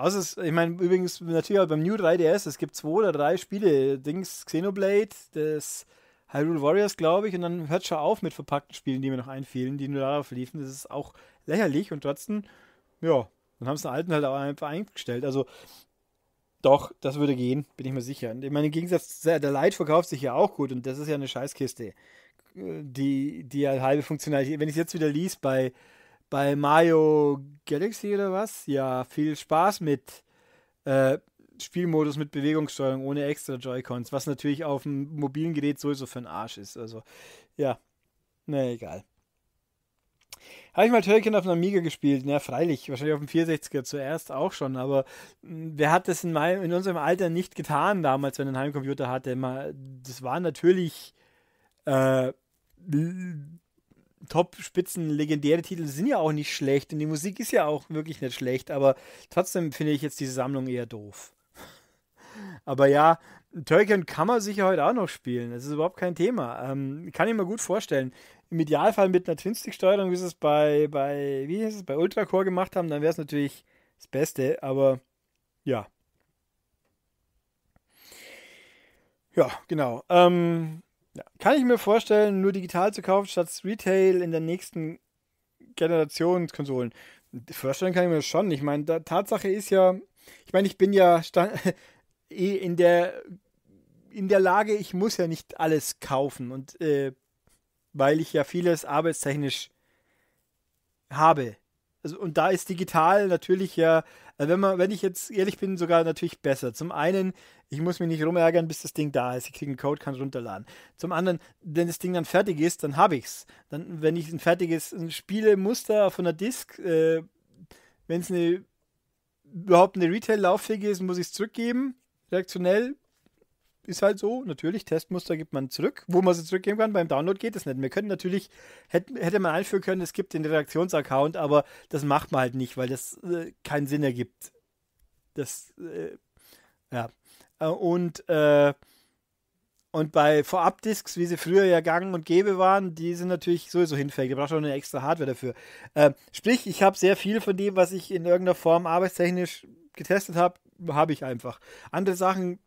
Speaker 1: also es, ich meine, übrigens natürlich auch beim New 3DS, es gibt zwei oder drei Spiele. Dings, Xenoblade, das Hyrule Warriors, glaube ich, und dann hört schon auf mit verpackten Spielen, die mir noch einfielen, die nur darauf liefen. Das ist auch lächerlich und trotzdem, ja, dann haben es den alten halt auch einfach eingestellt. Also doch, das würde gehen, bin ich mir sicher. Und ich meine, im Gegensatz, der Light verkauft sich ja auch gut und das ist ja eine Scheißkiste. Äh, die, die halbe Funktionalität, wenn ich es jetzt wieder liest bei bei Mario Galaxy oder was? Ja, viel Spaß mit äh, Spielmodus mit Bewegungssteuerung ohne extra Joy-Cons, was natürlich auf dem mobilen Gerät sowieso für einen Arsch ist. Also, ja, na nee, egal. Habe ich mal Turrican auf einem Amiga gespielt? Na, freilich. Wahrscheinlich auf dem 64er zuerst auch schon, aber hm, wer hat das in, meinem, in unserem Alter nicht getan damals, wenn er einen Heimcomputer hatte? Das war natürlich äh, Top-Spitzen, legendäre Titel sind ja auch nicht schlecht und die Musik ist ja auch wirklich nicht schlecht, aber trotzdem finde ich jetzt diese Sammlung eher doof. aber ja, Turrican kann man sicher heute auch noch spielen. Das ist überhaupt kein Thema. Ähm, kann ich mir gut vorstellen. Im Idealfall mit einer Twin-Stick-Steuerung, wie sie es bei, bei, wie hieß es, bei Ultracore gemacht haben, dann wäre es natürlich das Beste, aber ja. Ja, genau. Ähm, ja, kann ich mir vorstellen, nur digital zu kaufen statt Retail in der nächsten Generation Konsolen. Vorstellen kann ich mir das schon. Ich meine, Tatsache ist ja, ich meine, ich bin ja eh in der in der Lage, ich muss ja nicht alles kaufen und äh, weil ich ja vieles arbeitstechnisch habe also, und da ist digital natürlich ja, äh, wenn man, wenn ich jetzt ehrlich bin, sogar natürlich besser. Zum einen, ich muss mich nicht rumärgern, bis das Ding da ist. Ich kriege einen Code, kann es runterladen. Zum anderen, wenn das Ding dann fertig ist, dann habe ich es. Dann, wenn ich ein fertiges Spielemuster von der Disk, äh, wenn es eine überhaupt eine Retail-Lauffähige ist, muss ich es zurückgeben, reaktionell, ist halt so, natürlich, Testmuster gibt man zurück. Wo man sie zurückgeben kann, beim Download geht es nicht. Wir können natürlich, hätte, hätte man einführen können, es gibt den Redaktionsaccount, aber das macht man halt nicht, weil das äh, keinen Sinn ergibt. Das, äh, ja. Äh, und, äh, und bei Vorabdisks, wie sie früher ja gang und gäbe waren, die sind natürlich sowieso hinfällig. Da braucht man eine extra Hardware dafür. Äh, sprich, ich habe sehr viel von dem, was ich in irgendeiner Form arbeitstechnisch getestet habe, habe ich einfach. Andere Sachen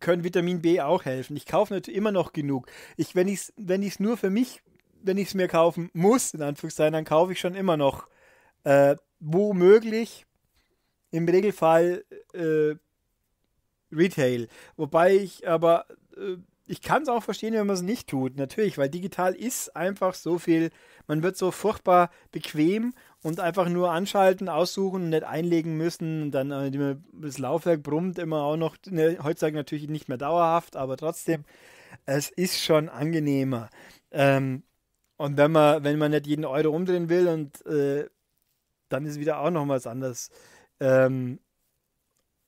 Speaker 1: können Vitamin B auch helfen. Ich kaufe natürlich immer noch genug. Ich, wenn ich es wenn ich's nur für mich, wenn ich es mir kaufen muss, in Anführungszeichen, dann kaufe ich schon immer noch, äh, womöglich im Regelfall äh, Retail. Wobei ich aber, äh, ich kann es auch verstehen, wenn man es nicht tut, natürlich, weil digital ist einfach so viel, man wird so furchtbar bequem und einfach nur anschalten, aussuchen, nicht einlegen müssen. Und Dann äh, das Laufwerk brummt immer auch noch. Ne, heutzutage natürlich nicht mehr dauerhaft, aber trotzdem, es ist schon angenehmer. Ähm, und wenn man, wenn man nicht jeden Euro umdrehen will und äh, dann ist wieder auch noch was anders. Ähm,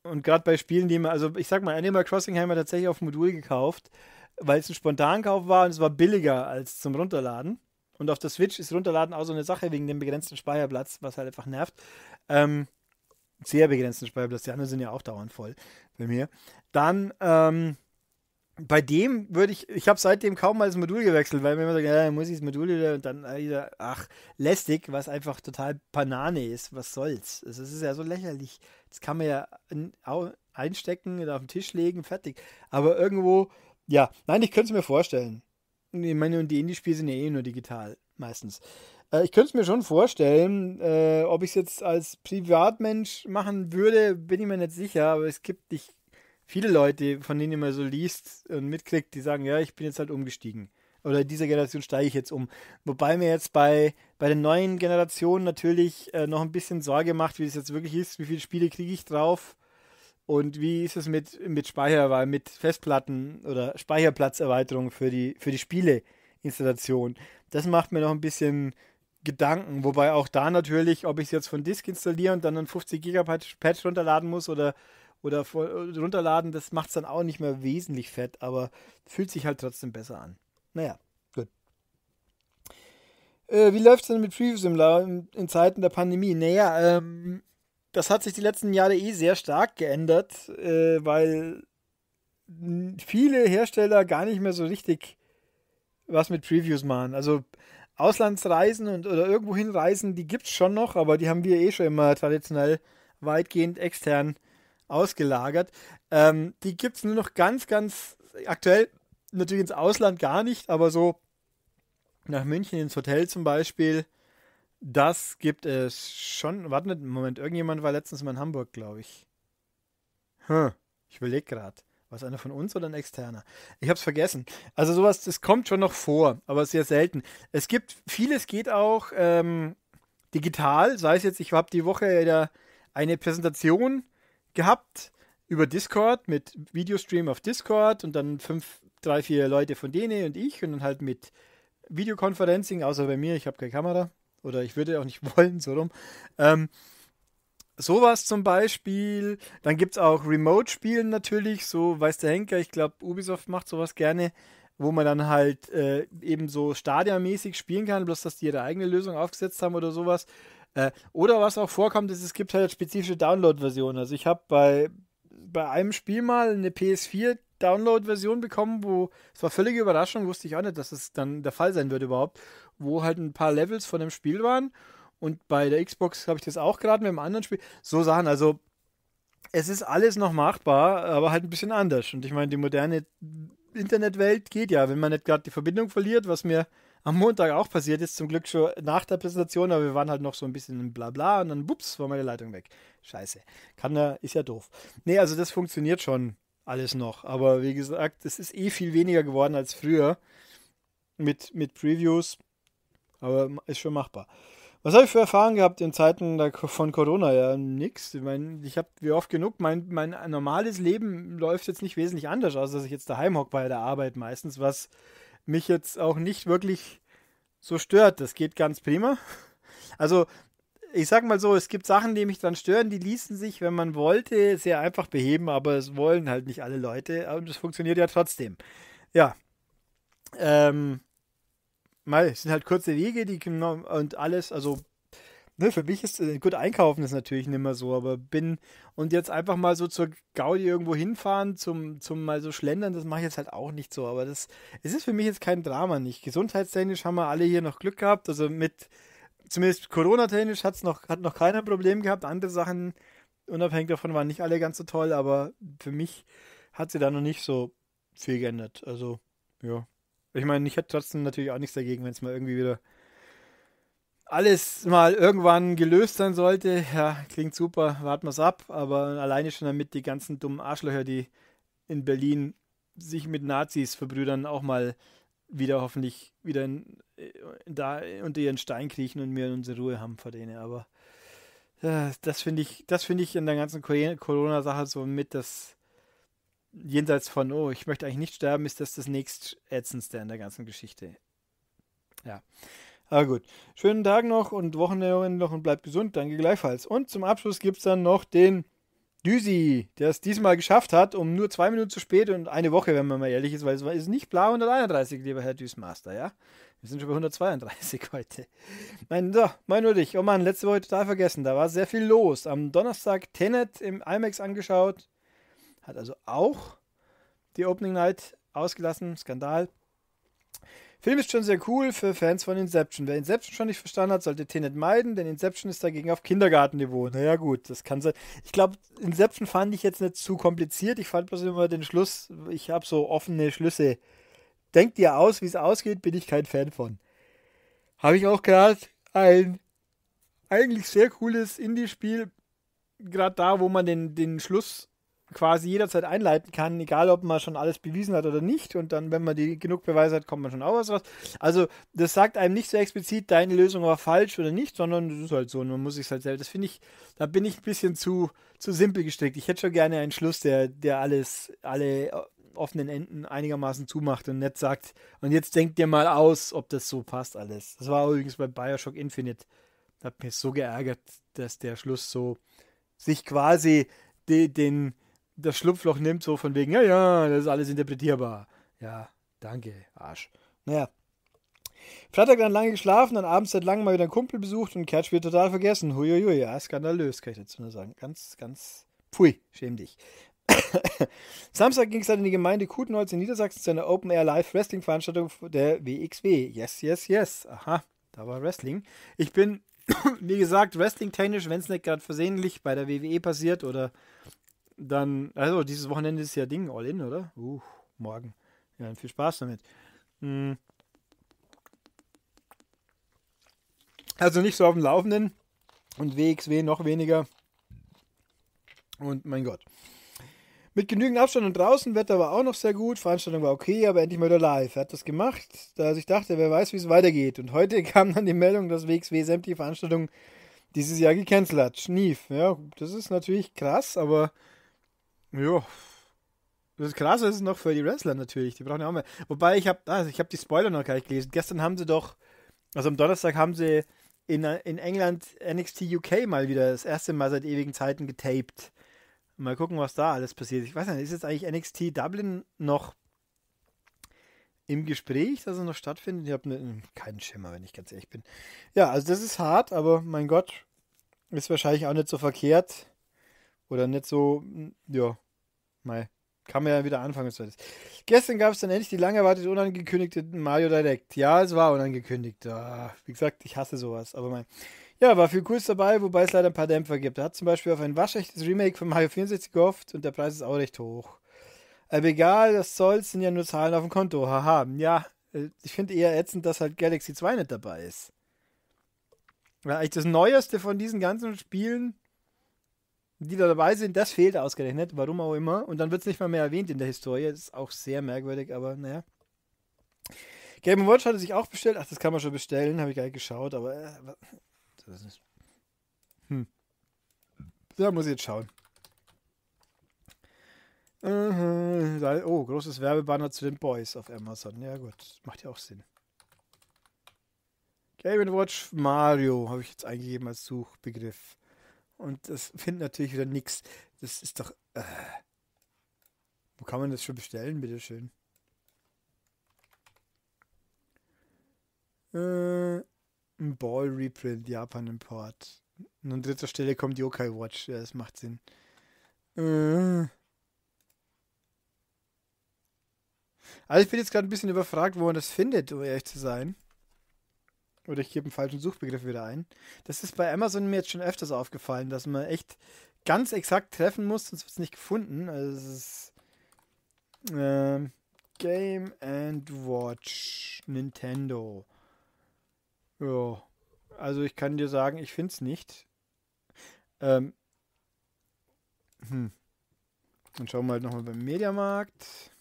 Speaker 1: und gerade bei Spielen, die man, also ich sag mal, Animal Crossing haben wir tatsächlich auf Modul gekauft, weil es ein Spontankauf war und es war billiger als zum Runterladen. Und auf der Switch ist Runterladen auch so eine Sache wegen dem begrenzten Speicherplatz, was halt einfach nervt. Ähm, sehr begrenzten Speicherplatz, die anderen sind ja auch dauernd voll bei mir. Dann, ähm, bei dem würde ich, ich habe seitdem kaum mal das Modul gewechselt, weil mir immer sagt, ja, dann muss ich das Modul wieder und dann äh, wieder, ach, lästig, was einfach total Banane ist, was soll's. Es ist ja so lächerlich. Das kann man ja einstecken, auf den Tisch legen, fertig. Aber irgendwo, ja, nein, ich könnte es mir vorstellen ich meine, und die Indie-Spiele sind ja eh nur digital, meistens. Äh, ich könnte es mir schon vorstellen, äh, ob ich es jetzt als Privatmensch machen würde, bin ich mir nicht sicher, aber es gibt nicht viele Leute, von denen man so liest und mitkriegt, die sagen, ja, ich bin jetzt halt umgestiegen. Oder in dieser Generation steige ich jetzt um. Wobei mir jetzt bei, bei den neuen Generationen natürlich äh, noch ein bisschen Sorge macht, wie es jetzt wirklich ist, wie viele Spiele kriege ich drauf und wie ist es mit, mit Speicherwahl, mit Festplatten oder Speicherplatzerweiterung für die, für die Spieleinstallation? Das macht mir noch ein bisschen Gedanken, wobei auch da natürlich, ob ich es jetzt von Disk installiere und dann einen 50 Gigabyte Patch runterladen muss oder, oder runterladen, das macht es dann auch nicht mehr wesentlich fett, aber fühlt sich halt trotzdem besser an. Naja, gut. Äh, wie läuft es denn mit Preview im, in Zeiten der Pandemie? Naja, ähm, das hat sich die letzten Jahre eh sehr stark geändert, äh, weil viele Hersteller gar nicht mehr so richtig was mit Previews machen. Also Auslandsreisen und oder irgendwo hinreisen, die gibt es schon noch, aber die haben wir eh schon immer traditionell weitgehend extern ausgelagert. Ähm, die gibt es nur noch ganz, ganz aktuell natürlich ins Ausland gar nicht, aber so nach München ins Hotel zum Beispiel das gibt es schon. Wartet einen Moment, irgendjemand war letztens mal in Hamburg, glaube ich. Hm, ich überlege gerade. War es einer von uns oder ein externer? Ich habe es vergessen. Also sowas, das kommt schon noch vor, aber sehr selten. Es gibt, vieles geht auch ähm, digital. Sei es jetzt, ich habe die Woche ja eine Präsentation gehabt über Discord mit Videostream auf Discord und dann fünf, drei, vier Leute von denen und ich und dann halt mit Videoconferencing, außer bei mir, ich habe keine Kamera. Oder ich würde auch nicht wollen, so rum. Ähm, sowas zum Beispiel. Dann gibt es auch Remote-Spielen natürlich, so weiß der Henker. Ich glaube, Ubisoft macht sowas gerne, wo man dann halt äh, eben so stadionmäßig spielen kann, bloß dass die ihre eigene Lösung aufgesetzt haben oder sowas. Äh, oder was auch vorkommt, ist, es gibt halt spezifische Download-Versionen. Also ich habe bei, bei einem Spiel mal eine PS4 Download-Version bekommen, wo es war völlige Überraschung, wusste ich auch nicht, dass es dann der Fall sein wird überhaupt wo halt ein paar Levels von dem Spiel waren. Und bei der Xbox habe ich das auch gerade mit einem anderen Spiel. So Sachen, also es ist alles noch machbar, aber halt ein bisschen anders. Und ich meine, die moderne Internetwelt geht ja, wenn man nicht gerade die Verbindung verliert, was mir am Montag auch passiert ist, zum Glück schon nach der Präsentation, aber wir waren halt noch so ein bisschen in Blabla und dann bups, war meine Leitung weg. Scheiße. Kann da, ist ja doof. Nee, also das funktioniert schon alles noch, aber wie gesagt, es ist eh viel weniger geworden als früher mit, mit Previews aber ist schon machbar. Was habe ich für Erfahrungen gehabt in Zeiten von Corona? Ja, nix. Ich meine, ich habe wie oft genug, mein, mein normales Leben läuft jetzt nicht wesentlich anders, aus, dass ich jetzt daheim hocke bei der Arbeit meistens, was mich jetzt auch nicht wirklich so stört. Das geht ganz prima. Also, ich sag mal so, es gibt Sachen, die mich dann stören, die ließen sich, wenn man wollte, sehr einfach beheben, aber es wollen halt nicht alle Leute und es funktioniert ja trotzdem. Ja. Ähm, mal, es sind halt kurze Wege, die und alles, also ne, für mich ist äh, gut einkaufen ist natürlich nicht mehr so, aber bin und jetzt einfach mal so zur Gaudi irgendwo hinfahren, zum, zum mal so schlendern, das mache ich jetzt halt auch nicht so, aber das es ist für mich jetzt kein Drama nicht. Gesundheitstechnisch haben wir alle hier noch Glück gehabt, also mit zumindest Corona-technisch hat's noch, hat noch keiner Problem gehabt, andere Sachen unabhängig davon waren nicht alle ganz so toll, aber für mich hat sie da noch nicht so viel geändert, also ja. Ich meine, ich hätte trotzdem natürlich auch nichts dagegen, wenn es mal irgendwie wieder alles mal irgendwann gelöst sein sollte. Ja, klingt super, warten wir es ab. Aber alleine schon damit die ganzen dummen Arschlöcher, die in Berlin sich mit Nazis verbrüdern, auch mal wieder hoffentlich wieder in, äh, da unter ihren Stein kriechen und wir unsere Ruhe haben vor denen. Aber äh, das finde ich, das finde ich in der ganzen Corona-Sache so mit das jenseits von, oh, ich möchte eigentlich nicht sterben, ist das das nächstätzendste an der ganzen Geschichte. Ja. Aber gut. Schönen Tag noch und Wochenende noch und bleibt gesund. Danke gleichfalls. Und zum Abschluss gibt es dann noch den Düsi, der es diesmal geschafft hat, um nur zwei Minuten zu spät und eine Woche, wenn man mal ehrlich ist, weil es ist nicht blau 131, lieber Herr Düsmaster, ja? Wir sind schon bei 132 heute. Mein, so, mein nur dich. Oh Mann, letzte Woche total vergessen. Da war sehr viel los. Am Donnerstag Tenet im IMAX angeschaut hat also auch die Opening Night ausgelassen. Skandal. Film ist schon sehr cool für Fans von Inception. Wer Inception schon nicht verstanden hat, sollte Tenet meiden, denn Inception ist dagegen auf Kindergartenniveau. Naja, gut, das kann sein. Ich glaube, Inception fand ich jetzt nicht zu kompliziert. Ich fand bloß immer den Schluss, ich habe so offene Schlüsse. Denkt ihr aus, wie es ausgeht, bin ich kein Fan von. Habe ich auch gehabt. Ein eigentlich sehr cooles Indie-Spiel. Gerade da, wo man den, den Schluss quasi jederzeit einleiten kann, egal ob man schon alles bewiesen hat oder nicht. Und dann, wenn man die genug Beweise hat, kommt man schon auch was raus. Also, das sagt einem nicht so explizit, deine Lösung war falsch oder nicht, sondern das ist halt so. Und man muss sich halt selbst. Das finde ich, da bin ich ein bisschen zu, zu simpel gestrickt. Ich hätte schon gerne einen Schluss, der, der alles, alle offenen Enden einigermaßen zumacht und nicht sagt, und jetzt denkt dir mal aus, ob das so passt alles. Das war übrigens bei Bioshock Infinite. Da hat mich so geärgert, dass der Schluss so sich quasi den, den das Schlupfloch nimmt, so von wegen, ja, ja, das ist alles interpretierbar. Ja, danke, Arsch. Naja. Freitag dann lange geschlafen, dann abends seit langem mal wieder einen Kumpel besucht und Catch wird total vergessen. Huiuiui, ja, skandalös, kann ich dazu nur sagen. Ganz, ganz, pfui, schäm dich. Samstag ging es dann in die Gemeinde Kutenholz in Niedersachsen zu einer Open-Air-Live-Wrestling-Veranstaltung der WXW. Yes, yes, yes. Aha, da war Wrestling. Ich bin, wie gesagt, wrestling-technisch, wenn es nicht gerade versehentlich bei der WWE passiert oder dann, also dieses Wochenende ist ja Ding, All-In, oder? Uh, morgen. Ja, viel Spaß damit. Mhm. Also nicht so auf dem Laufenden und WXW noch weniger. Und mein Gott. Mit genügend Abstand und draußen, Wetter war auch noch sehr gut, Veranstaltung war okay, aber endlich mal wieder live. Er hat das gemacht, da ich dachte, wer weiß, wie es weitergeht. Und heute kam dann die Meldung, dass WXW sämtliche Veranstaltungen dieses Jahr gecancelt hat. Schnief. Ja, das ist natürlich krass, aber ja. Das Krasse ist noch für die Wrestler natürlich. Die brauchen ja auch mehr. Wobei ich habe also ah, hab die Spoiler noch gar nicht gelesen. Gestern haben sie doch, also am Donnerstag haben sie in, in England NXT UK mal wieder das erste Mal seit ewigen Zeiten getaped. Mal gucken, was da alles passiert. Ich weiß nicht, ist jetzt eigentlich NXT Dublin noch im Gespräch, dass es noch stattfindet? Ich habe ne, keinen Schimmer, wenn ich ganz ehrlich bin. Ja, also das ist hart, aber mein Gott, ist wahrscheinlich auch nicht so verkehrt oder nicht so, ja, Mei. Kann man ja wieder anfangen. Gestern gab es dann endlich die lang erwartete unangekündigte Mario Direct. Ja, es war unangekündigt. Ah, wie gesagt, ich hasse sowas. Aber mein. Ja, war viel Cooles dabei, wobei es leider ein paar Dämpfer gibt. Er hat zum Beispiel auf ein waschechtes Remake von Mario 64 gehofft und der Preis ist auch recht hoch. Aber egal, das soll's, sind ja nur Zahlen auf dem Konto. Haha. Ja, äh, ich finde eher ätzend, dass halt Galaxy 2 nicht dabei ist. Weil eigentlich das Neueste von diesen ganzen Spielen die da dabei sind, das fehlt ausgerechnet, warum auch immer. Und dann wird es nicht mal mehr erwähnt in der Historie. Das ist auch sehr merkwürdig, aber naja. Game Watch hatte sich auch bestellt. Ach, das kann man schon bestellen, habe ich gar nicht geschaut, aber. Äh, das ist, hm. Da muss ich jetzt schauen. Mhm, oh, großes Werbebanner zu den Boys auf Amazon. Ja, gut, macht ja auch Sinn. Game Watch Mario habe ich jetzt eingegeben als Suchbegriff. Und das findet natürlich wieder nichts. Das ist doch. Äh. Wo kann man das schon bestellen, bitteschön? Äh, ein Ball Reprint, Japan Import. Und an dritter Stelle kommt Yokai Watch. Ja, das macht Sinn. Äh. Also ich bin jetzt gerade ein bisschen überfragt, wo man das findet, um ehrlich zu sein. Oder ich gebe einen falschen Suchbegriff wieder ein. Das ist bei Amazon mir jetzt schon öfters aufgefallen, dass man echt ganz exakt treffen muss, sonst wird es nicht gefunden. Also es ist äh, Game and Watch Nintendo. Ja. Also ich kann dir sagen, ich finde es nicht. Ähm. Hm. Dann schauen wir halt nochmal beim Mediamarkt.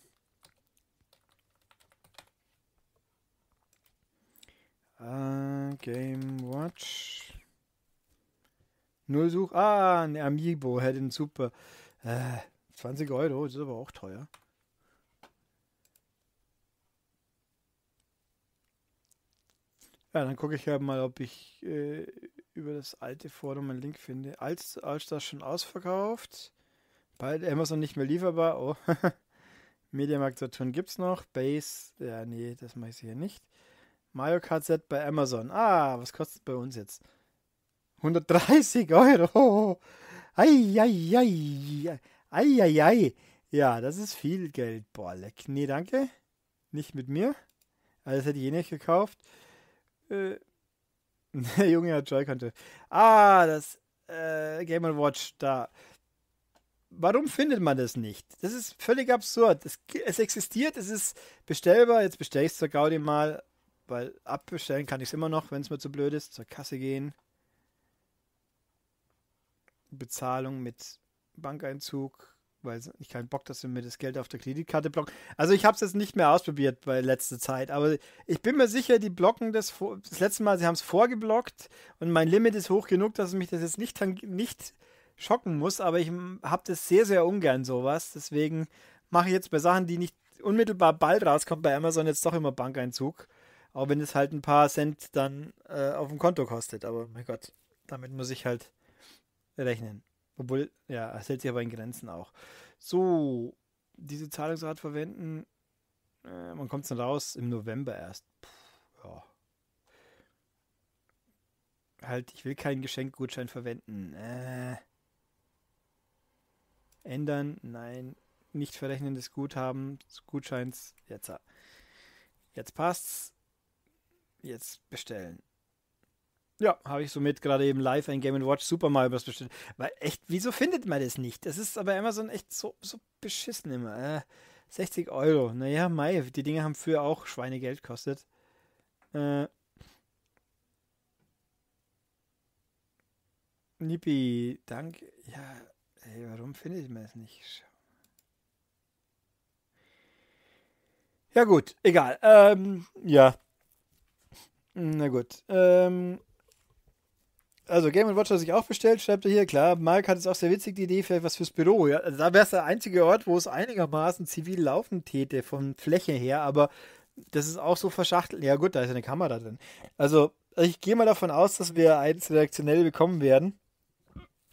Speaker 1: Äh, Game Watch. Null Such. Ah, ein Amiibo. Hätten super. Äh, 20 Euro, das ist aber auch teuer. Ja, dann gucke ich ja mal, ob ich äh, über das alte Forum einen Link finde. Als, als das schon ausverkauft. Bei Amazon nicht mehr lieferbar. Oh. Mediamarkt Saturn gibt es noch. Base, ja, nee, das mache ich hier nicht. Mario Kart Set bei Amazon. Ah, was kostet bei uns jetzt? 130 Euro. Eieiei. Eieiei. Ja, das ist viel Geld. Boah, leck. Nee, danke. Nicht mit mir. Also, das hätte ich eh nicht gekauft. Äh, der Junge hat Joy konnte. Ah, das äh, Game Watch da. Warum findet man das nicht? Das ist völlig absurd. Es, es existiert, es ist bestellbar. Jetzt bestelle ich es zur Gaudi mal weil abbestellen kann ich es immer noch, wenn es mir zu blöd ist, zur Kasse gehen. Bezahlung mit Bankeinzug, weil ich keinen Bock, dass sie mir das Geld auf der Kreditkarte blocken. Also ich habe es jetzt nicht mehr ausprobiert bei letzter Zeit, aber ich bin mir sicher, die blocken das das letzte Mal, sie haben es vorgeblockt und mein Limit ist hoch genug, dass mich das jetzt nicht, nicht schocken muss, aber ich habe das sehr, sehr ungern sowas, deswegen mache ich jetzt bei Sachen, die nicht unmittelbar bald rauskommen bei Amazon jetzt doch immer Bankeinzug. Auch wenn es halt ein paar Cent dann äh, auf dem Konto kostet. Aber mein Gott, damit muss ich halt rechnen. Obwohl, ja, es hält sich aber in Grenzen auch. So, diese Zahlungsart verwenden, äh, man kommt dann raus im November erst. Puh, ja. Halt, ich will keinen Geschenkgutschein verwenden. Äh. Ändern, nein. Nicht verrechnen des Guthabens, Gutscheins, jetzt. Jetzt passt's jetzt bestellen. Ja, habe ich somit gerade eben live ein Game Watch Super Mario Bros. bestellt. Weil echt, wieso findet man das nicht? Das ist aber Amazon echt so, so beschissen immer. Äh, 60 Euro. Naja, Mai, die Dinge haben früher auch Schweinegeld gekostet. Äh. Nippi, danke. Ja, ey, warum findet man es nicht? Ja, gut, egal. Ähm, ja, na gut. Ähm, also Game Watch hat sich auch bestellt, schreibt er hier, klar, Mark hat es auch sehr witzig die Idee, vielleicht was fürs Büro. Ja? Also da wäre es der einzige Ort, wo es einigermaßen zivil laufen täte, von Fläche her, aber das ist auch so verschachtelt. Ja gut, da ist ja eine Kamera drin. Also ich gehe mal davon aus, dass wir eins redaktionell bekommen werden.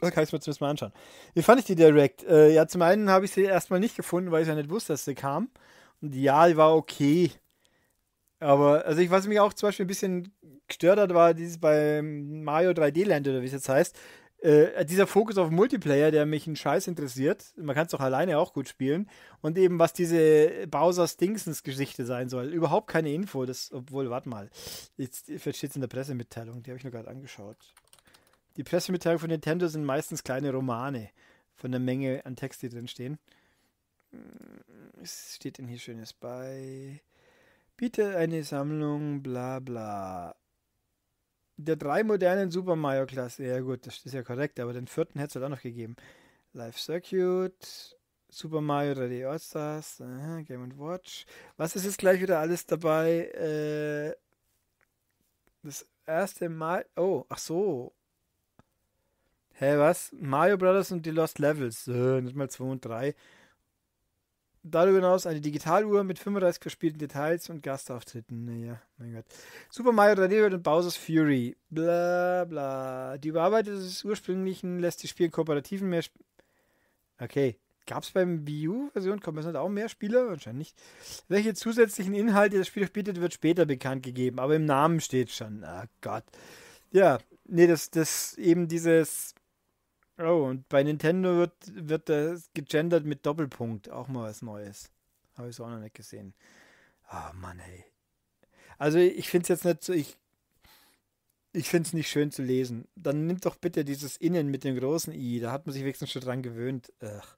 Speaker 1: Da kann ich es mir zumindest mal anschauen. Wie fand ich die Direct? Äh, ja, zum einen habe ich sie erstmal nicht gefunden, weil ich ja nicht wusste, dass sie kam. Und ja, die war okay. Aber, also ich, was mich auch zum Beispiel ein bisschen gestört hat, war dieses bei Mario 3D Land oder wie es jetzt heißt. Äh, dieser Fokus auf Multiplayer, der mich einen Scheiß interessiert. Man kann es doch alleine auch gut spielen. Und eben, was diese Bowser's Dingsens Geschichte sein soll. Überhaupt keine Info. Das, obwohl, warte mal. Jetzt, steht es in der Pressemitteilung. Die habe ich nur gerade angeschaut. Die Pressemitteilungen von Nintendo sind meistens kleine Romane von der Menge an Text, die drin stehen. Es hm, steht denn hier Schönes bei? Bitte eine Sammlung, bla bla. Der drei modernen Super Mario Klasse. Ja gut, das ist ja korrekt, aber den vierten hätte es halt auch noch gegeben. Live Circuit, Super Mario 3D All-Stars, äh, Game Watch. Was ist jetzt gleich wieder alles dabei? Äh, das erste Mal. Oh, ach so. Hä, hey, was? Mario Brothers und die Lost Levels. Äh, nicht mal 2 und 3. Darüber hinaus eine Digitaluhr mit 35 verspielten Details und Gastauftritten. Naja, mein Gott. Super Mario 3D World und Bowser's Fury. Bla bla. Die Überarbeitung des ursprünglichen lässt die Spiele kooperativen mehr. Sp okay. Gab es beim Wii U-Version Kommen Combat auch mehr Spieler? Wahrscheinlich nicht. Welche zusätzlichen Inhalte das Spiel bietet, wird später bekannt gegeben, aber im Namen steht schon. Ah Gott. Ja, nee, das, das eben dieses Oh, und bei Nintendo wird, wird das gegendert mit Doppelpunkt. Auch mal was Neues. Habe ich so auch noch nicht gesehen. Oh Mann, ey. Also ich finde es jetzt nicht so, ich, ich finde es nicht schön zu lesen. Dann nimmt doch bitte dieses Innen mit dem großen I. Da hat man sich wenigstens schon dran gewöhnt. Ach,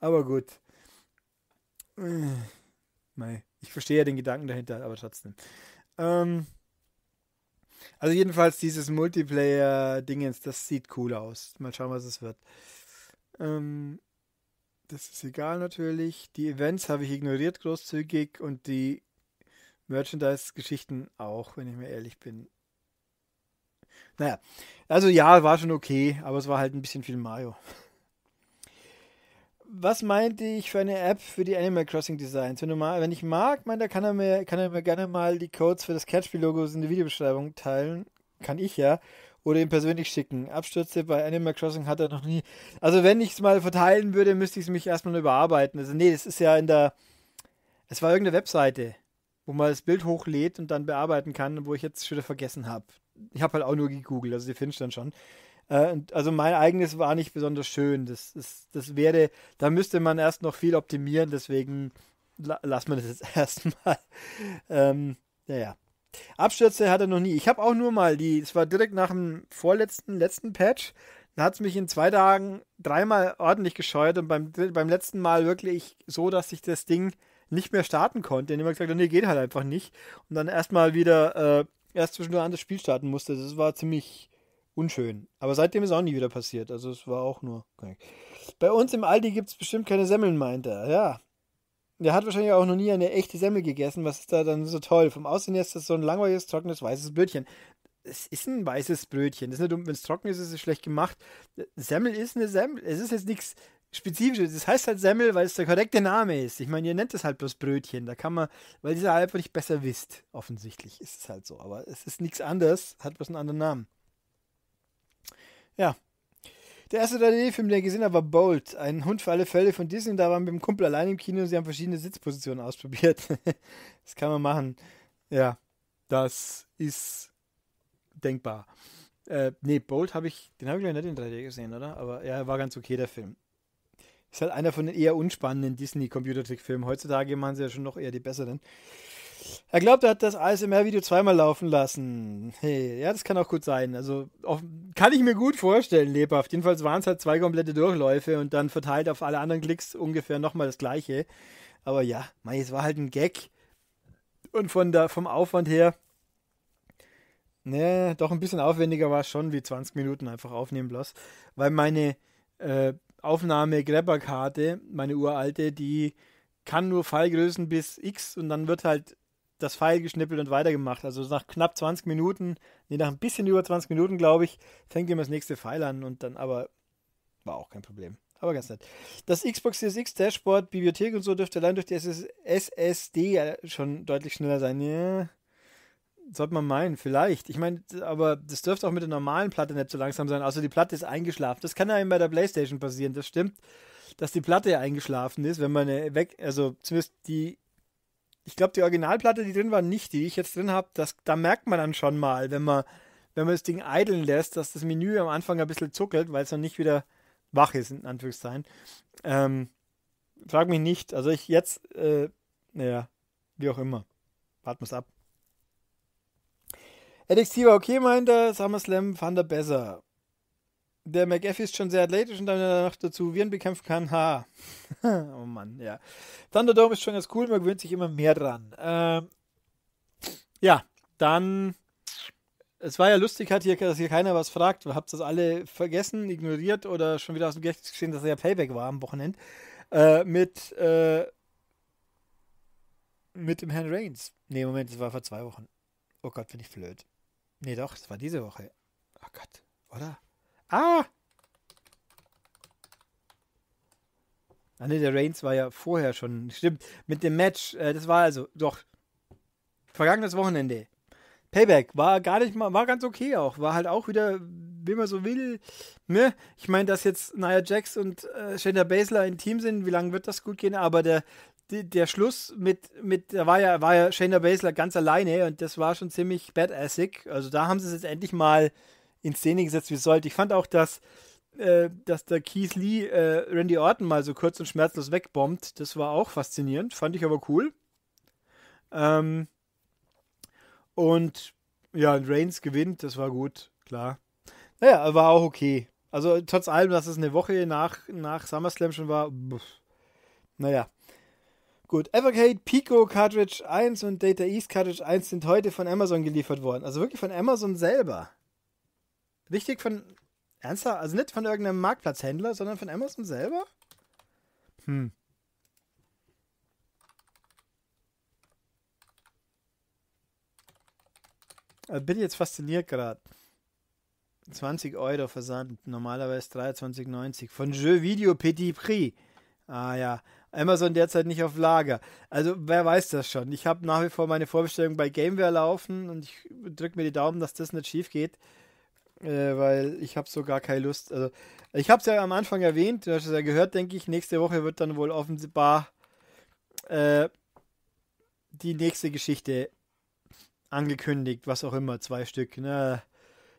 Speaker 1: aber gut. Äh, ich verstehe ja den Gedanken dahinter, aber trotzdem. Ähm, also jedenfalls dieses Multiplayer-Dingens, das sieht cool aus. Mal schauen, was es wird. Ähm, das ist egal natürlich. Die Events habe ich ignoriert großzügig und die Merchandise-Geschichten auch, wenn ich mir ehrlich bin. Naja, also ja, war schon okay, aber es war halt ein bisschen viel Mario was meinte ich für eine App für die Animal Crossing Designs? Wenn, du mal, wenn ich mag, meint er, kann er, mir, kann er mir gerne mal die Codes für das catchpie logo in die Videobeschreibung teilen. Kann ich ja. Oder ihm persönlich schicken. Abstürze bei Animal Crossing hat er noch nie. Also, wenn ich es mal verteilen würde, müsste ich es mich erstmal überarbeiten. Also, nee, das ist ja in der. Es war irgendeine Webseite, wo man das Bild hochlädt und dann bearbeiten kann, wo ich jetzt schon wieder vergessen habe. Ich habe halt auch nur gegoogelt, also die findest dann schon. Äh, also mein eigenes war nicht besonders schön. Das, ist, das wäre, da müsste man erst noch viel optimieren, deswegen lassen wir das jetzt erstmal. Ähm, naja. Abstürze hat er noch nie. Ich habe auch nur mal die, es war direkt nach dem vorletzten, letzten Patch, da hat es mich in zwei Tagen dreimal ordentlich gescheut und beim, beim letzten Mal wirklich so, dass ich das Ding nicht mehr starten konnte. Dann immer gesagt, nee, geht halt einfach nicht. Und dann erstmal wieder äh, erst zwischendurch an das Spiel starten musste. Das war ziemlich, unschön. Aber seitdem ist auch nie wieder passiert. Also es war auch nur. Bei uns im Aldi gibt es bestimmt keine Semmeln, meint er. Ja. Der hat wahrscheinlich auch noch nie eine echte Semmel gegessen. Was ist da dann so toll? Vom Aussehen her ist das so ein langweiliges, trockenes, weißes Brötchen. Es ist ein weißes Brötchen. Das ist nicht, dumm, wenn es trocken ist, ist es schlecht gemacht. Semmel ist eine Semmel. Es ist jetzt nichts Spezifisches. Das heißt halt Semmel, weil es der korrekte Name ist. Ich meine, ihr nennt es halt bloß Brötchen. Da kann man, weil ihr es einfach nicht besser wisst, offensichtlich ist es halt so. Aber es ist nichts anderes, hat bloß einen anderen Namen. Ja. Der erste 3D-Film, den ich gesehen habe, war Bolt. Ein Hund für alle Fälle von Disney. Da waren wir mit dem Kumpel allein im Kino und sie haben verschiedene Sitzpositionen ausprobiert. das kann man machen. Ja, das ist denkbar. Äh, nee, Bolt habe ich, den habe ich leider nicht in 3D gesehen, oder? Aber ja, war ganz okay, der Film. Ist halt einer von den eher unspannenden disney filmen Heutzutage machen sie ja schon noch eher die besseren. Er glaubt, er hat das ASMR-Video zweimal laufen lassen. Hey, ja, das kann auch gut sein. Also auf, kann ich mir gut vorstellen, lebhaft. Jedenfalls waren es halt zwei komplette Durchläufe und dann verteilt auf alle anderen Klicks ungefähr nochmal das gleiche. Aber ja, mei, es war halt ein Gag. Und von da, vom Aufwand her, ne, doch ein bisschen aufwendiger war es schon, wie 20 Minuten einfach aufnehmen bloß. Weil meine äh, Aufnahme-Grabberkarte, meine uralte, die kann nur Fallgrößen bis X und dann wird halt das Pfeil geschnippelt und weitergemacht. Also nach knapp 20 Minuten, nee, nach ein bisschen über 20 Minuten, glaube ich, fängt immer das nächste Pfeil an und dann aber war auch kein Problem. Aber ganz nett. Das Xbox Series X Dashboard, Bibliothek und so dürfte allein durch die SS SSD schon deutlich schneller sein. Ja, sollte man meinen, vielleicht. Ich meine, aber das dürfte auch mit der normalen Platte nicht so langsam sein. Also die Platte ist eingeschlafen. Das kann ja eben bei der PlayStation passieren, das stimmt. Dass die Platte eingeschlafen ist, wenn man äh, weg, also zumindest die ich glaube, die Originalplatte, die drin war, nicht, die ich jetzt drin habe, da merkt man dann schon mal, wenn man, wenn man das Ding idlen lässt, dass das Menü am Anfang ein bisschen zuckelt, weil es noch nicht wieder wach ist, in Anführungszeichen. Ähm, frag mich nicht. Also ich jetzt, äh, naja, wie auch immer. Warten wir es ab. NXT war okay, meint er. SummerSlam fand er besser der McAfee ist schon sehr athletisch und dann noch dazu Viren bekämpfen kann. Ha. oh Mann, ja. Thunderdome ist schon ganz cool, man gewöhnt sich immer mehr dran. Ähm, ja, dann. Es war ja lustig, hat hier, dass hier keiner was fragt. Habt ihr das alle vergessen, ignoriert oder schon wieder aus dem Gedächtnis gesehen, dass er ja Payback war am Wochenende. Äh, mit, äh, mit dem Herrn Reigns. Nee, Moment, das war vor zwei Wochen. Oh Gott, bin ich blöd. Nee, doch, das war diese Woche. Oh Gott, oder? Ah! Ah ne, der Reigns war ja vorher schon. Stimmt. Mit dem Match, äh, das war also, doch. Vergangenes Wochenende. Payback war gar nicht mal, war ganz okay auch. War halt auch wieder, wie man so will. Ne? Ich meine, dass jetzt Nia Jax und äh, Shanda Baszler im Team sind, wie lange wird das gut gehen? Aber der, der, der Schluss mit, mit, da war ja, war ja Shayna Baszler ganz alleine und das war schon ziemlich badassig. Also da haben sie es jetzt endlich mal in Szene gesetzt, wie es sollte. Ich fand auch, dass, äh, dass der Keith Lee äh, Randy Orton mal so kurz und schmerzlos wegbombt. Das war auch faszinierend, fand ich aber cool. Ähm, und ja, und Reigns gewinnt, das war gut, klar. Naja, war auch okay. Also trotz allem, dass es eine Woche nach, nach SummerSlam schon war, pff, naja. Gut, Evercade, Pico Cartridge 1 und Data East Cartridge 1 sind heute von Amazon geliefert worden. Also wirklich von Amazon selber. Richtig von, ernsthaft, also nicht von irgendeinem Marktplatzhändler, sondern von Amazon selber? Hm. Also bin jetzt fasziniert gerade. 20 Euro Versand, normalerweise 23,90. Von Jeux Video Petit Prix. Ah ja, Amazon derzeit nicht auf Lager. Also wer weiß das schon. Ich habe nach wie vor meine Vorbestellung bei Gameware laufen und ich drücke mir die Daumen, dass das nicht schief geht äh, weil ich habe so gar keine Lust. Also, ich habe es ja am Anfang erwähnt, du hast es ja gehört, denke ich. Nächste Woche wird dann wohl offenbar äh, die nächste Geschichte angekündigt, was auch immer, zwei Stück. Ne?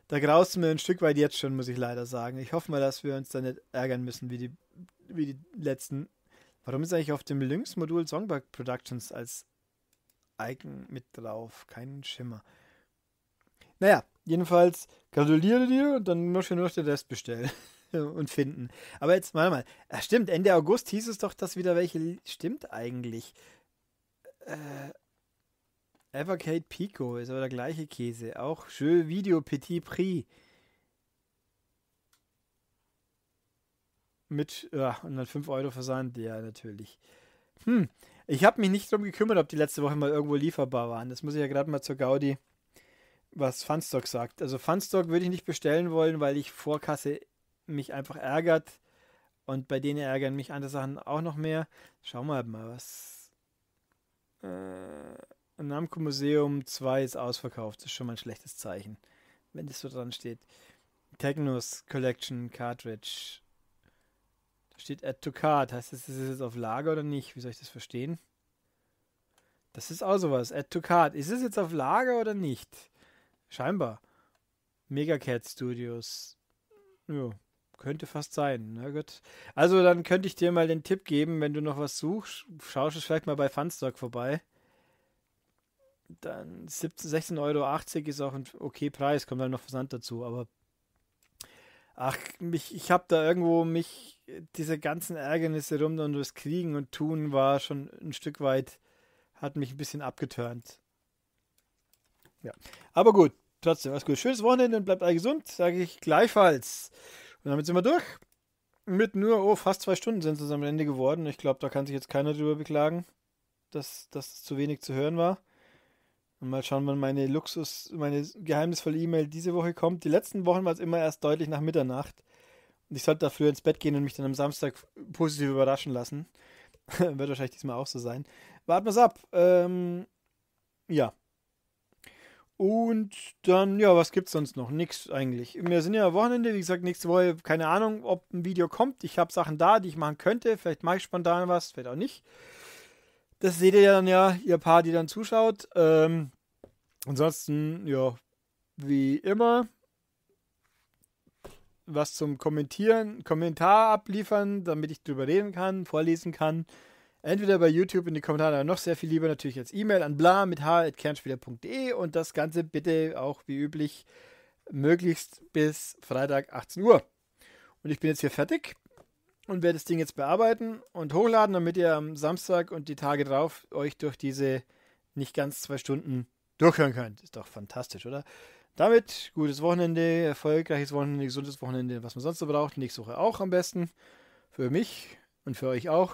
Speaker 1: Da graust du mir ein Stück weit jetzt schon, muss ich leider sagen. Ich hoffe mal, dass wir uns da nicht ärgern müssen, wie die, wie die letzten. Warum ist eigentlich auf dem Lynx-Modul Songbug Productions als Icon mit drauf? Keinen Schimmer. Naja, Jedenfalls gratuliere dir und dann muss ich nur noch den Rest bestellen und finden. Aber jetzt, warte mal. Ach, stimmt, Ende August hieß es doch, dass wieder welche. Stimmt eigentlich. Äh, Evercade Pico ist aber der gleiche Käse. Auch Jeu Video Petit Prix. Mit, ja, und dann 5 Euro Versand, ja, natürlich. Hm, ich habe mich nicht drum gekümmert, ob die letzte Woche mal irgendwo lieferbar waren. Das muss ich ja gerade mal zur Gaudi was Funstock sagt. Also Funstock würde ich nicht bestellen wollen, weil ich Vorkasse mich einfach ärgert und bei denen ärgern mich andere Sachen auch noch mehr. Schauen wir mal, was äh, Namco Museum 2 ist ausverkauft. Das ist schon mal ein schlechtes Zeichen, wenn das so dran steht. Technos Collection Cartridge. Da steht Add to Card. Heißt das, ist es jetzt auf Lager oder nicht? Wie soll ich das verstehen? Das ist auch sowas. Add to Card. Ist es jetzt auf Lager oder nicht? Scheinbar. Megacat Studios. Ja, könnte fast sein. Na gut. Also, dann könnte ich dir mal den Tipp geben, wenn du noch was suchst, schaust du vielleicht mal bei Funstock vorbei. Dann 16,80 Euro ist auch ein okay Preis, kommt dann noch Versand dazu, aber ach, mich, ich habe da irgendwo mich, diese ganzen Ärgernisse rum und das Kriegen und Tun war schon ein Stück weit, hat mich ein bisschen abgeturnt. Ja, aber gut, trotzdem, was Gutes. Schönes Wochenende und bleibt alle gesund, sage ich gleichfalls. Und damit sind wir durch. Mit nur, oh, fast zwei Stunden sind es am Ende geworden. Ich glaube, da kann sich jetzt keiner drüber beklagen, dass das zu wenig zu hören war. Und mal schauen, wann meine Luxus, meine geheimnisvolle E-Mail diese Woche kommt. Die letzten Wochen war es immer erst deutlich nach Mitternacht. Und ich sollte da früher ins Bett gehen und mich dann am Samstag positiv überraschen lassen. Wird wahrscheinlich diesmal auch so sein. Warten wir es ab. Ähm, ja. Und dann, ja, was gibt's sonst noch? Nix eigentlich. Wir sind ja am Wochenende, wie gesagt, nächste Woche, keine Ahnung, ob ein Video kommt. Ich habe Sachen da, die ich machen könnte. Vielleicht mache ich spontan was, vielleicht auch nicht. Das seht ihr dann ja, ihr Paar, die dann zuschaut. Ähm, ansonsten, ja, wie immer, was zum Kommentieren, Kommentar abliefern, damit ich drüber reden kann, vorlesen kann entweder bei YouTube in die Kommentare, noch sehr viel lieber natürlich als E-Mail an bla mit h.kernspieler.de und das Ganze bitte auch wie üblich möglichst bis Freitag 18 Uhr. Und ich bin jetzt hier fertig und werde das Ding jetzt bearbeiten und hochladen, damit ihr am Samstag und die Tage drauf euch durch diese nicht ganz zwei Stunden durchhören könnt. Ist doch fantastisch, oder? Damit gutes Wochenende, erfolgreiches Wochenende, gesundes Wochenende, was man sonst so braucht. Nächste Woche auch am besten. Für mich und für euch auch.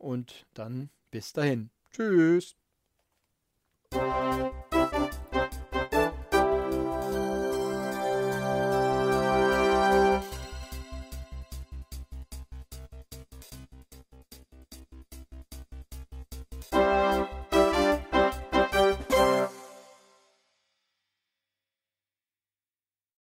Speaker 1: Und dann bis dahin. Tschüss.